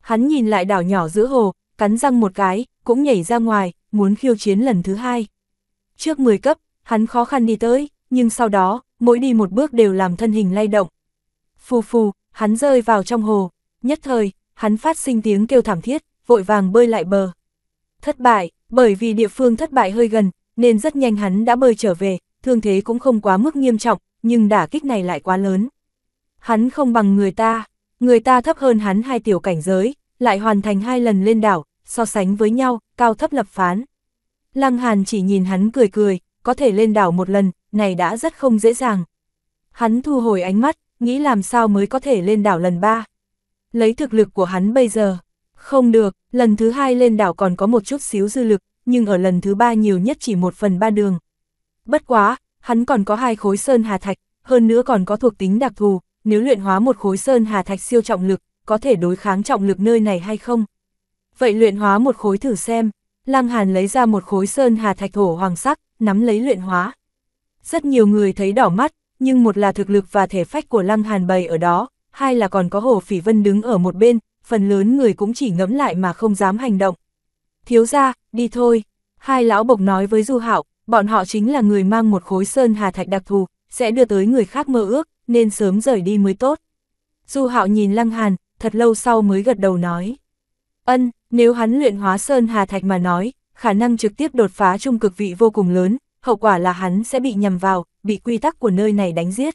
Hắn nhìn lại đảo nhỏ giữa hồ, cắn răng một cái, cũng nhảy ra ngoài, muốn khiêu chiến lần thứ hai. Trước 10 cấp, hắn khó khăn đi tới, nhưng sau đó, mỗi đi một bước đều làm thân hình lay động. Phù phù, hắn rơi vào trong hồ, nhất thời, hắn phát sinh tiếng kêu thảm thiết, vội vàng bơi lại bờ. Thất bại, bởi vì địa phương thất bại hơi gần, nên rất nhanh hắn đã bơi trở về, thương thế cũng không quá mức nghiêm trọng, nhưng đả kích này lại quá lớn. Hắn không bằng người ta, người ta thấp hơn hắn hai tiểu cảnh giới, lại hoàn thành hai lần lên đảo, so sánh với nhau, cao thấp lập phán. Lăng Hàn chỉ nhìn hắn cười cười, có thể lên đảo một lần, này đã rất không dễ dàng. Hắn thu hồi ánh mắt, nghĩ làm sao mới có thể lên đảo lần ba lấy thực lực của hắn bây giờ. Không được, lần thứ hai lên đảo còn có một chút xíu dư lực, nhưng ở lần thứ ba nhiều nhất chỉ một phần ba đường. Bất quá, hắn còn có hai khối sơn hà thạch, hơn nữa còn có thuộc tính đặc thù, nếu luyện hóa một khối sơn hà thạch siêu trọng lực, có thể đối kháng trọng lực nơi này hay không? Vậy luyện hóa một khối thử xem, Lăng Hàn lấy ra một khối sơn hà thạch thổ hoàng sắc, nắm lấy luyện hóa. Rất nhiều người thấy đỏ mắt, nhưng một là thực lực và thể phách của Lăng Hàn bày ở đó, hai là còn có Hồ Phỉ Vân đứng ở một bên, phần lớn người cũng chỉ ngẫm lại mà không dám hành động. Thiếu ra, đi thôi. Hai lão bộc nói với Du Hạo, bọn họ chính là người mang một khối sơn hà thạch đặc thù, sẽ đưa tới người khác mơ ước, nên sớm rời đi mới tốt. Du Hạo nhìn Lăng Hàn, thật lâu sau mới gật đầu nói. Ân, nếu hắn luyện hóa sơn hà thạch mà nói, khả năng trực tiếp đột phá trung cực vị vô cùng lớn, hậu quả là hắn sẽ bị nhầm vào, bị quy tắc của nơi này đánh giết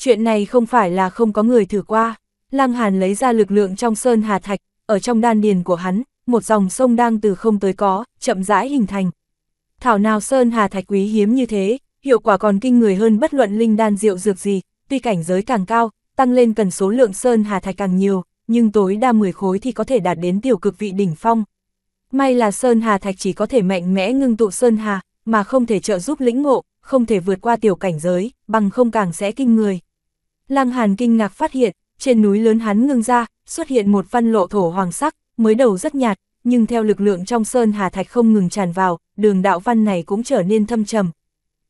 chuyện này không phải là không có người thử qua. Lăng Hàn lấy ra lực lượng trong sơn hà thạch, ở trong đan điền của hắn, một dòng sông đang từ không tới có, chậm rãi hình thành. Thảo nào sơn hà thạch quý hiếm như thế, hiệu quả còn kinh người hơn bất luận linh đan rượu dược gì, tuy cảnh giới càng cao, tăng lên cần số lượng sơn hà thạch càng nhiều, nhưng tối đa 10 khối thì có thể đạt đến tiểu cực vị đỉnh phong. May là sơn hà thạch chỉ có thể mạnh mẽ ngưng tụ sơn hà, mà không thể trợ giúp lĩnh ngộ, không thể vượt qua tiểu cảnh giới, bằng không càng sẽ kinh người. Lăng Hàn kinh ngạc phát hiện, trên núi lớn hắn ngưng ra, xuất hiện một văn lộ thổ hoàng sắc, mới đầu rất nhạt, nhưng theo lực lượng trong sơn hà thạch không ngừng tràn vào, đường đạo văn này cũng trở nên thâm trầm.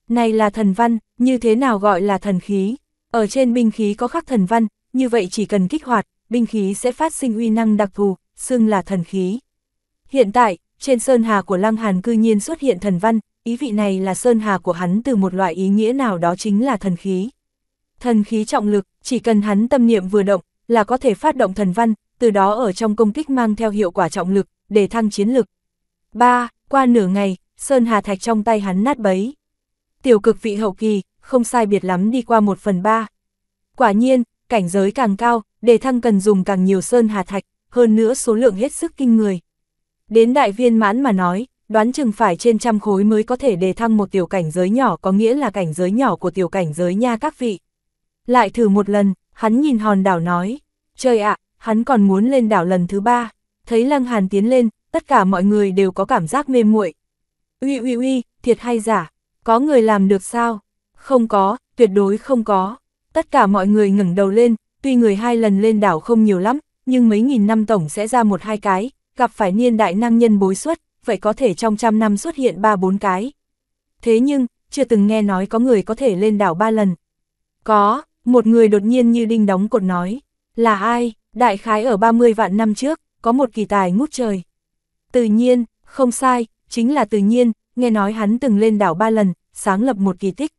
Này là thần văn, như thế nào gọi là thần khí? Ở trên binh khí có khắc thần văn, như vậy chỉ cần kích hoạt, binh khí sẽ phát sinh uy năng đặc thù, xưng là thần khí. Hiện tại, trên sơn hà của Lăng Hàn cư nhiên xuất hiện thần văn, ý vị này là sơn hà của hắn từ một loại ý nghĩa nào đó chính là thần khí thần khí trọng lực, chỉ cần hắn tâm niệm vừa động, là có thể phát động thần văn, từ đó ở trong công kích mang theo hiệu quả trọng lực, để thăng chiến lực. 3. Qua nửa ngày, Sơn Hà Thạch trong tay hắn nát bấy. Tiểu cực vị hậu kỳ, không sai biệt lắm đi qua 1 phần ba Quả nhiên, cảnh giới càng cao, đề thăng cần dùng càng nhiều Sơn Hà Thạch, hơn nữa số lượng hết sức kinh người. Đến đại viên mãn mà nói, đoán chừng phải trên trăm khối mới có thể đề thăng một tiểu cảnh giới nhỏ có nghĩa là cảnh giới nhỏ của tiểu cảnh giới nha các vị. Lại thử một lần, hắn nhìn hòn đảo nói, trời ạ, hắn còn muốn lên đảo lần thứ ba. Thấy Lăng Hàn tiến lên, tất cả mọi người đều có cảm giác mê muội. Uy uy uy, thiệt hay giả, có người làm được sao? Không có, tuyệt đối không có. Tất cả mọi người ngẩng đầu lên, tuy người hai lần lên đảo không nhiều lắm, nhưng mấy nghìn năm tổng sẽ ra một hai cái, gặp phải niên đại năng nhân bối xuất, vậy có thể trong trăm năm xuất hiện ba bốn cái. Thế nhưng, chưa từng nghe nói có người có thể lên đảo ba lần. Có, một người đột nhiên như đinh đóng cột nói, là ai, đại khái ở 30 vạn năm trước, có một kỳ tài ngút trời. Tự nhiên, không sai, chính là tự nhiên, nghe nói hắn từng lên đảo ba lần, sáng lập một kỳ tích.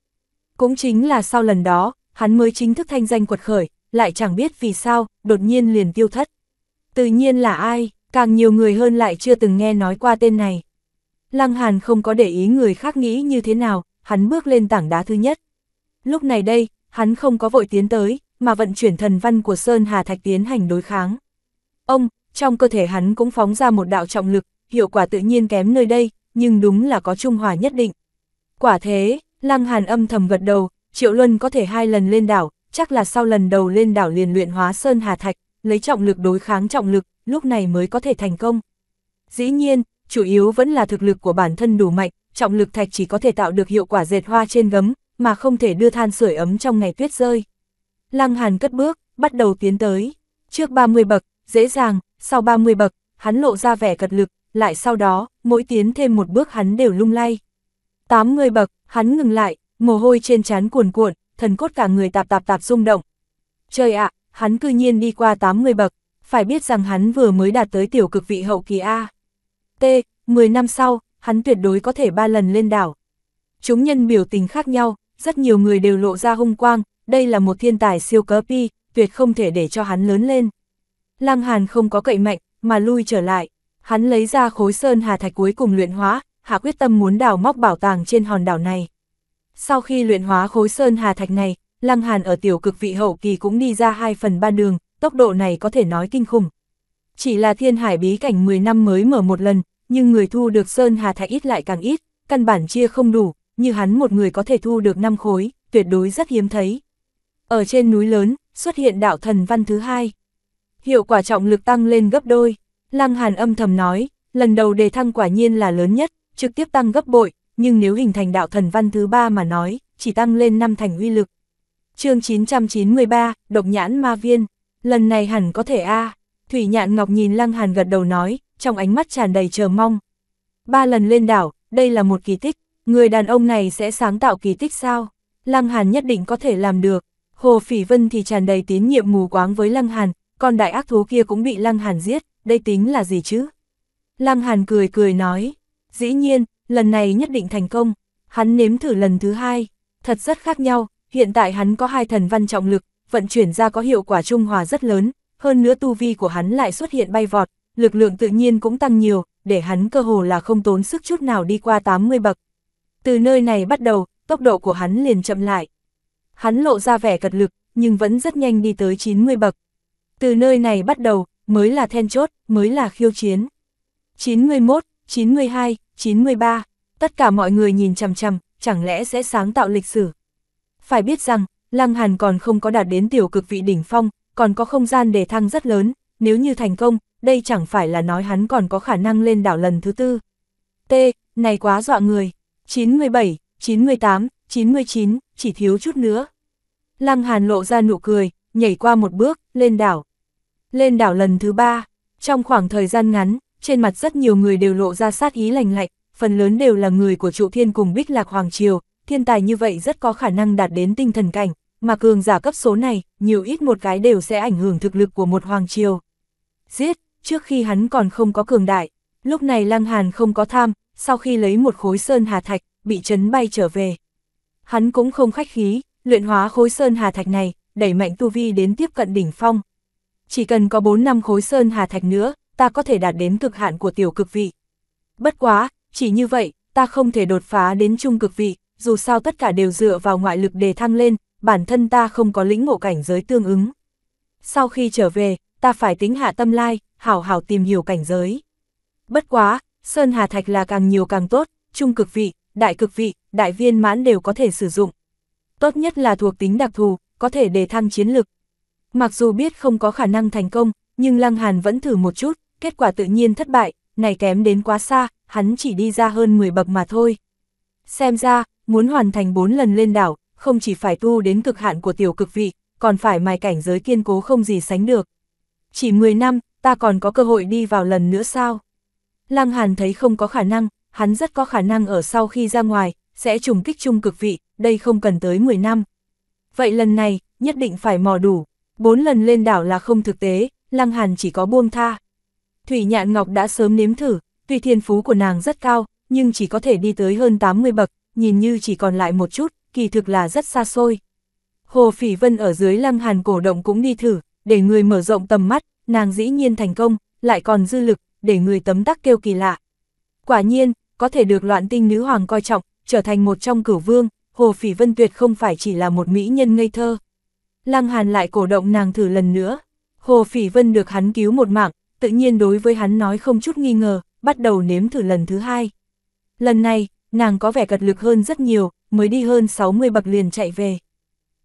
Cũng chính là sau lần đó, hắn mới chính thức thanh danh quật khởi, lại chẳng biết vì sao, đột nhiên liền tiêu thất. Tự nhiên là ai, càng nhiều người hơn lại chưa từng nghe nói qua tên này. Lăng Hàn không có để ý người khác nghĩ như thế nào, hắn bước lên tảng đá thứ nhất. Lúc này đây, hắn không có vội tiến tới, mà vận chuyển thần văn của Sơn Hà Thạch tiến hành đối kháng. Ông, trong cơ thể hắn cũng phóng ra một đạo trọng lực, hiệu quả tự nhiên kém nơi đây, nhưng đúng là có trung hòa nhất định. Quả thế, Lăng Hàn âm thầm gật đầu, Triệu Luân có thể hai lần lên đảo, chắc là sau lần đầu lên đảo liền luyện hóa Sơn Hà Thạch, lấy trọng lực đối kháng trọng lực, lúc này mới có thể thành công. Dĩ nhiên, chủ yếu vẫn là thực lực của bản thân đủ mạnh, trọng lực thạch chỉ có thể tạo được hiệu quả dệt hoa trên gấm, mà không thể đưa than sưởi ấm trong ngày tuyết rơi. Lăng Hàn cất bước, bắt đầu tiến tới. Trước 30 bậc, dễ dàng, sau 30 bậc, hắn lộ ra vẻ cật lực, lại sau đó, mỗi tiến thêm một bước hắn đều lung lay. 80 bậc, hắn ngừng lại, mồ hôi trên trán cuồn cuộn, thần cốt cả người tạp tạp tạp rung động. Trời ạ, hắn cư nhiên đi qua 80 bậc, phải biết rằng hắn vừa mới đạt tới tiểu cực vị hậu kỳ A. T, 10 năm sau, hắn tuyệt đối có thể ba lần lên đảo. Chúng nhân biểu tình khác nhau, rất nhiều người đều lộ ra hung quang, đây là một thiên tài siêu cấp y, tuyệt không thể để cho hắn lớn lên. Lăng Hàn không có cậy mạnh, mà lui trở lại, hắn lấy ra khối sơn hà thạch cuối cùng luyện hóa, hạ quyết tâm muốn đào móc bảo tàng trên hòn đảo này. Sau khi luyện hóa khối sơn hà thạch này, Lăng Hàn ở tiểu cực vị hậu kỳ cũng đi ra 2 phần 3 đường, tốc độ này có thể nói kinh khủng. Chỉ là thiên hải bí cảnh 10 năm mới mở một lần, nhưng người thu được sơn hà thạch ít lại càng ít, căn bản chia không đủ, như hắn một người có thể thu được năm khối, tuyệt đối rất hiếm thấy. Ở trên núi lớn, xuất hiện đạo thần văn thứ hai. Hiệu quả trọng lực tăng lên gấp đôi. Lăng Hàn âm thầm nói, lần đầu đề thăng quả nhiên là lớn nhất, trực tiếp tăng gấp bội, nhưng nếu hình thành đạo thần văn thứ ba mà nói, chỉ tăng lên năm thành uy lực. chương 993, Độc Nhãn Ma Viên, lần này hẳn có thể A. Thủy Nhạn Ngọc nhìn Lăng Hàn gật đầu nói, trong ánh mắt tràn đầy chờ mong. Ba lần lên đảo, đây là một kỳ tích, Người đàn ông này sẽ sáng tạo kỳ tích sao? Lăng Hàn nhất định có thể làm được. Hồ Phỉ Vân thì tràn đầy tín nhiệm mù quáng với Lăng Hàn, còn đại ác thú kia cũng bị Lăng Hàn giết, đây tính là gì chứ? Lăng Hàn cười cười nói, dĩ nhiên, lần này nhất định thành công. Hắn nếm thử lần thứ hai, thật rất khác nhau, hiện tại hắn có hai thần văn trọng lực, vận chuyển ra có hiệu quả trung hòa rất lớn, hơn nữa tu vi của hắn lại xuất hiện bay vọt, lực lượng tự nhiên cũng tăng nhiều, để hắn cơ hồ là không tốn sức chút nào đi qua 80 bậc, từ nơi này bắt đầu, tốc độ của hắn liền chậm lại. Hắn lộ ra vẻ cật lực, nhưng vẫn rất nhanh đi tới 90 bậc. Từ nơi này bắt đầu, mới là then chốt, mới là khiêu chiến. 91, 92, 93, tất cả mọi người nhìn chằm chằm, chẳng lẽ sẽ sáng tạo lịch sử. Phải biết rằng, Lăng Hàn còn không có đạt đến tiểu cực vị đỉnh phong, còn có không gian để thăng rất lớn, nếu như thành công, đây chẳng phải là nói hắn còn có khả năng lên đảo lần thứ tư. T, này quá dọa người. 97, 98, 99, chỉ thiếu chút nữa. Lăng Hàn lộ ra nụ cười, nhảy qua một bước, lên đảo. Lên đảo lần thứ ba, trong khoảng thời gian ngắn, trên mặt rất nhiều người đều lộ ra sát ý lành lạnh, phần lớn đều là người của trụ thiên cùng Bích Lạc Hoàng Triều, thiên tài như vậy rất có khả năng đạt đến tinh thần cảnh, mà cường giả cấp số này, nhiều ít một cái đều sẽ ảnh hưởng thực lực của một Hoàng Triều. Giết, trước khi hắn còn không có cường đại, lúc này Lăng Hàn không có tham, sau khi lấy một khối sơn hà thạch, bị chấn bay trở về. Hắn cũng không khách khí, luyện hóa khối sơn hà thạch này, đẩy mạnh tu vi đến tiếp cận đỉnh phong. Chỉ cần có 4 năm khối sơn hà thạch nữa, ta có thể đạt đến cực hạn của tiểu cực vị. Bất quá, chỉ như vậy, ta không thể đột phá đến trung cực vị, dù sao tất cả đều dựa vào ngoại lực để thăng lên, bản thân ta không có lĩnh ngộ cảnh giới tương ứng. Sau khi trở về, ta phải tính hạ tâm lai, hảo hảo tìm hiểu cảnh giới. Bất quá, Sơn Hà Thạch là càng nhiều càng tốt, trung cực vị, đại cực vị, đại viên mãn đều có thể sử dụng. Tốt nhất là thuộc tính đặc thù, có thể đề thăng chiến lực. Mặc dù biết không có khả năng thành công, nhưng Lăng Hàn vẫn thử một chút, kết quả tự nhiên thất bại, này kém đến quá xa, hắn chỉ đi ra hơn 10 bậc mà thôi. Xem ra, muốn hoàn thành 4 lần lên đảo, không chỉ phải tu đến cực hạn của tiểu cực vị, còn phải mài cảnh giới kiên cố không gì sánh được. Chỉ 10 năm, ta còn có cơ hội đi vào lần nữa sao? Lăng Hàn thấy không có khả năng, hắn rất có khả năng ở sau khi ra ngoài, sẽ trùng kích chung cực vị, đây không cần tới 10 năm. Vậy lần này, nhất định phải mò đủ, bốn lần lên đảo là không thực tế, Lăng Hàn chỉ có buông tha. Thủy Nhạn Ngọc đã sớm nếm thử, tuy thiên phú của nàng rất cao, nhưng chỉ có thể đi tới hơn 80 bậc, nhìn như chỉ còn lại một chút, kỳ thực là rất xa xôi. Hồ Phỉ Vân ở dưới Lăng Hàn cổ động cũng đi thử, để người mở rộng tầm mắt, nàng dĩ nhiên thành công, lại còn dư lực, để người tấm tắc kêu kỳ lạ. Quả nhiên, có thể được loạn tinh nữ hoàng coi trọng, trở thành một trong cửu vương, Hồ Phỉ Vân tuyệt không phải chỉ là một mỹ nhân ngây thơ. Lăng Hàn lại cổ động nàng thử lần nữa. Hồ Phỉ Vân được hắn cứu một mạng, tự nhiên đối với hắn nói không chút nghi ngờ, bắt đầu nếm thử lần thứ hai. Lần này, nàng có vẻ cật lực hơn rất nhiều, mới đi hơn 60 bậc liền chạy về.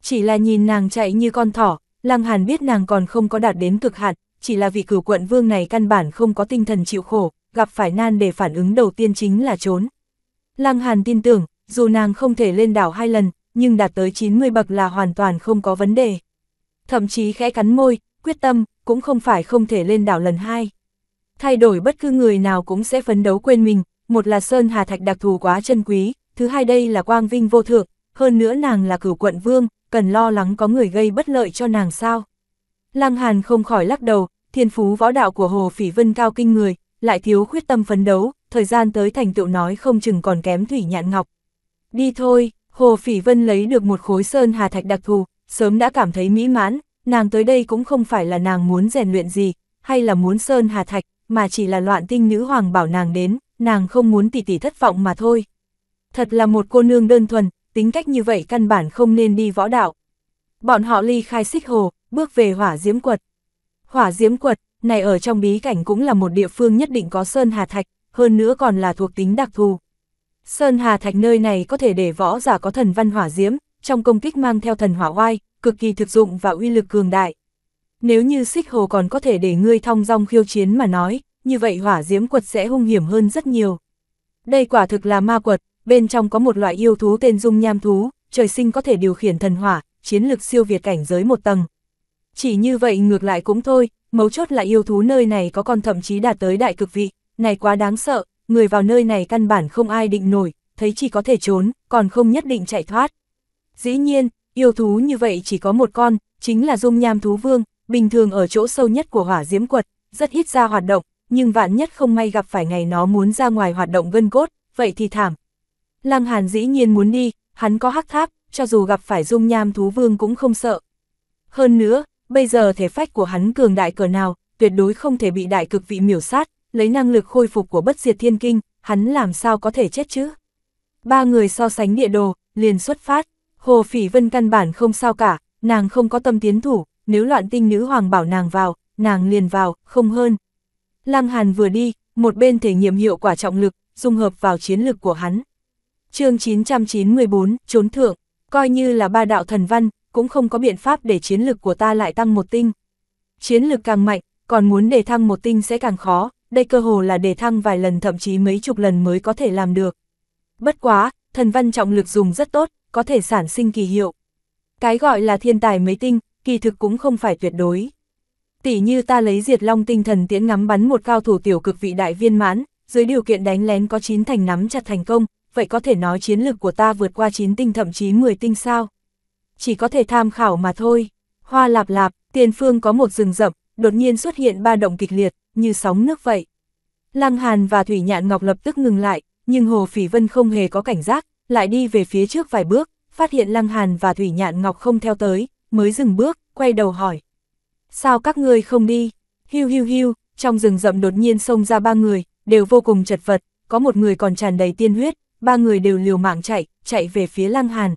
Chỉ là nhìn nàng chạy như con thỏ, Lăng Hàn biết nàng còn không có đạt đến cực hạn, chỉ là vị cửu quận vương này căn bản không có tinh thần chịu khổ, gặp phải nan để phản ứng đầu tiên chính là trốn. Lăng Hàn tin tưởng, dù nàng không thể lên đảo hai lần, nhưng đạt tới 90 bậc là hoàn toàn không có vấn đề. Thậm chí khẽ cắn môi, quyết tâm, cũng không phải không thể lên đảo lần hai. Thay đổi bất cứ người nào cũng sẽ phấn đấu quên mình, một là Sơn Hà Thạch đặc thù quá chân quý, thứ hai đây là quang vinh vô thượng, hơn nữa nàng là cửu quận vương, cần lo lắng có người gây bất lợi cho nàng sao. Lăng Hàn không khỏi lắc đầu, thiên phú võ đạo của Hồ Phỉ Vân cao kinh người, lại thiếu khuyết tâm phấn đấu, thời gian tới thành tựu nói không chừng còn kém Thủy Nhạn Ngọc. Đi thôi, Hồ Phỉ Vân lấy được một khối sơn hà thạch đặc thù, sớm đã cảm thấy mỹ mãn, nàng tới đây cũng không phải là nàng muốn rèn luyện gì, hay là muốn sơn hà thạch, mà chỉ là loạn tinh nữ hoàng bảo nàng đến, nàng không muốn tỷ tỷ thất vọng mà thôi. Thật là một cô nương đơn thuần, tính cách như vậy căn bản không nên đi võ đạo. Bọn họ ly khai xích hồ, bước về hỏa diễm quật. Hỏa diễm quật, này ở trong bí cảnh cũng là một địa phương nhất định có Sơn Hà Thạch, hơn nữa còn là thuộc tính đặc thù. Sơn Hà Thạch nơi này có thể để võ giả có thần văn hỏa diễm, trong công kích mang theo thần hỏa oai, cực kỳ thực dụng và uy lực cường đại. Nếu như xích hồ còn có thể để ngươi thong dong khiêu chiến mà nói, như vậy hỏa diễm quật sẽ hung hiểm hơn rất nhiều. Đây quả thực là ma quật, bên trong có một loại yêu thú tên dung nham thú, trời sinh có thể điều khiển thần hỏa, chiến lực siêu việt cảnh giới một tầng. Chỉ như vậy ngược lại cũng thôi, mấu chốt là yêu thú nơi này có con thậm chí đạt tới đại cực vị, này quá đáng sợ, người vào nơi này căn bản không ai định nổi, thấy chỉ có thể trốn, còn không nhất định chạy thoát. Dĩ nhiên, yêu thú như vậy chỉ có một con, chính là dung nham thú vương, bình thường ở chỗ sâu nhất của hỏa diễm quật, rất ít ra hoạt động, nhưng vạn nhất không may gặp phải ngày nó muốn ra ngoài hoạt động gân cốt, vậy thì thảm. Lăng Hàn dĩ nhiên muốn đi, hắn có hắc tháp, cho dù gặp phải dung nham thú vương cũng không sợ. Hơn nữa, bây giờ thể phách của hắn cường đại cỡ nào, tuyệt đối không thể bị đại cực vị miểu sát, lấy năng lực khôi phục của bất diệt thiên kinh, hắn làm sao có thể chết chứ? Ba người so sánh địa đồ, liền xuất phát, Hồ Phỉ Vân căn bản không sao cả, nàng không có tâm tiến thủ, nếu loạn tinh nữ hoàng bảo nàng vào, nàng liền vào, không hơn. Lăng Hàn vừa đi, một bên thể nghiệm hiệu quả trọng lực, dung hợp vào chiến lực của hắn. chương 994, trốn thượng, coi như là ba đạo thần văn, cũng không có biện pháp để chiến lực của ta lại tăng một tinh. Chiến lực càng mạnh, còn muốn đề thăng một tinh sẽ càng khó, đây cơ hồ là đề thăng vài lần thậm chí mấy chục lần mới có thể làm được. Bất quá, thần văn trọng lực dùng rất tốt, có thể sản sinh kỳ hiệu. Cái gọi là thiên tài mấy tinh, kỳ thực cũng không phải tuyệt đối. Tỷ như ta lấy diệt long tinh thần tiễn ngắm bắn một cao thủ tiểu cực vị đại viên mãn, dưới điều kiện đánh lén có 9 thành nắm chặt thành công, vậy có thể nói chiến lực của ta vượt qua 9 tinh thậm chí 10 tinh sao? chỉ có thể tham khảo mà thôi. Hoa lạp lạp, tiền phương có một rừng rậm, đột nhiên xuất hiện ba động kịch liệt, như sóng nước vậy. Lăng Hàn và Thủy Nhạn Ngọc lập tức ngừng lại, nhưng Hồ Phỉ Vân không hề có cảnh giác, lại đi về phía trước vài bước, phát hiện Lăng Hàn và Thủy Nhạn Ngọc không theo tới, mới dừng bước, quay đầu hỏi. Sao các ngươi không đi? Hiu hiu hiu, trong rừng rậm đột nhiên xông ra ba người, đều vô cùng chật vật, có một người còn tràn đầy tiên huyết, ba người đều liều mạng chạy, chạy về phía Lăng Hàn,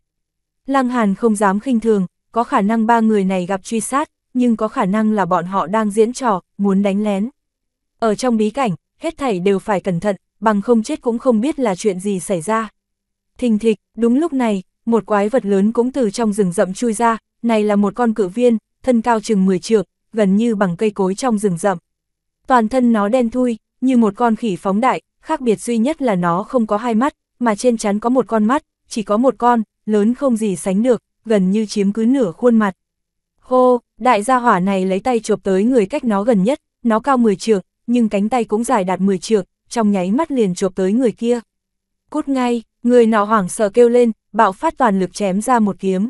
Lăng Hàn không dám khinh thường, có khả năng ba người này gặp truy sát, nhưng có khả năng là bọn họ đang diễn trò, muốn đánh lén. Ở trong bí cảnh, hết thảy đều phải cẩn thận, bằng không chết cũng không biết là chuyện gì xảy ra. Thình thịch, đúng lúc này, một quái vật lớn cũng từ trong rừng rậm chui ra, này là một con cự viên, thân cao chừng 10 trượng, gần như bằng cây cối trong rừng rậm. Toàn thân nó đen thui, như một con khỉ phóng đại, khác biệt duy nhất là nó không có hai mắt, mà trên chắn có một con mắt, chỉ có một con, lớn không gì sánh được, gần như chiếm cứ nửa khuôn mặt. Hô, đại gia hỏa này lấy tay chụp tới người cách nó gần nhất, nó cao 10 trượng, nhưng cánh tay cũng dài đạt 10 trượng, trong nháy mắt liền chụp tới người kia. Cút ngay, người nọ hoảng sợ kêu lên, bạo phát toàn lực chém ra một kiếm.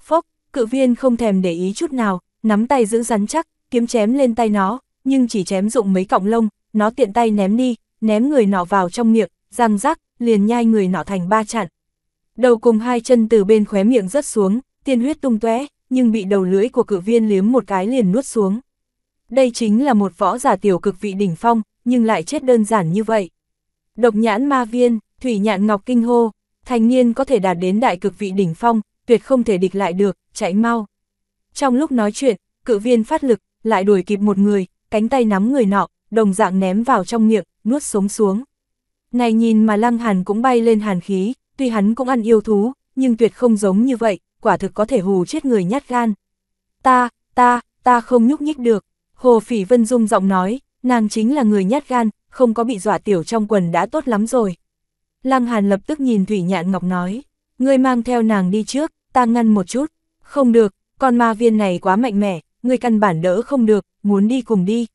Phốc, cự viên không thèm để ý chút nào, nắm tay giữ rắn chắc, kiếm chém lên tay nó, nhưng chỉ chém dụng mấy cọng lông, nó tiện tay ném đi, ném người nọ vào trong miệng, răng rắc, liền nhai người nọ thành ba chặn đầu cùng hai chân từ bên khóe miệng rớt xuống, tiên huyết tung tóe, nhưng bị đầu lưỡi của cự viên liếm một cái liền nuốt xuống. Đây chính là một võ giả tiểu cực vị đỉnh phong, nhưng lại chết đơn giản như vậy. Độc nhãn ma viên, thủy nhạn ngọc kinh hô, thành niên có thể đạt đến đại cực vị đỉnh phong, tuyệt không thể địch lại được, chạy mau. Trong lúc nói chuyện, cự viên phát lực, lại đuổi kịp một người, cánh tay nắm người nọ, đồng dạng ném vào trong miệng, nuốt sống xuống. Này nhìn mà lăng hàn cũng bay lên hàn khí, tuy hắn cũng ăn yêu thú, nhưng tuyệt không giống như vậy, quả thực có thể hù chết người nhát gan. Ta, ta, ta không nhúc nhích được, Hồ Phỉ Vân Dung giọng nói, nàng chính là người nhát gan, không có bị dọa tiểu trong quần đã tốt lắm rồi. Lăng Hàn lập tức nhìn Thủy Nhạn Ngọc nói, ngươi mang theo nàng đi trước, ta ngăn một chút, không được, con ma viên này quá mạnh mẽ, ngươi căn bản đỡ không được, muốn đi cùng đi.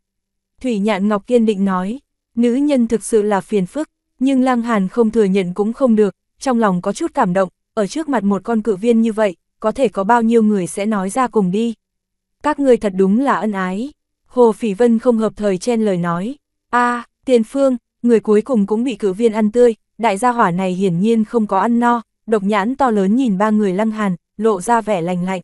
Thủy Nhạn Ngọc kiên định nói, nữ nhân thực sự là phiền phức, nhưng Lăng Hàn không thừa nhận cũng không được, trong lòng có chút cảm động, ở trước mặt một con cự viên như vậy, có thể có bao nhiêu người sẽ nói ra cùng đi. Các ngươi thật đúng là ân ái. Hồ Phỉ Vân không hợp thời chen lời nói. a à, tiền phương, người cuối cùng cũng bị cử viên ăn tươi, đại gia hỏa này hiển nhiên không có ăn no, độc nhãn to lớn nhìn ba người lăng hàn, lộ ra vẻ lành lạnh.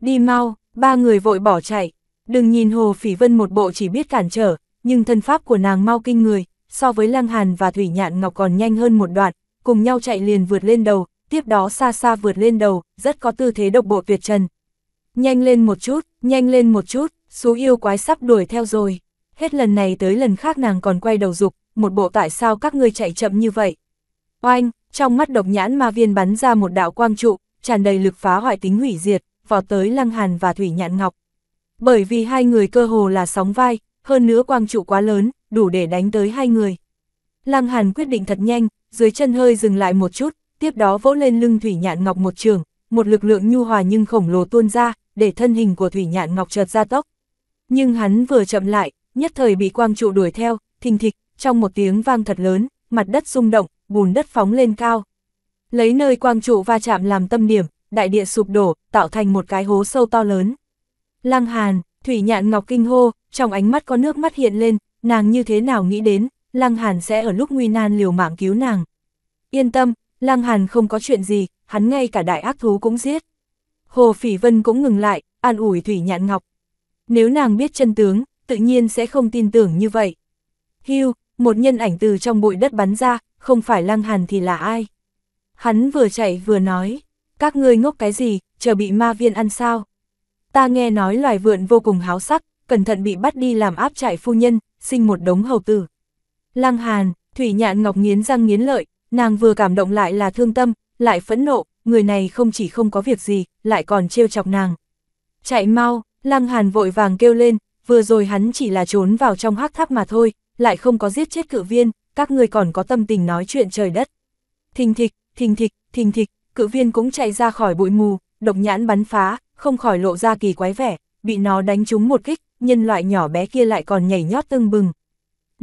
Đi mau, ba người vội bỏ chạy, đừng nhìn Hồ Phỉ Vân một bộ chỉ biết cản trở, nhưng thân pháp của nàng mau kinh người, so với lăng hàn và thủy nhạn ngọc còn nhanh hơn một đoạn, cùng nhau chạy liền vượt lên đầu, tiếp đó xa xa vượt lên đầu, rất có tư thế độc bộ tuyệt trần. Nhanh lên một chút, nhanh lên một chút, số yêu quái sắp đuổi theo rồi. Hết lần này tới lần khác nàng còn quay đầu dục, một bộ tại sao các ngươi chạy chậm như vậy. Oanh, trong mắt độc nhãn ma viên bắn ra một đạo quang trụ, tràn đầy lực phá hoại tính hủy diệt, vào tới Lăng Hàn và Thủy Nhạn Ngọc. Bởi vì hai người cơ hồ là sóng vai, hơn nữa quang trụ quá lớn, đủ để đánh tới hai người. Lăng Hàn quyết định thật nhanh, dưới chân hơi dừng lại một chút, tiếp đó vỗ lên lưng Thủy Nhạn Ngọc một trường, một lực lượng nhu hòa nhưng khổng lồ tuôn ra, để thân hình của Thủy Nhạn Ngọc chợt ra tốc. Nhưng hắn vừa chậm lại, nhất thời bị quang trụ đuổi theo, thình thịch, trong một tiếng vang thật lớn, mặt đất rung động, bùn đất phóng lên cao. Lấy nơi quang trụ va chạm làm tâm điểm, đại địa sụp đổ, tạo thành một cái hố sâu to lớn. Lăng Hàn, Thủy Nhạn Ngọc kinh hô, trong ánh mắt có nước mắt hiện lên, nàng như thế nào nghĩ đến, Lăng Hàn sẽ ở lúc nguy nan liều mạng cứu nàng. Yên tâm, Lăng Hàn không có chuyện gì, hắn ngay cả đại ác thú cũng giết. Hồ Phỉ Vân cũng ngừng lại, an ủi Thủy Nhạn Ngọc. Nếu nàng biết chân tướng, tự nhiên sẽ không tin tưởng như vậy. Hưu, một nhân ảnh từ trong bụi đất bắn ra, không phải Lăng Hàn thì là ai? Hắn vừa chạy vừa nói, các ngươi ngốc cái gì, chờ bị ma viên ăn sao? Ta nghe nói loài vượn vô cùng háo sắc, cẩn thận bị bắt đi làm áp trại phu nhân, sinh một đống hầu tử. Lăng Hàn, Thủy Nhạn Ngọc nghiến răng nghiến lợi, nàng vừa cảm động lại là thương tâm, lại phẫn nộ, người này không chỉ không có việc gì, lại còn trêu chọc nàng. Chạy mau, Lăng Hàn vội vàng kêu lên, vừa rồi hắn chỉ là trốn vào trong hắc tháp mà thôi, lại không có giết chết cự viên, các người còn có tâm tình nói chuyện trời đất. Thình thịch, thình thịch, thình thịch, cự viên cũng chạy ra khỏi bụi mù, độc nhãn bắn phá, không khỏi lộ ra kỳ quái vẻ, bị nó đánh trúng một kích, nhân loại nhỏ bé kia lại còn nhảy nhót tưng bừng.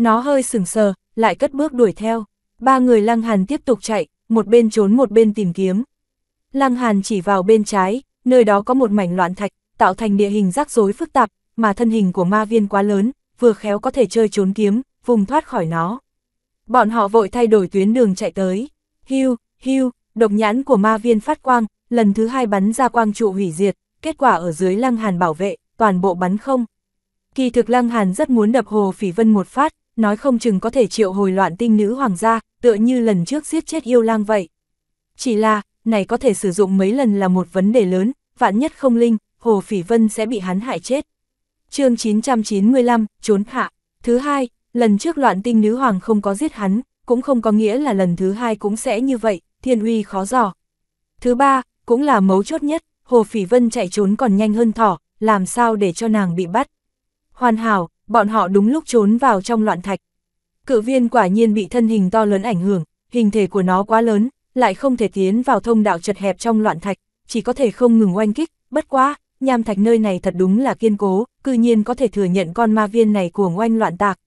Nó hơi sừng sờ, lại cất bước đuổi theo. Ba người Lăng Hàn tiếp tục chạy, một bên trốn một bên tìm kiếm. Lăng Hàn chỉ vào bên trái, nơi đó có một mảnh loạn thạch, tạo thành địa hình rắc rối phức tạp, mà thân hình của ma viên quá lớn, vừa khéo có thể chơi trốn kiếm, vùng thoát khỏi nó. Bọn họ vội thay đổi tuyến đường chạy tới. Hưu, hưu, độc nhãn của ma viên phát quang, lần thứ hai bắn ra quang trụ hủy diệt, kết quả ở dưới Lăng Hàn bảo vệ, toàn bộ bắn không. Kỳ thực Lăng Hàn rất muốn đập Hồ Phỉ Vân một phát, nói không chừng có thể triệu hồi loạn tinh nữ hoàng gia, tựa như lần trước giết chết yêu lang vậy. Chỉ là, này có thể sử dụng mấy lần là một vấn đề lớn, vạn nhất không linh, Hồ Phỉ Vân sẽ bị hắn hại chết. chương 995, trốn hạ. Thứ hai, lần trước loạn tinh nữ hoàng không có giết hắn, cũng không có nghĩa là lần thứ hai cũng sẽ như vậy, thiên uy khó dò. Thứ ba, cũng là mấu chốt nhất, Hồ Phỉ Vân chạy trốn còn nhanh hơn thỏ, làm sao để cho nàng bị bắt. Hoàn hảo, bọn họ đúng lúc trốn vào trong loạn thạch. Cự viên quả nhiên bị thân hình to lớn ảnh hưởng, hình thể của nó quá lớn, lại không thể tiến vào thông đạo chật hẹp trong loạn thạch, chỉ có thể không ngừng oanh kích, bất quá, nham thạch nơi này thật đúng là kiên cố, cư nhiên có thể thừa nhận con ma viên này của oanh loạn tạc.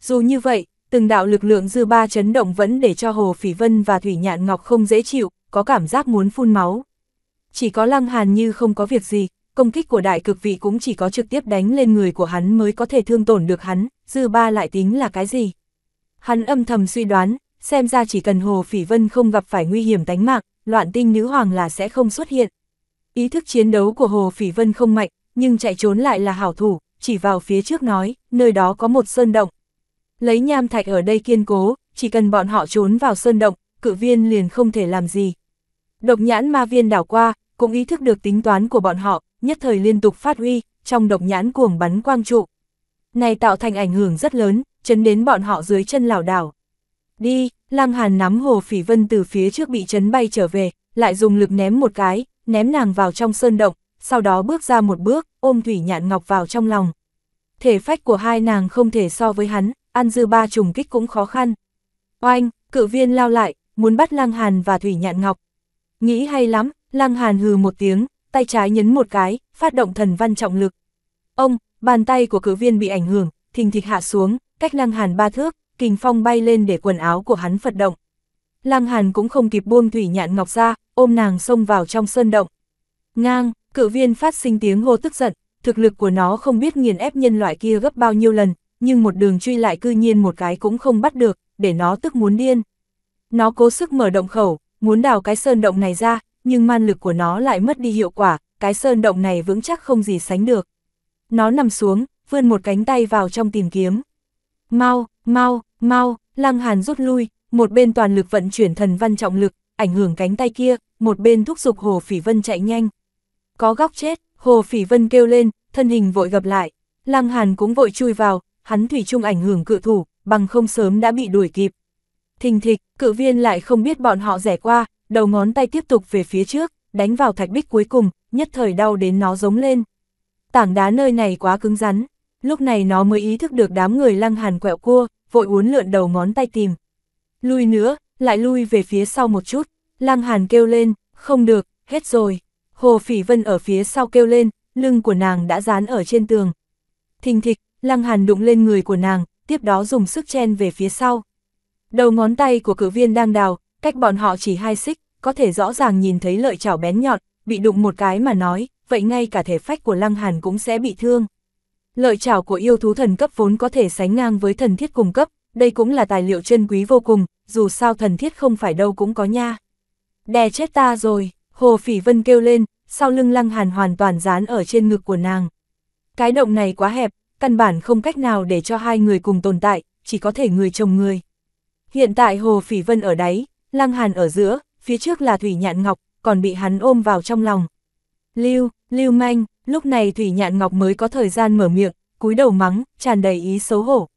Dù như vậy, từng đạo lực lượng dư ba chấn động vẫn để cho Hồ Phỉ Vân và Thủy Nhạn Ngọc không dễ chịu, có cảm giác muốn phun máu. Chỉ có Lăng Hàn như không có việc gì, công kích của đại cực vị cũng chỉ có trực tiếp đánh lên người của hắn mới có thể thương tổn được hắn, dư ba lại tính là cái gì. Hắn âm thầm suy đoán, xem ra chỉ cần Hồ Phỉ Vân không gặp phải nguy hiểm tánh mạng, loạn tinh nữ hoàng là sẽ không xuất hiện. Ý thức chiến đấu của Hồ Phỉ Vân không mạnh, nhưng chạy trốn lại là hảo thủ, chỉ vào phía trước nói, nơi đó có một sơn động. Lấy nham thạch ở đây kiên cố, chỉ cần bọn họ trốn vào sơn động, cự viên liền không thể làm gì. Độc nhãn ma viên đảo qua, cũng ý thức được tính toán của bọn họ, nhất thời liên tục phát uy, trong độc nhãn cuồng bắn quang trụ. Này tạo thành ảnh hưởng rất lớn, chấn đến bọn họ dưới chân lảo đảo. Đi, Lăng Hàn nắm Hồ Phỉ Vân từ phía trước bị chấn bay trở về, lại dùng lực ném một cái, ném nàng vào trong sơn động, sau đó bước ra một bước, ôm Thủy Nhạn Ngọc vào trong lòng. Thể phách của hai nàng không thể so với hắn, ăn dư ba trùng kích cũng khó khăn. Oanh, cự viên lao lại, muốn bắt Lăng Hàn và Thủy Nhạn Ngọc. Nghĩ hay lắm, Lăng Hàn hừ một tiếng, tay trái nhấn một cái, phát động thần văn trọng lực. Ông, bàn tay của cử viên bị ảnh hưởng, thình thịch hạ xuống, cách Lăng Hàn ba thước, kình phong bay lên để quần áo của hắn phật động. Lăng Hàn cũng không kịp buông thủy nhạn ngọc ra, ôm nàng xông vào trong sơn động. Ngang, cự viên phát sinh tiếng hô tức giận, thực lực của nó không biết nghiền ép nhân loại kia gấp bao nhiêu lần, nhưng một đường truy lại cư nhiên một cái cũng không bắt được, để nó tức muốn điên. Nó cố sức mở động khẩu, muốn đào cái sơn động này ra, nhưng man lực của nó lại mất đi hiệu quả, cái sơn động này vững chắc không gì sánh được. Nó nằm xuống, vươn một cánh tay vào trong tìm kiếm. Mau, mau, mau, Lăng Hàn rút lui, một bên toàn lực vận chuyển thần văn trọng lực, ảnh hưởng cánh tay kia, một bên thúc giục Hồ Phỉ Vân chạy nhanh. Có góc chết, Hồ Phỉ Vân kêu lên, thân hình vội gặp lại. Lăng Hàn cũng vội chui vào, hắn thủy chung ảnh hưởng cự thủ, bằng không sớm đã bị đuổi kịp. Thình thịch, cự viên lại không biết bọn họ rẻ qua, đầu ngón tay tiếp tục về phía trước, đánh vào thạch bích cuối cùng, nhất thời đau đến nó giống lên. Tảng đá nơi này quá cứng rắn, lúc này nó mới ý thức được đám người lăng hàn quẹo cua, vội uốn lượn đầu ngón tay tìm. Lui nữa, lại lui về phía sau một chút, lăng hàn kêu lên, không được, hết rồi. Hồ Phỉ Vân ở phía sau kêu lên, lưng của nàng đã dán ở trên tường. Thình thịch, lăng hàn đụng lên người của nàng, tiếp đó dùng sức chen về phía sau. Đầu ngón tay của cử viên đang đào, cách bọn họ chỉ hai xích, có thể rõ ràng nhìn thấy lợi chảo bén nhọn, bị đụng một cái mà nói, vậy ngay cả thể phách của Lăng Hàn cũng sẽ bị thương. Lợi chảo của yêu thú thần cấp vốn có thể sánh ngang với thần thiết cùng cấp, đây cũng là tài liệu chân quý vô cùng, dù sao thần thiết không phải đâu cũng có nha. Đè chết ta rồi, Hồ Phỉ Vân kêu lên, sau lưng Lăng Hàn hoàn toàn dán ở trên ngực của nàng. Cái động này quá hẹp, căn bản không cách nào để cho hai người cùng tồn tại, chỉ có thể người chồng người. Hiện tại Hồ Phỉ Vân ở đáy, lăng hàn ở giữa, phía trước là Thủy Nhạn Ngọc, còn bị hắn ôm vào trong lòng. Lưu, Lưu Manh, lúc này Thủy Nhạn Ngọc mới có thời gian mở miệng, cúi đầu mắng, tràn đầy ý xấu hổ.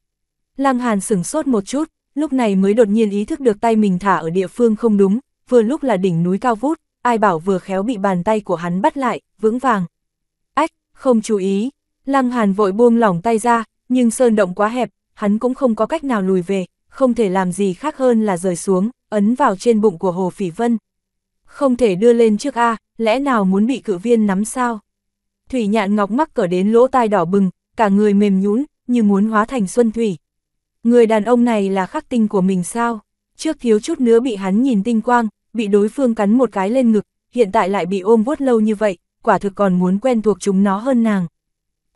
Lăng Hàn sửng sốt một chút, lúc này mới đột nhiên ý thức được tay mình thả ở địa phương không đúng, vừa lúc là đỉnh núi cao vút, ai bảo vừa khéo bị bàn tay của hắn bắt lại, vững vàng. Ách, không chú ý, Lăng Hàn vội buông lỏng tay ra, nhưng sơn động quá hẹp, hắn cũng không có cách nào lùi về, không thể làm gì khác hơn là rời xuống, ấn vào trên bụng của Hồ Phỉ Vân. Không thể đưa lên trước A, lẽ nào muốn bị cự viên nắm sao? Thủy nhạn ngọc mắc cỡ đến lỗ tai đỏ bừng, cả người mềm nhũn như muốn hóa thành xuân thủy. Người đàn ông này là khắc tinh của mình sao? Trước thiếu chút nữa bị hắn nhìn tinh quang, bị đối phương cắn một cái lên ngực, hiện tại lại bị ôm vuốt lâu như vậy, quả thực còn muốn quen thuộc chúng nó hơn nàng.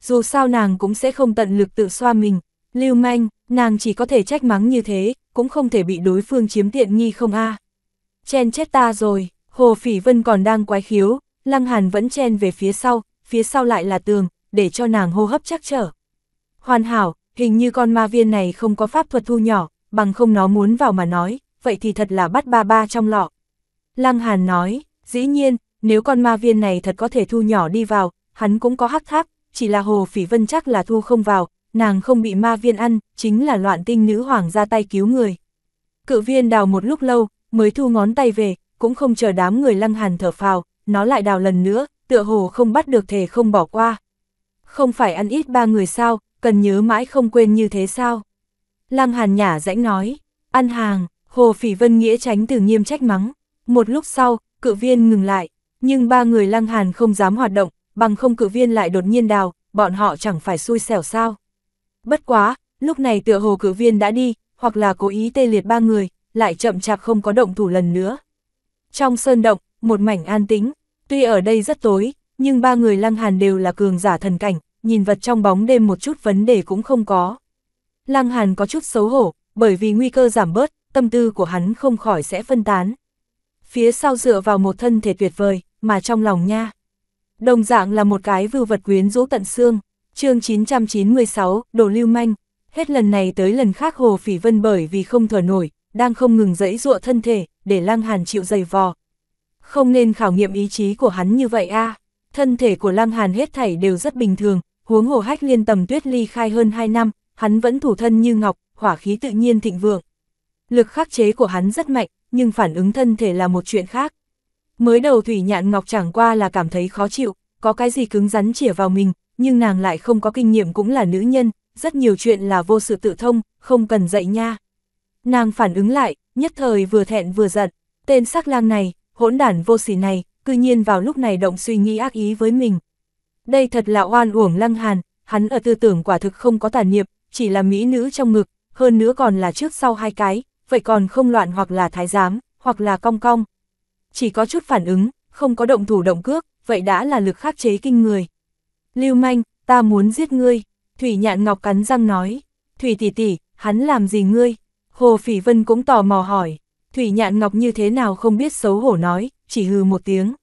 Dù sao nàng cũng sẽ không tận lực tự xoa mình, Lưu manh, nàng chỉ có thể trách mắng như thế, cũng không thể bị đối phương chiếm tiện nghi không a Chen chết ta rồi, Hồ Phỉ Vân còn đang quái khiếu, Lăng Hàn vẫn chen về phía sau, phía sau lại là tường, để cho nàng hô hấp chắc trở. Hoàn hảo, hình như con ma viên này không có pháp thuật thu nhỏ, bằng không nó muốn vào mà nói, vậy thì thật là bắt ba ba trong lọ. Lăng Hàn nói, dĩ nhiên, nếu con ma viên này thật có thể thu nhỏ đi vào, hắn cũng có hắc thác, chỉ là Hồ Phỉ Vân chắc là thu không vào, nàng không bị ma viên ăn, chính là loạn tinh nữ hoàng ra tay cứu người. Cự viên đào một lúc lâu, mới thu ngón tay về, cũng không chờ đám người lăng hàn thở phào, nó lại đào lần nữa, tựa hồ không bắt được thể không bỏ qua. Không phải ăn ít ba người sao, cần nhớ mãi không quên như thế sao. Lăng hàn nhả rãnh nói, ăn hàng, hồ phỉ vân nghĩa tránh từ nghiêm trách mắng. Một lúc sau, cự viên ngừng lại, nhưng ba người lăng hàn không dám hoạt động, bằng không cự viên lại đột nhiên đào, bọn họ chẳng phải xui xẻo sao bất quá, lúc này tựa hồ cử viên đã đi, hoặc là cố ý tê liệt ba người, lại chậm chạp không có động thủ lần nữa. Trong sơn động, một mảnh an tĩnh, tuy ở đây rất tối, nhưng ba người lăng hàn đều là cường giả thần cảnh, nhìn vật trong bóng đêm một chút vấn đề cũng không có. Lăng hàn có chút xấu hổ, bởi vì nguy cơ giảm bớt, tâm tư của hắn không khỏi sẽ phân tán. Phía sau dựa vào một thân thể tuyệt vời, mà trong lòng nha. Đồng dạng là một cái vưu vật quyến rũ tận xương chương 996, đồ lưu manh, hết lần này tới lần khác Hồ Phỉ Vân bởi vì không thở nổi, đang không ngừng dẫy dụa thân thể, để Lăng Hàn chịu dày vò. Không nên khảo nghiệm ý chí của hắn như vậy a thân thể của Lăng Hàn hết thảy đều rất bình thường, huống hồ hách liên tầm tuyết ly khai hơn 2 năm, hắn vẫn thủ thân như ngọc, hỏa khí tự nhiên thịnh vượng. Lực khắc chế của hắn rất mạnh, nhưng phản ứng thân thể là một chuyện khác. Mới đầu Thủy Nhạn Ngọc chẳng qua là cảm thấy khó chịu, có cái gì cứng rắn chỉa vào mình, nhưng nàng lại không có kinh nghiệm cũng là nữ nhân, rất nhiều chuyện là vô sự tự thông, không cần dạy nha. Nàng phản ứng lại, nhất thời vừa thẹn vừa giận, tên sắc lang này, hỗn đản vô sỉ này, cư nhiên vào lúc này động suy nghĩ ác ý với mình. Đây thật là oan uổng lăng hàn, hắn ở tư tưởng quả thực không có tàn niệm, chỉ là mỹ nữ trong ngực, hơn nữa còn là trước sau hai cái, vậy còn không loạn hoặc là thái giám, hoặc là cong cong. Chỉ có chút phản ứng, không có động thủ động cước, vậy đã là lực khắc chế kinh người. Lưu manh, ta muốn giết ngươi. Thủy nhạn ngọc cắn răng nói. Thủy tỷ tỷ, hắn làm gì ngươi? Hồ Phỉ Vân cũng tò mò hỏi. Thủy nhạn ngọc như thế nào không biết xấu hổ nói, chỉ hừ một tiếng.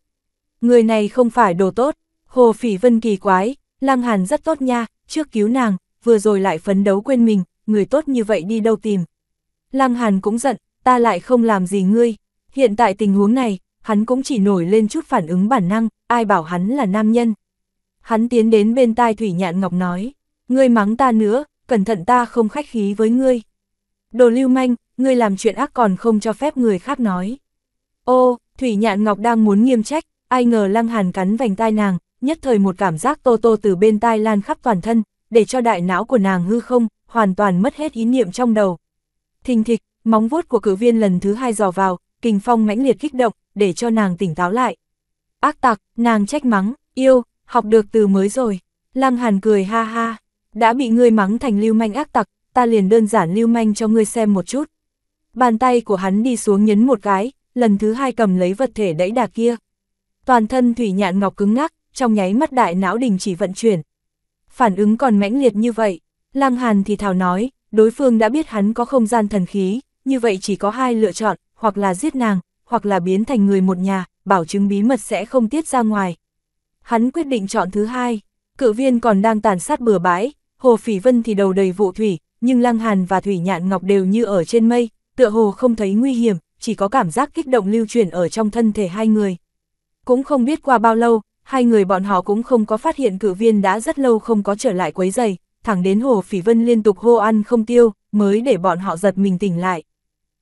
Người này không phải đồ tốt. Hồ Phỉ Vân kỳ quái, Lăng Hàn rất tốt nha, trước cứu nàng, vừa rồi lại phấn đấu quên mình, người tốt như vậy đi đâu tìm. Lăng Hàn cũng giận, ta lại không làm gì ngươi. Hiện tại tình huống này, hắn cũng chỉ nổi lên chút phản ứng bản năng, ai bảo hắn là nam nhân hắn tiến đến bên tai Thủy Nhạn Ngọc nói, ngươi mắng ta nữa, cẩn thận ta không khách khí với ngươi. Đồ lưu manh, ngươi làm chuyện ác còn không cho phép người khác nói. Ô, Thủy Nhạn Ngọc đang muốn nghiêm trách, ai ngờ Lăng Hàn cắn vành tai nàng, nhất thời một cảm giác tô tô từ bên tai lan khắp toàn thân, để cho đại não của nàng hư không, hoàn toàn mất hết ý niệm trong đầu. Thình thịch, móng vuốt của cử viên lần thứ hai dò vào, kình phong mãnh liệt kích động, để cho nàng tỉnh táo lại. Ác tặc, nàng trách mắng, yêu, học được từ mới rồi. Lăng Hàn cười ha ha, đã bị ngươi mắng thành lưu manh ác tặc, ta liền đơn giản lưu manh cho ngươi xem một chút. Bàn tay của hắn đi xuống nhấn một cái, lần thứ hai cầm lấy vật thể đẫy đà kia. Toàn thân thủy nhạn ngọc cứng ngắc, trong nháy mắt đại não đình chỉ vận chuyển. Phản ứng còn mãnh liệt như vậy, Lăng Hàn thì thào nói, đối phương đã biết hắn có không gian thần khí, như vậy chỉ có hai lựa chọn, hoặc là giết nàng, hoặc là biến thành người một nhà, bảo chứng bí mật sẽ không tiết ra ngoài hắn quyết định chọn thứ hai. Cự viên còn đang tàn sát bừa bãi, Hồ Phỉ Vân thì đầu đầy vụ thủy, nhưng Lăng Hàn và Thủy Nhạn Ngọc đều như ở trên mây, tựa hồ không thấy nguy hiểm, chỉ có cảm giác kích động lưu truyền ở trong thân thể hai người. Cũng không biết qua bao lâu, hai người bọn họ cũng không có phát hiện cự viên đã rất lâu không có trở lại quấy giày, thẳng đến Hồ Phỉ Vân liên tục hô ăn không tiêu, mới để bọn họ giật mình tỉnh lại.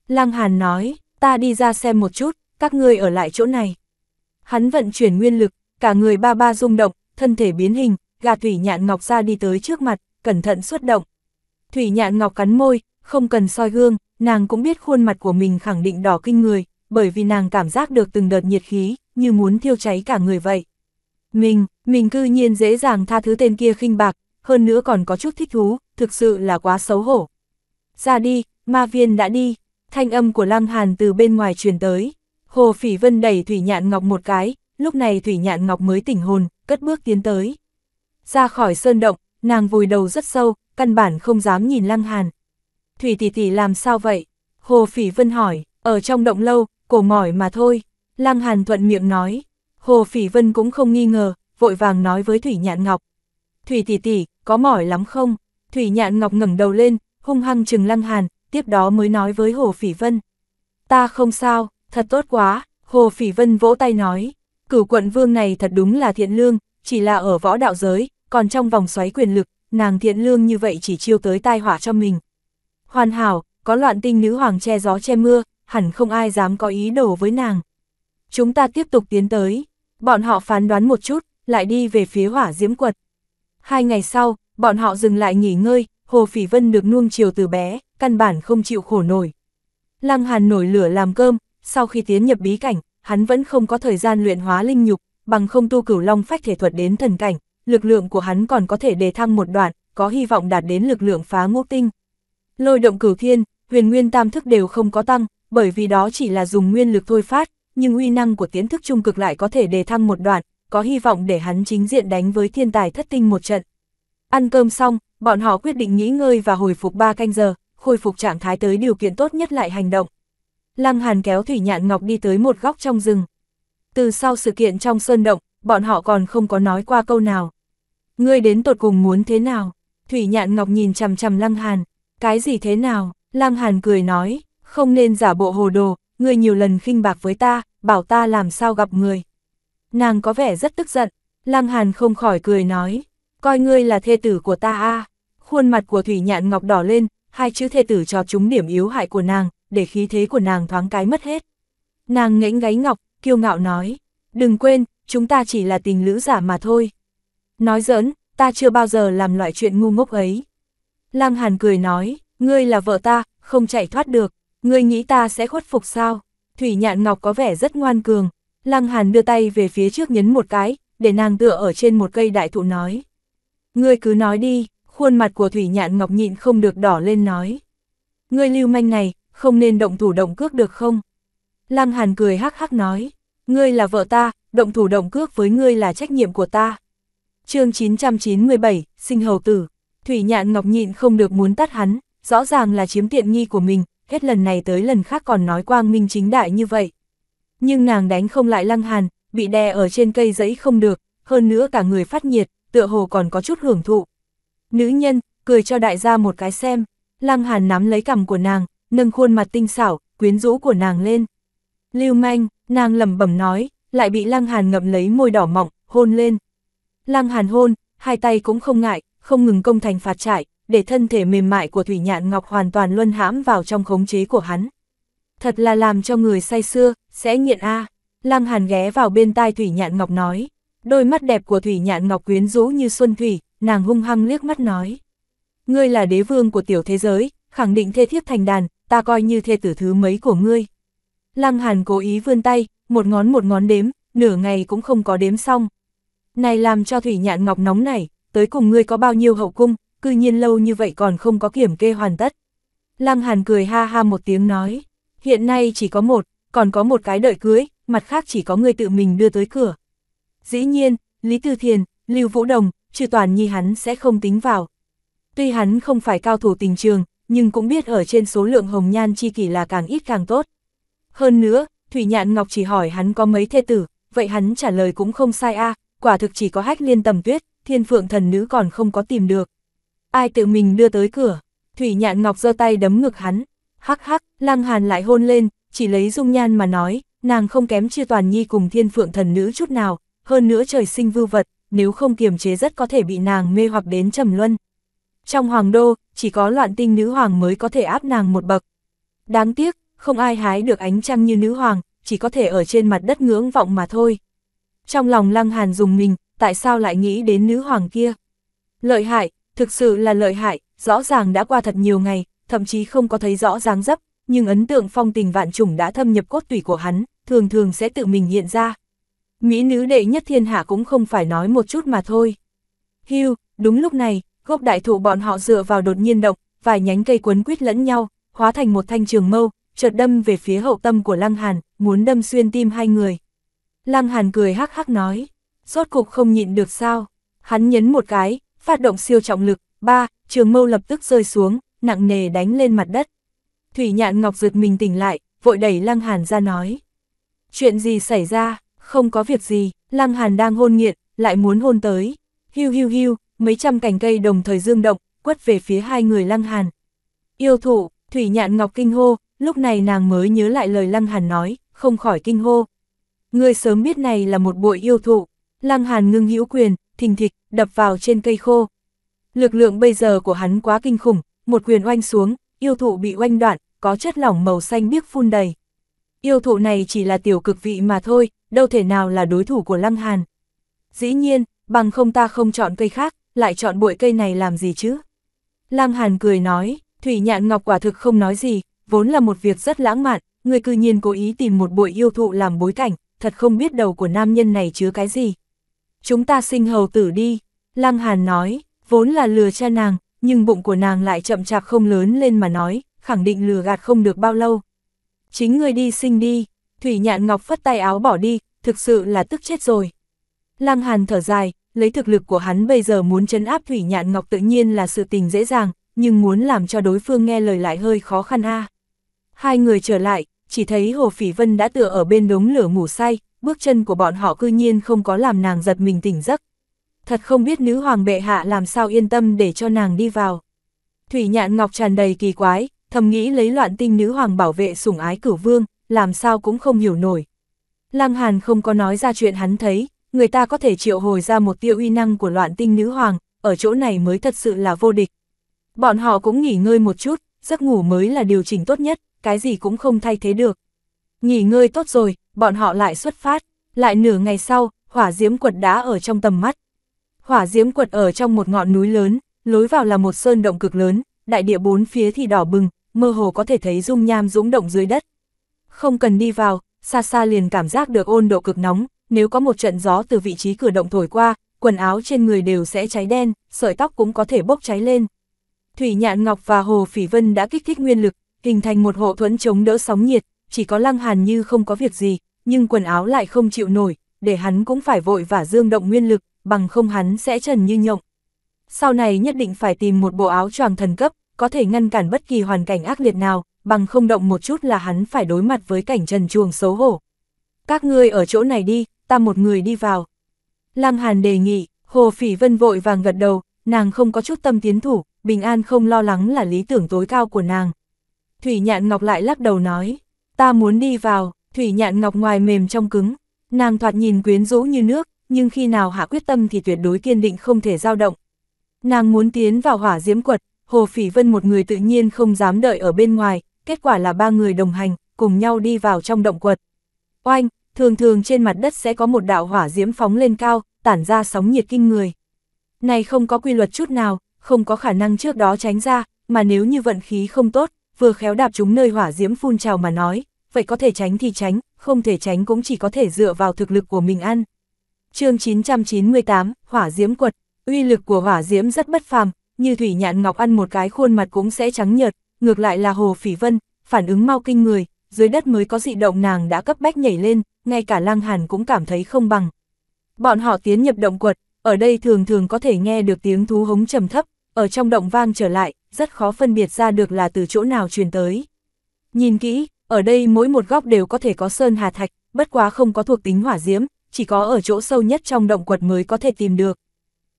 Lăng Hàn nói, ta đi ra xem một chút, các ngươi ở lại chỗ này. Hắn vận chuyển nguyên lực, cả người ba ba rung động, thân thể biến hình, gạt Thủy Nhạn Ngọc ra đi tới trước mặt, cẩn thận xuất động. Thủy Nhạn Ngọc cắn môi, không cần soi gương, nàng cũng biết khuôn mặt của mình khẳng định đỏ kinh người, bởi vì nàng cảm giác được từng đợt nhiệt khí, như muốn thiêu cháy cả người vậy. Mình, mình cư nhiên dễ dàng tha thứ tên kia khinh bạc, hơn nữa còn có chút thích thú, thực sự là quá xấu hổ. Ra đi, ma viên đã đi, thanh âm của Lăng Hàn từ bên ngoài truyền tới. Hồ Phỉ Vân đẩy Thủy Nhạn Ngọc một cái, lúc này Thủy Nhạn Ngọc mới tỉnh hồn, cất bước tiến tới. Ra khỏi sơn động, nàng vùi đầu rất sâu, căn bản không dám nhìn Lăng Hàn. Thủy tỷ tỷ làm sao vậy? Hồ Phỉ Vân hỏi, ở trong động lâu, cổ mỏi mà thôi. Lăng Hàn thuận miệng nói, Hồ Phỉ Vân cũng không nghi ngờ, vội vàng nói với Thủy Nhạn Ngọc. Thủy tỷ tỷ, có mỏi lắm không? Thủy Nhạn Ngọc ngẩng đầu lên, hung hăng trừng Lăng Hàn, tiếp đó mới nói với Hồ Phỉ Vân. Ta không sao, thật tốt quá, Hồ Phỉ Vân vỗ tay nói. Cửu quận vương này thật đúng là thiện lương, chỉ là ở võ đạo giới, còn trong vòng xoáy quyền lực, nàng thiện lương như vậy chỉ chiêu tới tai họa cho mình. Hoàn hảo, có loạn tinh nữ hoàng che gió che mưa, hẳn không ai dám có ý đồ với nàng. Chúng ta tiếp tục tiến tới, bọn họ phán đoán một chút, lại đi về phía hỏa diễm quật. Hai ngày sau, bọn họ dừng lại nghỉ ngơi, Hồ Phỉ Vân được nuông chiều từ bé, căn bản không chịu khổ nổi. Lăng Hàn nổi lửa làm cơm, sau khi tiến nhập bí cảnh, hắn vẫn không có thời gian luyện hóa linh nhục, bằng không tu cửu long phách thể thuật đến thần cảnh, lực lượng của hắn còn có thể đề thăng một đoạn, có hy vọng đạt đến lực lượng phá ngũ tinh. Lôi động cửu thiên, huyền nguyên tam thức đều không có tăng, bởi vì đó chỉ là dùng nguyên lực thôi phát, nhưng uy năng của tiến thức trung cực lại có thể đề thăng một đoạn, có hy vọng để hắn chính diện đánh với thiên tài thất tinh một trận. Ăn cơm xong, bọn họ quyết định nghỉ ngơi và hồi phục 3 canh giờ, khôi phục trạng thái tới điều kiện tốt nhất lại hành động. Lăng Hàn kéo Thủy Nhạn Ngọc đi tới một góc trong rừng. Từ sau sự kiện trong sơn động, bọn họ còn không có nói qua câu nào. Ngươi đến tột cùng muốn thế nào? Thủy Nhạn Ngọc nhìn chằm chằm Lăng Hàn, cái gì thế nào? Lăng Hàn cười nói, không nên giả bộ hồ đồ, ngươi nhiều lần khinh bạc với ta, bảo ta làm sao gặp người. Nàng có vẻ rất tức giận, Lăng Hàn không khỏi cười nói, coi ngươi là thê tử của ta a. Khuôn mặt của Thủy Nhạn Ngọc đỏ lên, hai chữ thê tử cho chúng điểm yếu hại của nàng, để khí thế của nàng thoáng cái mất hết. Nàng ngẫnh gáy ngọc, kiêu ngạo nói, đừng quên, chúng ta chỉ là tình lữ giả mà thôi. Nói giỡn, ta chưa bao giờ làm loại chuyện ngu ngốc ấy. Lăng Hàn cười nói, ngươi là vợ ta, không chạy thoát được, ngươi nghĩ ta sẽ khuất phục sao? Thủy Nhạn Ngọc có vẻ rất ngoan cường, Lăng Hàn đưa tay về phía trước nhấn một cái, để nàng tựa ở trên một cây đại thụ nói. Ngươi cứ nói đi, khuôn mặt của Thủy Nhạn Ngọc nhịn không được đỏ lên nói. Ngươi lưu manh này, không nên động thủ động cước được không? Lăng Hàn cười hắc hắc nói, ngươi là vợ ta, động thủ động cước với ngươi là trách nhiệm của ta. chương 997, sinh hầu tử, Thủy Nhạn Ngọc nhịn không được muốn tắt hắn, rõ ràng là chiếm tiện nghi của mình, hết lần này tới lần khác còn nói quang minh chính đại như vậy. Nhưng nàng đánh không lại Lăng Hàn, bị đè ở trên cây giấy không được, hơn nữa cả người phát nhiệt, tựa hồ còn có chút hưởng thụ. Nữ nhân, cười cho đại gia một cái xem, Lăng Hàn nắm lấy cầm của nàng, nâng khuôn mặt tinh xảo, quyến rũ của nàng lên. Lưu manh, nàng lẩm bẩm nói, lại bị Lăng Hàn ngậm lấy môi đỏ mọng, hôn lên. Lăng Hàn hôn, hai tay cũng không ngại, không ngừng công thành phạt trải, để thân thể mềm mại của Thủy Nhạn Ngọc hoàn toàn luân hãm vào trong khống chế của hắn. Thật là làm cho người say xưa, sẽ nghiện a. À. Lăng Hàn ghé vào bên tai Thủy Nhạn Ngọc nói, đôi mắt đẹp của Thủy Nhạn Ngọc quyến rũ như xuân thủy, nàng hung hăng liếc mắt nói: "Ngươi là đế vương của tiểu thế giới, khẳng định thê thiếp thành đàn, ta coi như thê tử thứ mấy của ngươi. Lăng Hàn cố ý vươn tay, một ngón một ngón đếm, nửa ngày cũng không có đếm xong. Này làm cho Thủy Nhạn Ngọc nóng này, tới cùng ngươi có bao nhiêu hậu cung, cư nhiên lâu như vậy còn không có kiểm kê hoàn tất. Lăng Hàn cười ha ha một tiếng nói, hiện nay chỉ có một, còn có một cái đợi cưới, mặt khác chỉ có ngươi tự mình đưa tới cửa. Dĩ nhiên, Lý Tư Thiền, Lưu Vũ Đồng, trừ toàn nhi hắn sẽ không tính vào. Tuy hắn không phải cao thủ tình trường, nhưng cũng biết ở trên số lượng hồng nhan chi kỷ là càng ít càng tốt. Hơn nữa, Thủy Nhạn Ngọc chỉ hỏi hắn có mấy thê tử, vậy hắn trả lời cũng không sai a quả thực chỉ có hách liên tầm tuyết, thiên phượng thần nữ còn không có tìm được. Ai tự mình đưa tới cửa, Thủy Nhạn Ngọc giơ tay đấm ngực hắn, hắc hắc, lang hàn lại hôn lên, chỉ lấy dung nhan mà nói, nàng không kém chia toàn nhi cùng thiên phượng thần nữ chút nào, hơn nữa trời sinh vưu vật, nếu không kiềm chế rất có thể bị nàng mê hoặc đến trầm luân. Trong hoàng đô, chỉ có loạn tinh nữ hoàng mới có thể áp nàng một bậc. Đáng tiếc, không ai hái được ánh trăng như nữ hoàng, chỉ có thể ở trên mặt đất ngưỡng vọng mà thôi. Trong lòng Lăng Hàn dùng mình, tại sao lại nghĩ đến nữ hoàng kia? Lợi hại, thực sự là lợi hại, rõ ràng đã qua thật nhiều ngày, thậm chí không có thấy rõ dáng dấp, nhưng ấn tượng phong tình vạn trùng đã thâm nhập cốt tủy của hắn, thường thường sẽ tự mình hiện ra. Mỹ nữ đệ nhất thiên hạ cũng không phải nói một chút mà thôi. Hưu, đúng lúc này, gốc đại thụ bọn họ dựa vào đột nhiên động, vài nhánh cây quấn quýt lẫn nhau, hóa thành một thanh trường mâu, chợt đâm về phía hậu tâm của Lăng Hàn, muốn đâm xuyên tim hai người. Lăng Hàn cười hắc hắc nói, rốt cục không nhịn được sao? Hắn nhấn một cái, phát động siêu trọng lực, ba, trường mâu lập tức rơi xuống, nặng nề đánh lên mặt đất. Thủy Nhạn Ngọc giật mình tỉnh lại, vội đẩy Lăng Hàn ra nói. Chuyện gì xảy ra, không có việc gì, Lăng Hàn đang hôn nghiện, lại muốn hôn tới. Hiu hiu hiu, mấy trăm cành cây đồng thời dương động, quất về phía hai người Lăng Hàn. Yêu thụ, Thủy Nhạn Ngọc kinh hô, lúc này nàng mới nhớ lại lời Lăng Hàn nói, không khỏi kinh hô. Người sớm biết này là một bội yêu thụ, Lăng Hàn ngưng hữu quyền, thình thịch, đập vào trên cây khô. Lực lượng bây giờ của hắn quá kinh khủng, một quyền oanh xuống, yêu thụ bị oanh đoạn, có chất lỏng màu xanh biếc phun đầy. Yêu thụ này chỉ là tiểu cực vị mà thôi, đâu thể nào là đối thủ của Lăng Hàn. Dĩ nhiên, bằng không ta không chọn cây khác, lại chọn bụi cây này làm gì chứ? Lam Hàn cười nói, Thủy Nhạn Ngọc quả thực không nói gì, vốn là một việc rất lãng mạn, người cư nhiên cố ý tìm một bụi yêu thụ làm bối cảnh, thật không biết đầu của nam nhân này chứa cái gì. Chúng ta sinh hầu tử đi, Lăng Hàn nói, vốn là lừa cha nàng, nhưng bụng của nàng lại chậm chạp không lớn lên mà nói, khẳng định lừa gạt không được bao lâu. Chính người đi sinh đi, Thủy Nhạn Ngọc phất tay áo bỏ đi, thực sự là tức chết rồi. Lăng Hàn thở dài, lấy thực lực của hắn bây giờ muốn chấn áp Thủy Nhạn Ngọc tự nhiên là sự tình dễ dàng, nhưng muốn làm cho đối phương nghe lời lại hơi khó khăn a. Hai người trở lại, chỉ thấy Hồ Phỉ Vân đã tựa ở bên đống lửa ngủ say, bước chân của bọn họ cư nhiên không có làm nàng giật mình tỉnh giấc. Thật không biết nữ hoàng bệ hạ làm sao yên tâm để cho nàng đi vào. Thủy Nhạn Ngọc tràn đầy kỳ quái, thầm nghĩ lấy loạn tinh nữ hoàng bảo vệ sủng ái cửu vương, làm sao cũng không hiểu nổi. Lăng Hàn không có nói ra chuyện hắn thấy, người ta có thể triệu hồi ra một tiêu uy năng của loạn tinh nữ hoàng, ở chỗ này mới thật sự là vô địch. Bọn họ cũng nghỉ ngơi một chút, giấc ngủ mới là điều chỉnh tốt nhất, cái gì cũng không thay thế được. Nghỉ ngơi tốt rồi, bọn họ lại xuất phát, lại nửa ngày sau, hỏa diễm quật đã ở trong tầm mắt. Hỏa diễm quật ở trong một ngọn núi lớn, lối vào là một sơn động cực lớn, đại địa bốn phía thì đỏ bừng, mơ hồ có thể thấy dung nham dũng động dưới đất. Không cần đi vào, xa xa liền cảm giác được ôn độ cực nóng, nếu có một trận gió từ vị trí cửa động thổi qua, quần áo trên người đều sẽ cháy đen, sợi tóc cũng có thể bốc cháy lên. Thủy Nhạn Ngọc và Hồ Phỉ Vân đã kích thích nguyên lực, hình thành một hộ thuẫn chống đỡ sóng nhiệt, chỉ có Lăng Hàn như không có việc gì, nhưng quần áo lại không chịu nổi, để hắn cũng phải vội và dương động nguyên lực, bằng không hắn sẽ trần như nhộng. Sau này nhất định phải tìm một bộ áo choàng thần cấp, có thể ngăn cản bất kỳ hoàn cảnh ác liệt nào, bằng không động một chút là hắn phải đối mặt với cảnh trần chuồng xấu hổ. Các ngươi ở chỗ này đi, ta một người đi vào. Lăng Hàn đề nghị, Hồ Phỉ Vân vội vàng gật đầu, nàng không có chút tâm tiến thủ, bình an không lo lắng là lý tưởng tối cao của nàng. Thủy Nhạn Ngọc lại lắc đầu nói, ta muốn đi vào, Thủy Nhạn Ngọc ngoài mềm trong cứng, nàng thoạt nhìn quyến rũ như nước, nhưng khi nào hạ quyết tâm thì tuyệt đối kiên định không thể dao động. Nàng muốn tiến vào hỏa diễm quật, Hồ Phỉ Vân một người tự nhiên không dám đợi ở bên ngoài, kết quả là ba người đồng hành, cùng nhau đi vào trong động quật. Oanh, thường thường trên mặt đất sẽ có một đạo hỏa diễm phóng lên cao, tản ra sóng nhiệt kinh người. Này không có quy luật chút nào, không có khả năng trước đó tránh ra, mà nếu như vận khí không tốt, vừa khéo đạp chúng nơi hỏa diễm phun trào mà nói, vậy có thể tránh thì tránh, không thể tránh cũng chỉ có thể dựa vào thực lực của mình ăn. chương 998, Hỏa diễm quật, uy lực của hỏa diễm rất bất phàm, như thủy nhạn ngọc ăn một cái khuôn mặt cũng sẽ trắng nhợt, ngược lại là hồ phỉ vân, phản ứng mau kinh người, dưới đất mới có dị động nàng đã cấp bách nhảy lên, ngay cả Lăng Hàn cũng cảm thấy không bằng. Bọn họ tiến nhập động quật, ở đây thường thường có thể nghe được tiếng thú hống trầm thấp, ở trong động vang trở lại, rất khó phân biệt ra được là từ chỗ nào truyền tới. Nhìn kỹ, ở đây mỗi một góc đều có thể có sơn hà thạch, bất quá không có thuộc tính hỏa diễm, chỉ có ở chỗ sâu nhất trong động quật mới có thể tìm được.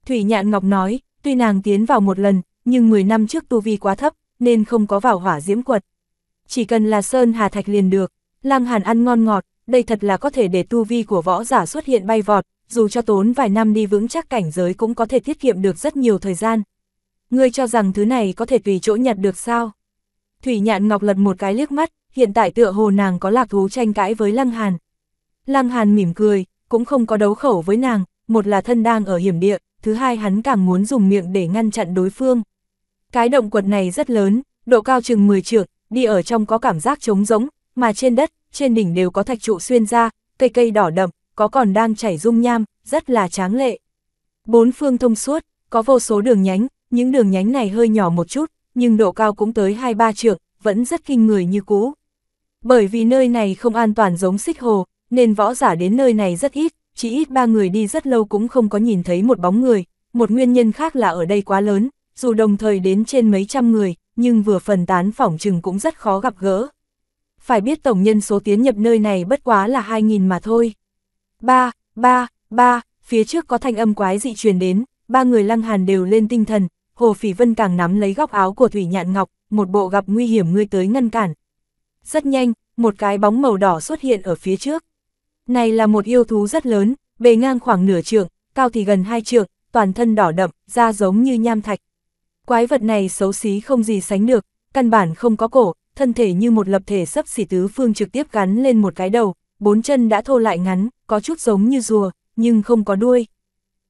Thủy Nhạn Ngọc nói, tuy nàng tiến vào một lần, nhưng 10 năm trước tu vi quá thấp, nên không có vào hỏa diễm quật chỉ cần là sơn hà thạch liền được, Lăng Hàn ăn ngon ngọt, đây thật là có thể để tu vi của võ giả xuất hiện bay vọt, dù cho tốn vài năm đi vững chắc cảnh giới cũng có thể tiết kiệm được rất nhiều thời gian. Ngươi cho rằng thứ này có thể tùy chỗ nhặt được sao? Thủy Nhạn Ngọc lật một cái liếc mắt, hiện tại tựa hồ nàng có lạc thú tranh cãi với Lăng Hàn. Lăng Hàn mỉm cười, cũng không có đấu khẩu với nàng, một là thân đang ở hiểm địa, thứ hai hắn càng muốn dùng miệng để ngăn chặn đối phương. Cái động quật này rất lớn, độ cao chừng 10 trượng, đi ở trong có cảm giác trống rỗng, mà trên đất, trên đỉnh đều có thạch trụ xuyên ra, cây cây đỏ đậm, có còn đang chảy dung nham, rất là tráng lệ. Bốn phương thông suốt, có vô số đường nhánh, những đường nhánh này hơi nhỏ một chút, nhưng độ cao cũng tới 2-3 trượng, vẫn rất kinh người như cũ. Bởi vì nơi này không an toàn giống xích hồ, nên võ giả đến nơi này rất ít, chỉ ít ba người đi rất lâu cũng không có nhìn thấy một bóng người. Một nguyên nhân khác là ở đây quá lớn, dù đồng thời đến trên mấy trăm người, nhưng vừa phần tán phỏng chừng cũng rất khó gặp gỡ. Phải biết tổng nhân số tiến nhập nơi này bất quá là 2.000 mà thôi. Ba, ba, ba, phía trước có thanh âm quái dị truyền đến, ba người lăng hàn đều lên tinh thần, Hồ Phỉ Vân càng nắm lấy góc áo của Thủy Nhạn Ngọc, một bộ gặp nguy hiểm ngươi tới ngăn cản. Rất nhanh, một cái bóng màu đỏ xuất hiện ở phía trước. Này là một yêu thú rất lớn, bề ngang khoảng nửa trượng, cao thì gần hai trượng, toàn thân đỏ đậm, da giống như nham thạch. Quái vật này xấu xí không gì sánh được, căn bản không có cổ, thân thể như một lập thể sấp xỉ tứ phương trực tiếp gắn lên một cái đầu, bốn chân đã thô lại ngắn, có chút giống như rùa, nhưng không có đuôi.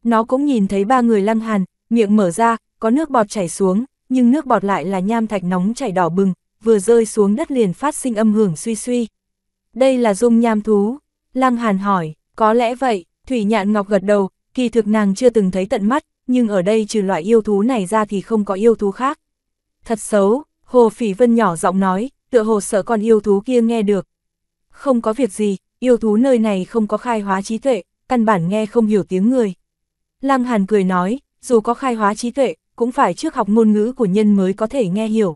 Nó cũng nhìn thấy ba người lăng hàn, miệng mở ra, có nước bọt chảy xuống, nhưng nước bọt lại là nham thạch nóng chảy đỏ bừng, vừa rơi xuống đất liền phát sinh âm hưởng suy suy. Đây là dung nham thú. Lăng Hàn hỏi, có lẽ vậy, Thủy Nhạn Ngọc gật đầu, kỳ thực nàng chưa từng thấy tận mắt, nhưng ở đây trừ loại yêu thú này ra thì không có yêu thú khác. Thật xấu, Hồ Phỉ Vân nhỏ giọng nói, tựa hồ sợ con yêu thú kia nghe được. Không có việc gì, yêu thú nơi này không có khai hóa trí tuệ, căn bản nghe không hiểu tiếng người. Lăng Hàn cười nói, dù có khai hóa trí tuệ, cũng phải trước học ngôn ngữ của nhân mới có thể nghe hiểu.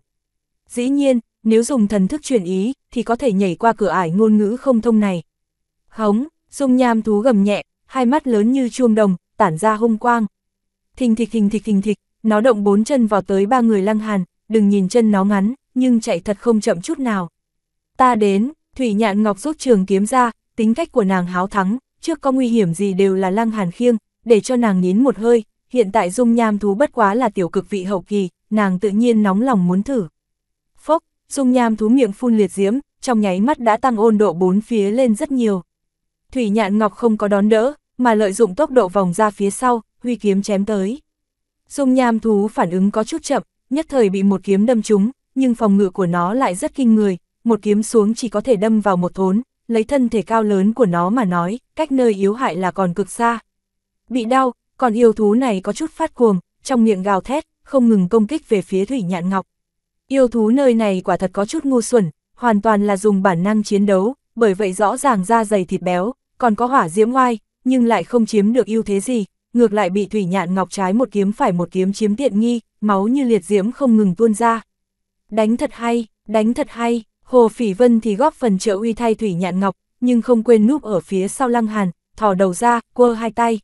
Dĩ nhiên, nếu dùng thần thức truyền ý, thì có thể nhảy qua cửa ải ngôn ngữ không thông này. Hống, dung nham thú gầm nhẹ, hai mắt lớn như chuông đồng, tản ra hung quang thình thịch thình thịch thình thịch, nó động bốn chân vào tới ba người lăng hàn, đừng nhìn chân nó ngắn, nhưng chạy thật không chậm chút nào. Ta đến, Thủy Nhạn Ngọc rút trường kiếm ra, tính cách của nàng háo thắng, trước có nguy hiểm gì đều là lăng hàn khiêng, để cho nàng nín một hơi, hiện tại dung nham thú bất quá là tiểu cực vị hậu kỳ, nàng tự nhiên nóng lòng muốn thử. Phốc, dung nham thú miệng phun liệt diễm, trong nháy mắt đã tăng ôn độ bốn phía lên rất nhiều. Thủy Nhạn Ngọc không có đón đỡ, mà lợi dụng tốc độ vòng ra phía sau, huy kiếm chém tới. Dung nham thú phản ứng có chút chậm, nhất thời bị một kiếm đâm trúng, nhưng phòng ngự của nó lại rất kinh người, một kiếm xuống chỉ có thể đâm vào một thốn, lấy thân thể cao lớn của nó mà nói, cách nơi yếu hại là còn cực xa. Bị đau, còn yêu thú này có chút phát cuồng, trong miệng gào thét, không ngừng công kích về phía Thủy Nhạn Ngọc. Yêu thú nơi này quả thật có chút ngu xuẩn, hoàn toàn là dùng bản năng chiến đấu, bởi vậy rõ ràng da dày thịt béo, còn có hỏa diễm oai, nhưng lại không chiếm được ưu thế gì, ngược lại bị Thủy Nhạn Ngọc trái một kiếm phải một kiếm chiếm tiện nghi, máu như liệt diễm không ngừng tuôn ra. Đánh thật hay, đánh thật hay, Hồ Phỉ Vân thì góp phần trợ uy thay Thủy Nhạn Ngọc, nhưng không quên núp ở phía sau Lăng Hàn, thò đầu ra, quơ hai tay.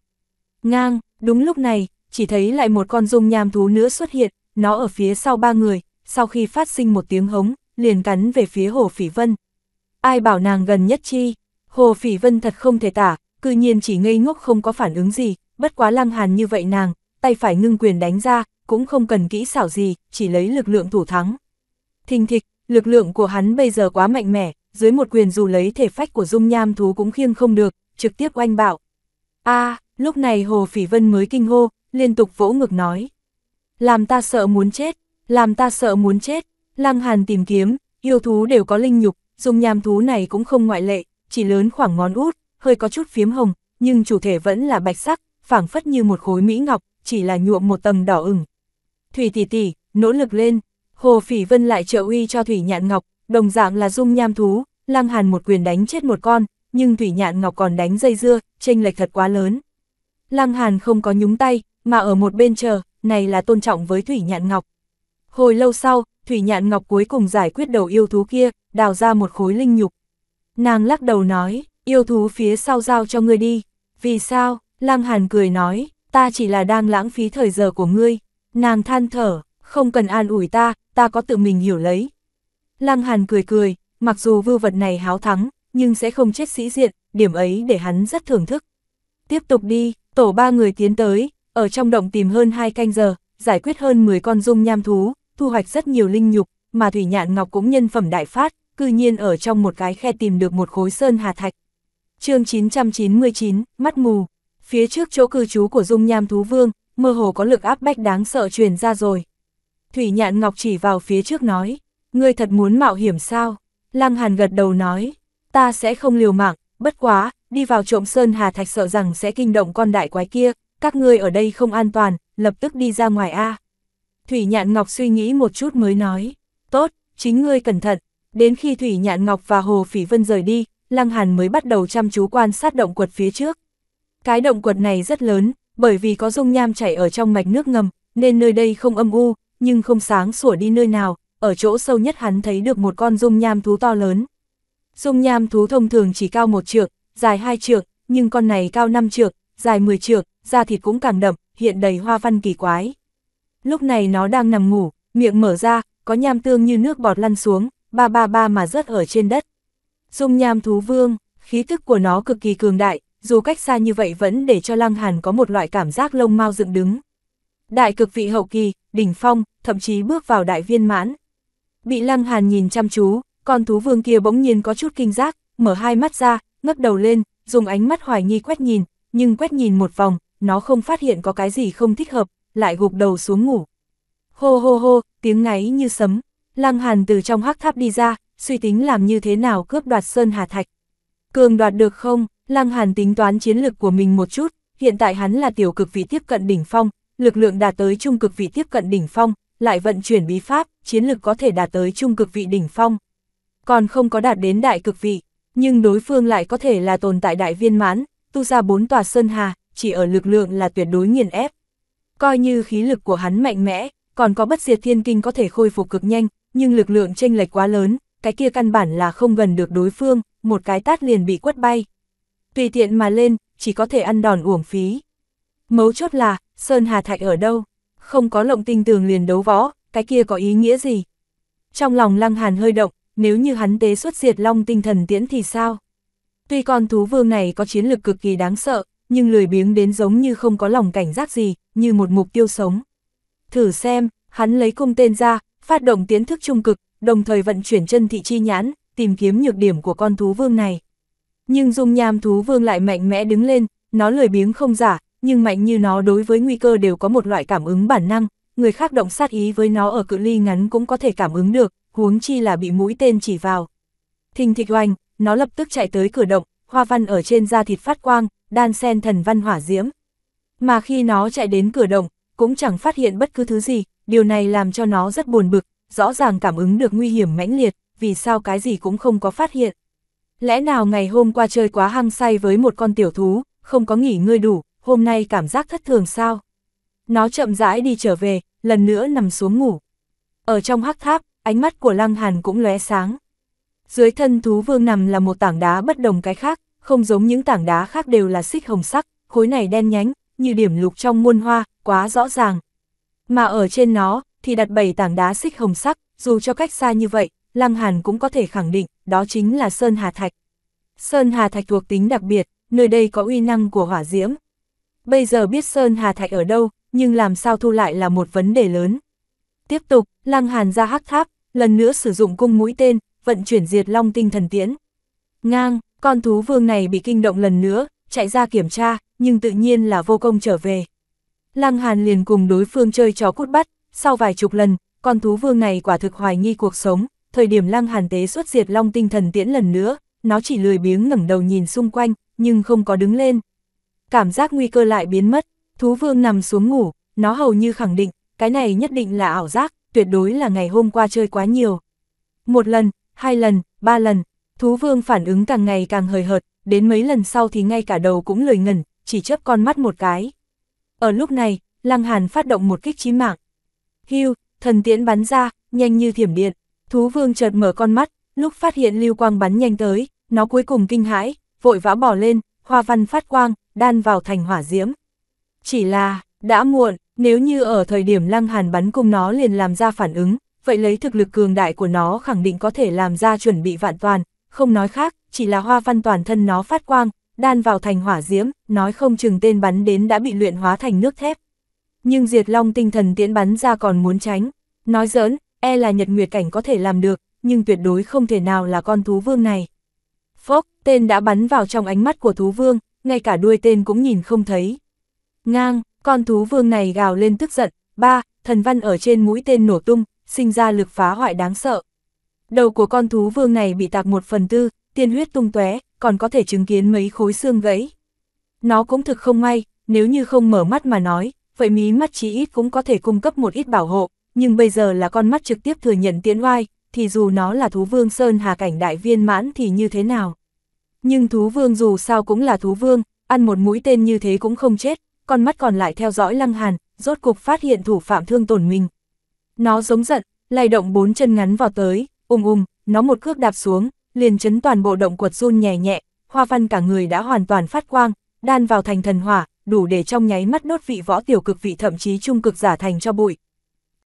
Ngang, đúng lúc này, chỉ thấy lại một con dung nham thú nữa xuất hiện, nó ở phía sau ba người, sau khi phát sinh một tiếng hống, liền cắn về phía Hồ Phỉ Vân. Ai bảo nàng gần nhất chi? Hồ Phỉ Vân thật không thể tả, cư nhiên chỉ ngây ngốc không có phản ứng gì, bất quá lăng hàn như vậy nàng, tay phải ngưng quyền đánh ra, cũng không cần kỹ xảo gì, chỉ lấy lực lượng thủ thắng. Thình thịch, lực lượng của hắn bây giờ quá mạnh mẽ, dưới một quyền dù lấy thể phách của dung nham thú cũng khiêng không được, trực tiếp oanh bạo. a lúc này Hồ Phỉ Vân mới kinh hô, liên tục vỗ ngực nói. Làm ta sợ muốn chết, làm ta sợ muốn chết, lăng hàn tìm kiếm, yêu thú đều có linh nhục, dung nham thú này cũng không ngoại lệ, chỉ lớn khoảng ngón út, hơi có chút phiếm hồng, nhưng chủ thể vẫn là bạch sắc, phảng phất như một khối mỹ ngọc, chỉ là nhuộm một tầng đỏ ửng. Thủy tỷ tỷ, nỗ lực lên, Hồ Phỉ Vân lại trợ uy cho Thủy Nhạn Ngọc, đồng dạng là dung nham thú, Lăng Hàn một quyền đánh chết một con, nhưng Thủy Nhạn Ngọc còn đánh dây dưa, chênh lệch thật quá lớn. Lăng Hàn không có nhúng tay, mà ở một bên chờ, này là tôn trọng với Thủy Nhạn Ngọc. Hồi lâu sau, Thủy Nhạn Ngọc cuối cùng giải quyết đầu yêu thú kia, đào ra một khối linh nhục. Nàng lắc đầu nói, yêu thú phía sau giao cho ngươi đi. Vì sao? Lăng Hàn cười nói, ta chỉ là đang lãng phí thời giờ của ngươi. Nàng than thở, không cần an ủi ta, ta có tự mình hiểu lấy. Lăng Hàn cười cười, mặc dù vưu vật này háo thắng, nhưng sẽ không chết sĩ diện, điểm ấy để hắn rất thưởng thức. Tiếp tục đi, tổ ba người tiến tới, ở trong động tìm hơn hai canh giờ, giải quyết hơn 10 con dung nham thú, thu hoạch rất nhiều linh nhục, mà Thủy Nhạn Ngọc cũng nhân phẩm đại phát, cư nhiên ở trong một cái khe tìm được một khối sơn hà thạch. chương 999, mắt mù phía trước chỗ cư trú của dung nham thú vương, mơ hồ có lực áp bách đáng sợ truyền ra rồi. Thủy nhạn ngọc chỉ vào phía trước nói, ngươi thật muốn mạo hiểm sao? Lăng hàn gật đầu nói, ta sẽ không liều mạng, bất quá, đi vào trộm sơn hà thạch sợ rằng sẽ kinh động con đại quái kia, các ngươi ở đây không an toàn, lập tức đi ra ngoài A. Thủy nhạn ngọc suy nghĩ một chút mới nói, tốt, chính ngươi cẩn thận, đến khi Thủy nhạn ngọc và Hồ Phỉ Vân rời đi, Lăng Hàn mới bắt đầu chăm chú quan sát động quật phía trước. Cái động quật này rất lớn, bởi vì có dung nham chảy ở trong mạch nước ngầm, nên nơi đây không âm u, nhưng không sáng sủa đi nơi nào, ở chỗ sâu nhất hắn thấy được một con dung nham thú to lớn. Dung nham thú thông thường chỉ cao một trượng, dài hai trượng, nhưng con này cao 5 trượng, dài 10 trượng, da thịt cũng càng đậm, hiện đầy hoa văn kỳ quái. Lúc này nó đang nằm ngủ, miệng mở ra, có nham tương như nước bọt lăn xuống, ba ba ba mà rớt ở trên đất. Dung nham thú vương, khí tức của nó cực kỳ cường đại, dù cách xa như vậy vẫn để cho Lăng Hàn có một loại cảm giác lông mau dựng đứng. Đại cực vị hậu kỳ, đỉnh phong, thậm chí bước vào đại viên mãn. Bị Lăng Hàn nhìn chăm chú, con thú vương kia bỗng nhiên có chút kinh giác, mở hai mắt ra, ngấp đầu lên, dùng ánh mắt hoài nghi quét nhìn, nhưng quét nhìn một vòng, nó không phát hiện có cái gì không thích hợp, lại gục đầu xuống ngủ. Hô hô hô, tiếng ngáy như sấm, Lăng Hàn từ trong hắc tháp đi ra, suy tính làm như thế nào cướp đoạt Sơn Hà Thạch. Cường đoạt được không? Lăng Hàn tính toán chiến lực của mình một chút, hiện tại hắn là tiểu cực vị tiếp cận đỉnh phong, lực lượng đạt tới trung cực vị tiếp cận đỉnh phong, lại vận chuyển bí pháp, chiến lực có thể đạt tới trung cực vị đỉnh phong. Còn không có đạt đến đại cực vị, nhưng đối phương lại có thể là tồn tại đại viên mãn, tu ra bốn tòa sơn hà, chỉ ở lực lượng là tuyệt đối nghiền ép. Coi như khí lực của hắn mạnh mẽ, còn có bất diệt thiên kinh có thể khôi phục cực nhanh, nhưng lực lượng chênh lệch quá lớn, cái kia căn bản là không gần được đối phương, một cái tát liền bị quất bay tùy tiện mà lên, chỉ có thể ăn đòn uổng phí. Mấu chốt là, Sơn Hà Thạch ở đâu? Không có lộng tinh tường liền đấu võ, cái kia có ý nghĩa gì? Trong lòng Lăng Hàn hơi động, nếu như hắn tế xuất diệt long tinh thần tiễn thì sao? Tuy con thú vương này có chiến lực cực kỳ đáng sợ, nhưng lười biếng đến giống như không có lòng cảnh giác gì, như một mục tiêu sống. Thử xem, hắn lấy cung tên ra, phát động tiến thức trung cực, đồng thời vận chuyển chân thị chi nhãn, tìm kiếm nhược điểm của con thú vương này. Nhưng dung nham thú vương lại mạnh mẽ đứng lên, nó lười biếng không giả, nhưng mạnh như nó đối với nguy cơ đều có một loại cảm ứng bản năng, người khác động sát ý với nó ở cự ly ngắn cũng có thể cảm ứng được, huống chi là bị mũi tên chỉ vào. Thình thịch oanh, nó lập tức chạy tới cửa động, hoa văn ở trên da thịt phát quang, đan sen thần văn hỏa diễm. Mà khi nó chạy đến cửa động, cũng chẳng phát hiện bất cứ thứ gì, điều này làm cho nó rất buồn bực, rõ ràng cảm ứng được nguy hiểm mãnh liệt, vì sao cái gì cũng không có phát hiện. Lẽ nào ngày hôm qua chơi quá hăng say với một con tiểu thú, không có nghỉ ngơi đủ, hôm nay cảm giác thất thường sao? Nó chậm rãi đi trở về, lần nữa nằm xuống ngủ. Ở trong hắc tháp, ánh mắt của Lăng Hàn cũng lóe sáng. Dưới thân thú vương nằm là một tảng đá bất đồng cái khác, không giống những tảng đá khác đều là xích hồng sắc, khối này đen nhánh, như điểm lục trong muôn hoa, quá rõ ràng. Mà ở trên nó, thì đặt bảy tảng đá xích hồng sắc, dù cho cách xa như vậy, Lăng Hàn cũng có thể khẳng định, đó chính là Sơn Hà Thạch. Sơn Hà Thạch thuộc tính đặc biệt, nơi đây có uy năng của hỏa diễm. Bây giờ biết Sơn Hà Thạch ở đâu, nhưng làm sao thu lại là một vấn đề lớn. Tiếp tục, Lăng Hàn ra hắc tháp, lần nữa sử dụng cung mũi tên, vận chuyển diệt long tinh thần tiễn. Ngang, con thú vương này bị kinh động lần nữa, chạy ra kiểm tra, nhưng tự nhiên là vô công trở về. Lăng Hàn liền cùng đối phương chơi trò cút bắt, sau vài chục lần, con thú vương này quả thực hoài nghi cuộc sống, thời điểm lăng hàn tế xuất diệt long tinh thần tiễn lần nữa, nó chỉ lười biếng ngẩng đầu nhìn xung quanh, nhưng không có đứng lên. Cảm giác nguy cơ lại biến mất, thú vương nằm xuống ngủ, nó hầu như khẳng định, cái này nhất định là ảo giác, tuyệt đối là ngày hôm qua chơi quá nhiều. Một lần, hai lần, ba lần, thú vương phản ứng càng ngày càng hời hợt, đến mấy lần sau thì ngay cả đầu cũng lười ngẩn, chỉ chấp con mắt một cái. Ở lúc này, Lăng Hàn phát động một kích chí mạng. Hưu, thần tiễn bắn ra, nhanh như thiểm điện. Thú vương chợt mở con mắt, lúc phát hiện lưu quang bắn nhanh tới, nó cuối cùng kinh hãi, vội vã bỏ lên, hoa văn phát quang, đan vào thành hỏa diễm. Chỉ là, đã muộn, nếu như ở thời điểm lăng hàn bắn cung nó liền làm ra phản ứng, vậy lấy thực lực cường đại của nó khẳng định có thể làm ra chuẩn bị vạn toàn, không nói khác, chỉ là hoa văn toàn thân nó phát quang, đan vào thành hỏa diễm, nói không chừng tên bắn đến đã bị luyện hóa thành nước thép. Nhưng diệt long tinh thần tiễn bắn ra còn muốn tránh, nói giỡn, e là nhật nguyệt cảnh có thể làm được, nhưng tuyệt đối không thể nào là con thú vương này. Phốc, tên đã bắn vào trong ánh mắt của thú vương, ngay cả đuôi tên cũng nhìn không thấy. Ngang, con thú vương này gào lên tức giận, ba, thần văn ở trên mũi tên nổ tung, sinh ra lực phá hoại đáng sợ. Đầu của con thú vương này bị tạc một phần tư, tiên huyết tung tóe, còn có thể chứng kiến mấy khối xương gãy. Nó cũng thực không may, nếu như không mở mắt mà nói, vậy mí mắt chí ít cũng có thể cung cấp một ít bảo hộ, nhưng bây giờ là con mắt trực tiếp thừa nhận tiễn oai, thì dù nó là thú vương Sơn Hà cảnh đại viên mãn thì như thế nào. Nhưng thú vương dù sao cũng là thú vương, ăn một mũi tên như thế cũng không chết, con mắt còn lại theo dõi lăng hàn, rốt cục phát hiện thủ phạm thương tổn mình. Nó giống giận, lay động bốn chân ngắn vào tới, ung um ung, um, nó một cước đạp xuống, liền chấn toàn bộ động quật run nhẹ nhẹ, hoa văn cả người đã hoàn toàn phát quang, đan vào thành thần hỏa, đủ để trong nháy mắt đốt vị võ tiểu cực vị thậm chí trung cực giả thành cho bụi.